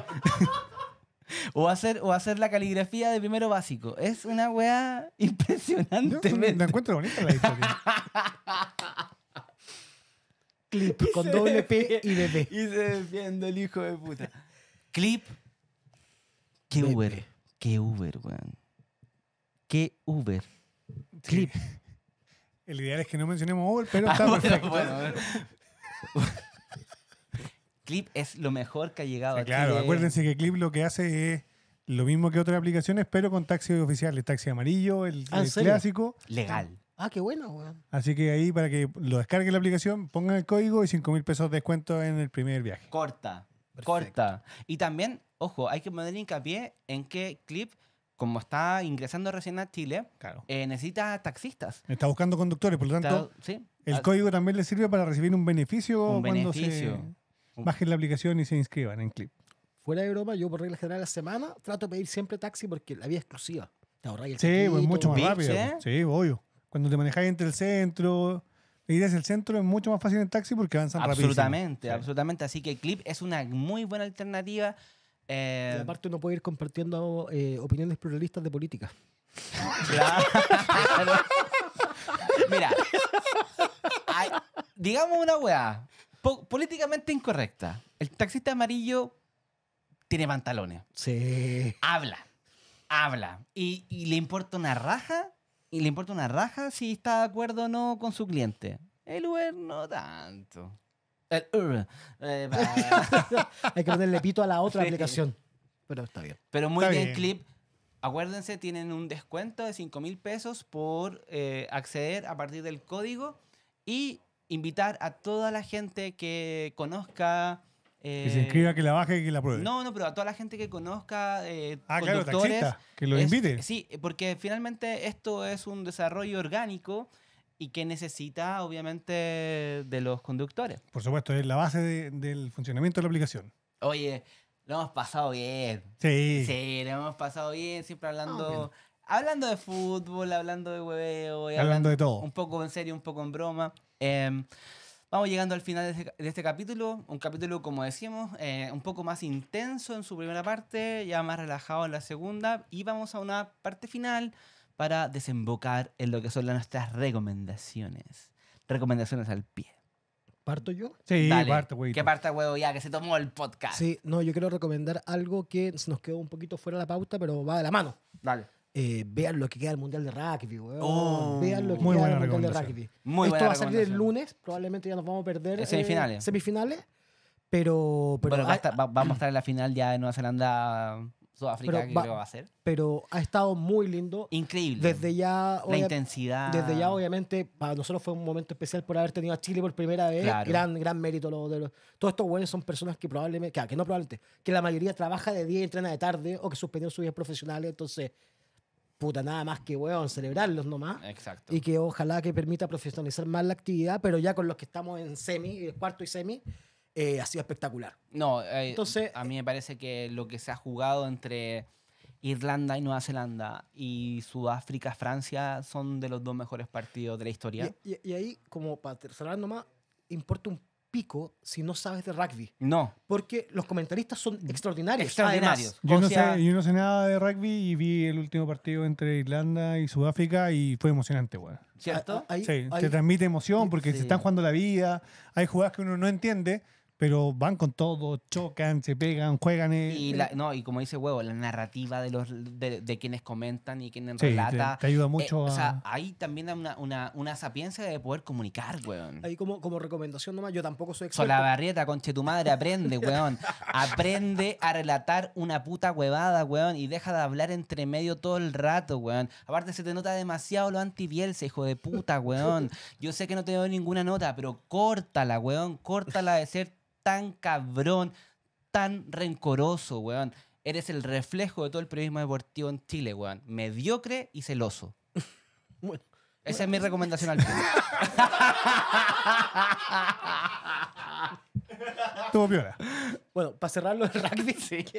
B: o, hacer, o hacer la caligrafía de primero básico. Es una weá
A: impresionante. me encuentro bonita la historia. Clip con doble P y bebé. Y
B: se defiende el hijo de puta. Clip ¿Qué Uber? ¿Qué Uber, weón? ¿Qué Uber?
A: Clip. El ideal es que no mencionemos Uber, pero ah, está perfecto.
B: Clip es lo mejor que ha llegado. aquí. claro, acuérdense
A: que Clip lo que hace es lo mismo que otras aplicaciones, pero con taxis oficiales. taxi amarillo, el, ah, clásico.
B: Legal.
C: Ah, qué bueno, weón.
A: Así que ahí para que lo descarguen la aplicación, pongan el código y 5 mil pesos de descuento en el primer viaje.
B: Corta, corta. Y también Ojo, hay que poner hincapié en que Clip, como está ingresando recién a Chile, eh, necesita taxistas.
A: Está buscando conductores, por lo tanto, el ah, código también le sirve para recibir un beneficio cuando beneficio. se bajen la aplicación y se inscriban en Clip.
C: Fuera de Europa, yo por regla general la semana trato de pedir siempre taxi porque la vía es exclusiva. Te el Sí, es
A: mucho más rápido. Sí, obvio. Cuando te manejas entre el centro, ir hacia el centro es mucho más fácil en taxi porque avanzan absolutamente, Absolutamente,
B: absolutamente. Así que Clip es una muy buena alternativa eh, aparte uno puede ir compartiendo eh, opiniones pluralistas de política.
D: Claro. Mira,
B: digamos una weá políticamente incorrecta. El taxista amarillo tiene pantalones. Sí. Habla. Habla. Y, le importa una raja. Y le importa una raja si está de acuerdo o no con su cliente. El Uber no tanto. Uh, eh, Hay que ponerle pito a la otra
C: aplicación. Pero está bien. Pero muy bien, Clip.
B: Acuérdense, tienen un descuento de 5 mil pesos por eh, acceder a partir del código y invitar a toda la gente que conozca. que se eh, inscriba, que
A: la baje y que la pruebe. No,
B: no, pero a toda la gente que conozca eh, ah, claro, taxista, que lo invite. Sí, porque finalmente esto es un desarrollo orgánico y qué necesita, obviamente, de los conductores.
A: Por supuesto, es la base del funcionamiento de la aplicación.
B: Oye, lo hemos pasado bien. Sí. Sí, lo hemos pasado bien, siempre hablando. Ah, hablando de fútbol, hablando de hueveo. Hablando, de todo. Un poco en serio, un poco en broma. Em, vamos llegando al final este de este, capítulo. Un capítulo, como decíamos, eh, un poco más intenso en su primera parte, ya más relajado en la segunda. Y vamos a una parte final para desembocar en lo que son las nuestras recomendaciones. Recomendaciones al pie. ¿Parto yo? Sí, Dale, parto, güey. Que parta, huevo, ya, que se tomó el podcast. Sí, no, yo quiero recomendar
C: algo que nos quedó un poquito fuera de la pauta, pero va de la mano. Dale. Eh, vean lo que queda del Mundial de Rugby, güey. Oh. vean lo que queda del Mundial de Rugby. Muy Esto va a salir el lunes, probablemente ya nos vamos a perder. Eh, semifinales. Semifinales.
B: Pero. pero a vamos a estar en la final ya de Nueva Zelanda pero va, a ser. Pero ha estado muy lindo. Increíble.
C: Desde ya. La intensidad. Desde ya, obviamente, para nosotros fue un momento especial por haber tenido a Chile por primera vez. Gran, gran mérito. Lo, de todos estos buenos son personas que probablemente, que, no probablemente, que la mayoría trabaja de día y entrena de tarde o que suspendieron sus vidas profesionales. Entonces, puta, nada más que, weón, celebrarlos nomás. Exacto. Y que ojalá que permita profesionalizar más la actividad, pero ya con los que estamos en semi, cuarto y semi eh, ha espectacular.
B: No, eh, Entonces, a mí eh, me parece que lo que se ha jugado entre Irlanda y Nueva Zelanda y Sudáfrica, Francia son de los dos mejores partidos de la historia.
C: Y, ahí, como para cerrar nomás, importa un pico si no sabes de rugby. No. Porque los comentaristas son mm, extraordinarios. Extraordinarios.
A: Yo, no sé, nada de rugby y vi el último partido entre Irlanda y Sudáfrica y fue emocionante, güey. ¿Cierto? Ah, ah, ahí, te transmite emoción porque se están jugando la vida, hay jugadas que uno no entiende, pero van con todo, chocan, se pegan, juegan. Eh, y, eh. la,
B: no, y como dice Huevo, la narrativa de, los, de, quienes comentan y quienes relata. Te, ayuda eh, mucho a... O sea, ahí también una, sapiencia de poder comunicar, weón. Ahí como, como recomendación nomás, yo tampoco soy experto. Con la barrieta, conche tu madre, aprende, weón. aprende a relatar una puta huevada, weón, y deja de hablar entre medio todo el rato, weón. Aparte se te nota demasiado lo anti-vielse, hijo de puta, weón. Yo sé que no te doy ninguna nota, pero córtala, weón, córtala de ser tan cabrón, tan rencoroso, weón. Eres el reflejo de todo el periodismo deportivo en Chile, weón. Mediocre y celoso. Bueno. Esa es mi recomendación al público. Todo piora. Bueno, para cerrarlo el rugby,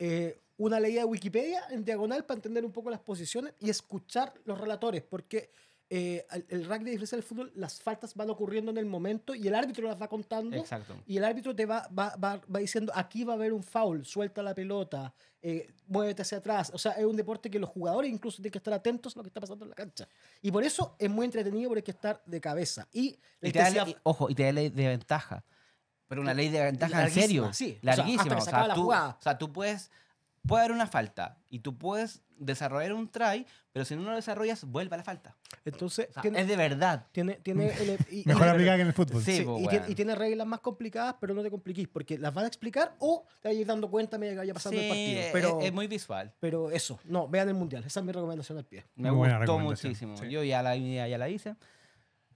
C: eh, una ley de Wikipedia en diagonal para entender un poco las posiciones y escuchar los relatores, porque eh, el, rack de diferencia del fútbol, las faltas van ocurriendo en el momento y el árbitro las va contando. Y el árbitro te va, va, diciendo, aquí va a haber un foul, suelta la pelota, eh, muévete hacia atrás. O sea, es un deporte que los jugadores incluso tienen que estar atentos a lo que está pasando en la cancha. Y por eso es muy entretenido porque hay que estar de cabeza. Y, ojo,
B: y te da ley de ventaja. Pero una ley de ventaja en serio. Sí. Larguísima. sea, tú, o sea, tú puedes... Puede haber una falta y tú puedes desarrollar un try, pero si no lo desarrollas, vuelve a la falta. Entonces, es de verdad. Tiene, e- Mejor aplicada que en el fútbol. Sí, pues, y,
C: tiene, reglas más complicadas, pero no te compliquís, porque las van a explicar o te vas a dando cuenta
A: medida que vaya pasando el partido. Pero, es,
C: muy visual. Pero eso, no, vean el mundial. Esa es mi recomendación al pie. Me
B: gustó muchísimo. Yo ya la, hice.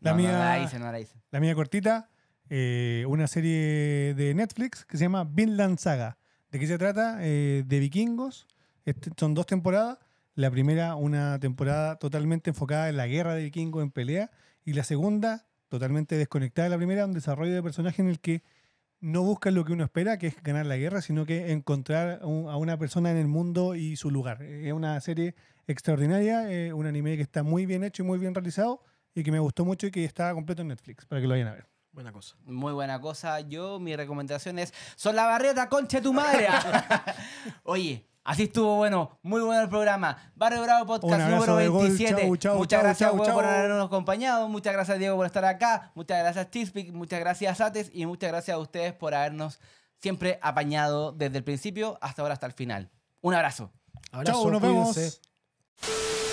B: La mía, la hice, no la hice.
A: La mía cortita, eh, una serie de Netflix que se llama Vinland Saga. ¿De qué se trata? Eh, de vikingos este, son dos temporadas. La primera, una temporada totalmente enfocada en la guerra de Kingo en pelea. Y la segunda, totalmente desconectada de la primera, un desarrollo de personaje en el que no buscan lo que uno espera, que es ganar la guerra, sino que encontrar a una persona en el mundo y su lugar. Es una serie extraordinaria, eh, un anime que está muy bien hecho y muy bien realizado y que me gustó mucho y que está completo en Netflix, para que lo vayan a ver. Buena cosa.
B: Muy buena cosa. Yo, mi recomendación es, son la barreta, concha de tu madre. Oye, Así estuvo bueno, muy bueno el programa. Barrio Bravo Podcast número 27. muchas gracias por habernos acompañado, muchas gracias Diego por estar acá, muchas gracias Tispic, muchas gracias Ates y muchas gracias a ustedes por habernos siempre apañado desde el principio hasta ahora hasta el final. Un abrazo. abrazo nos vemos.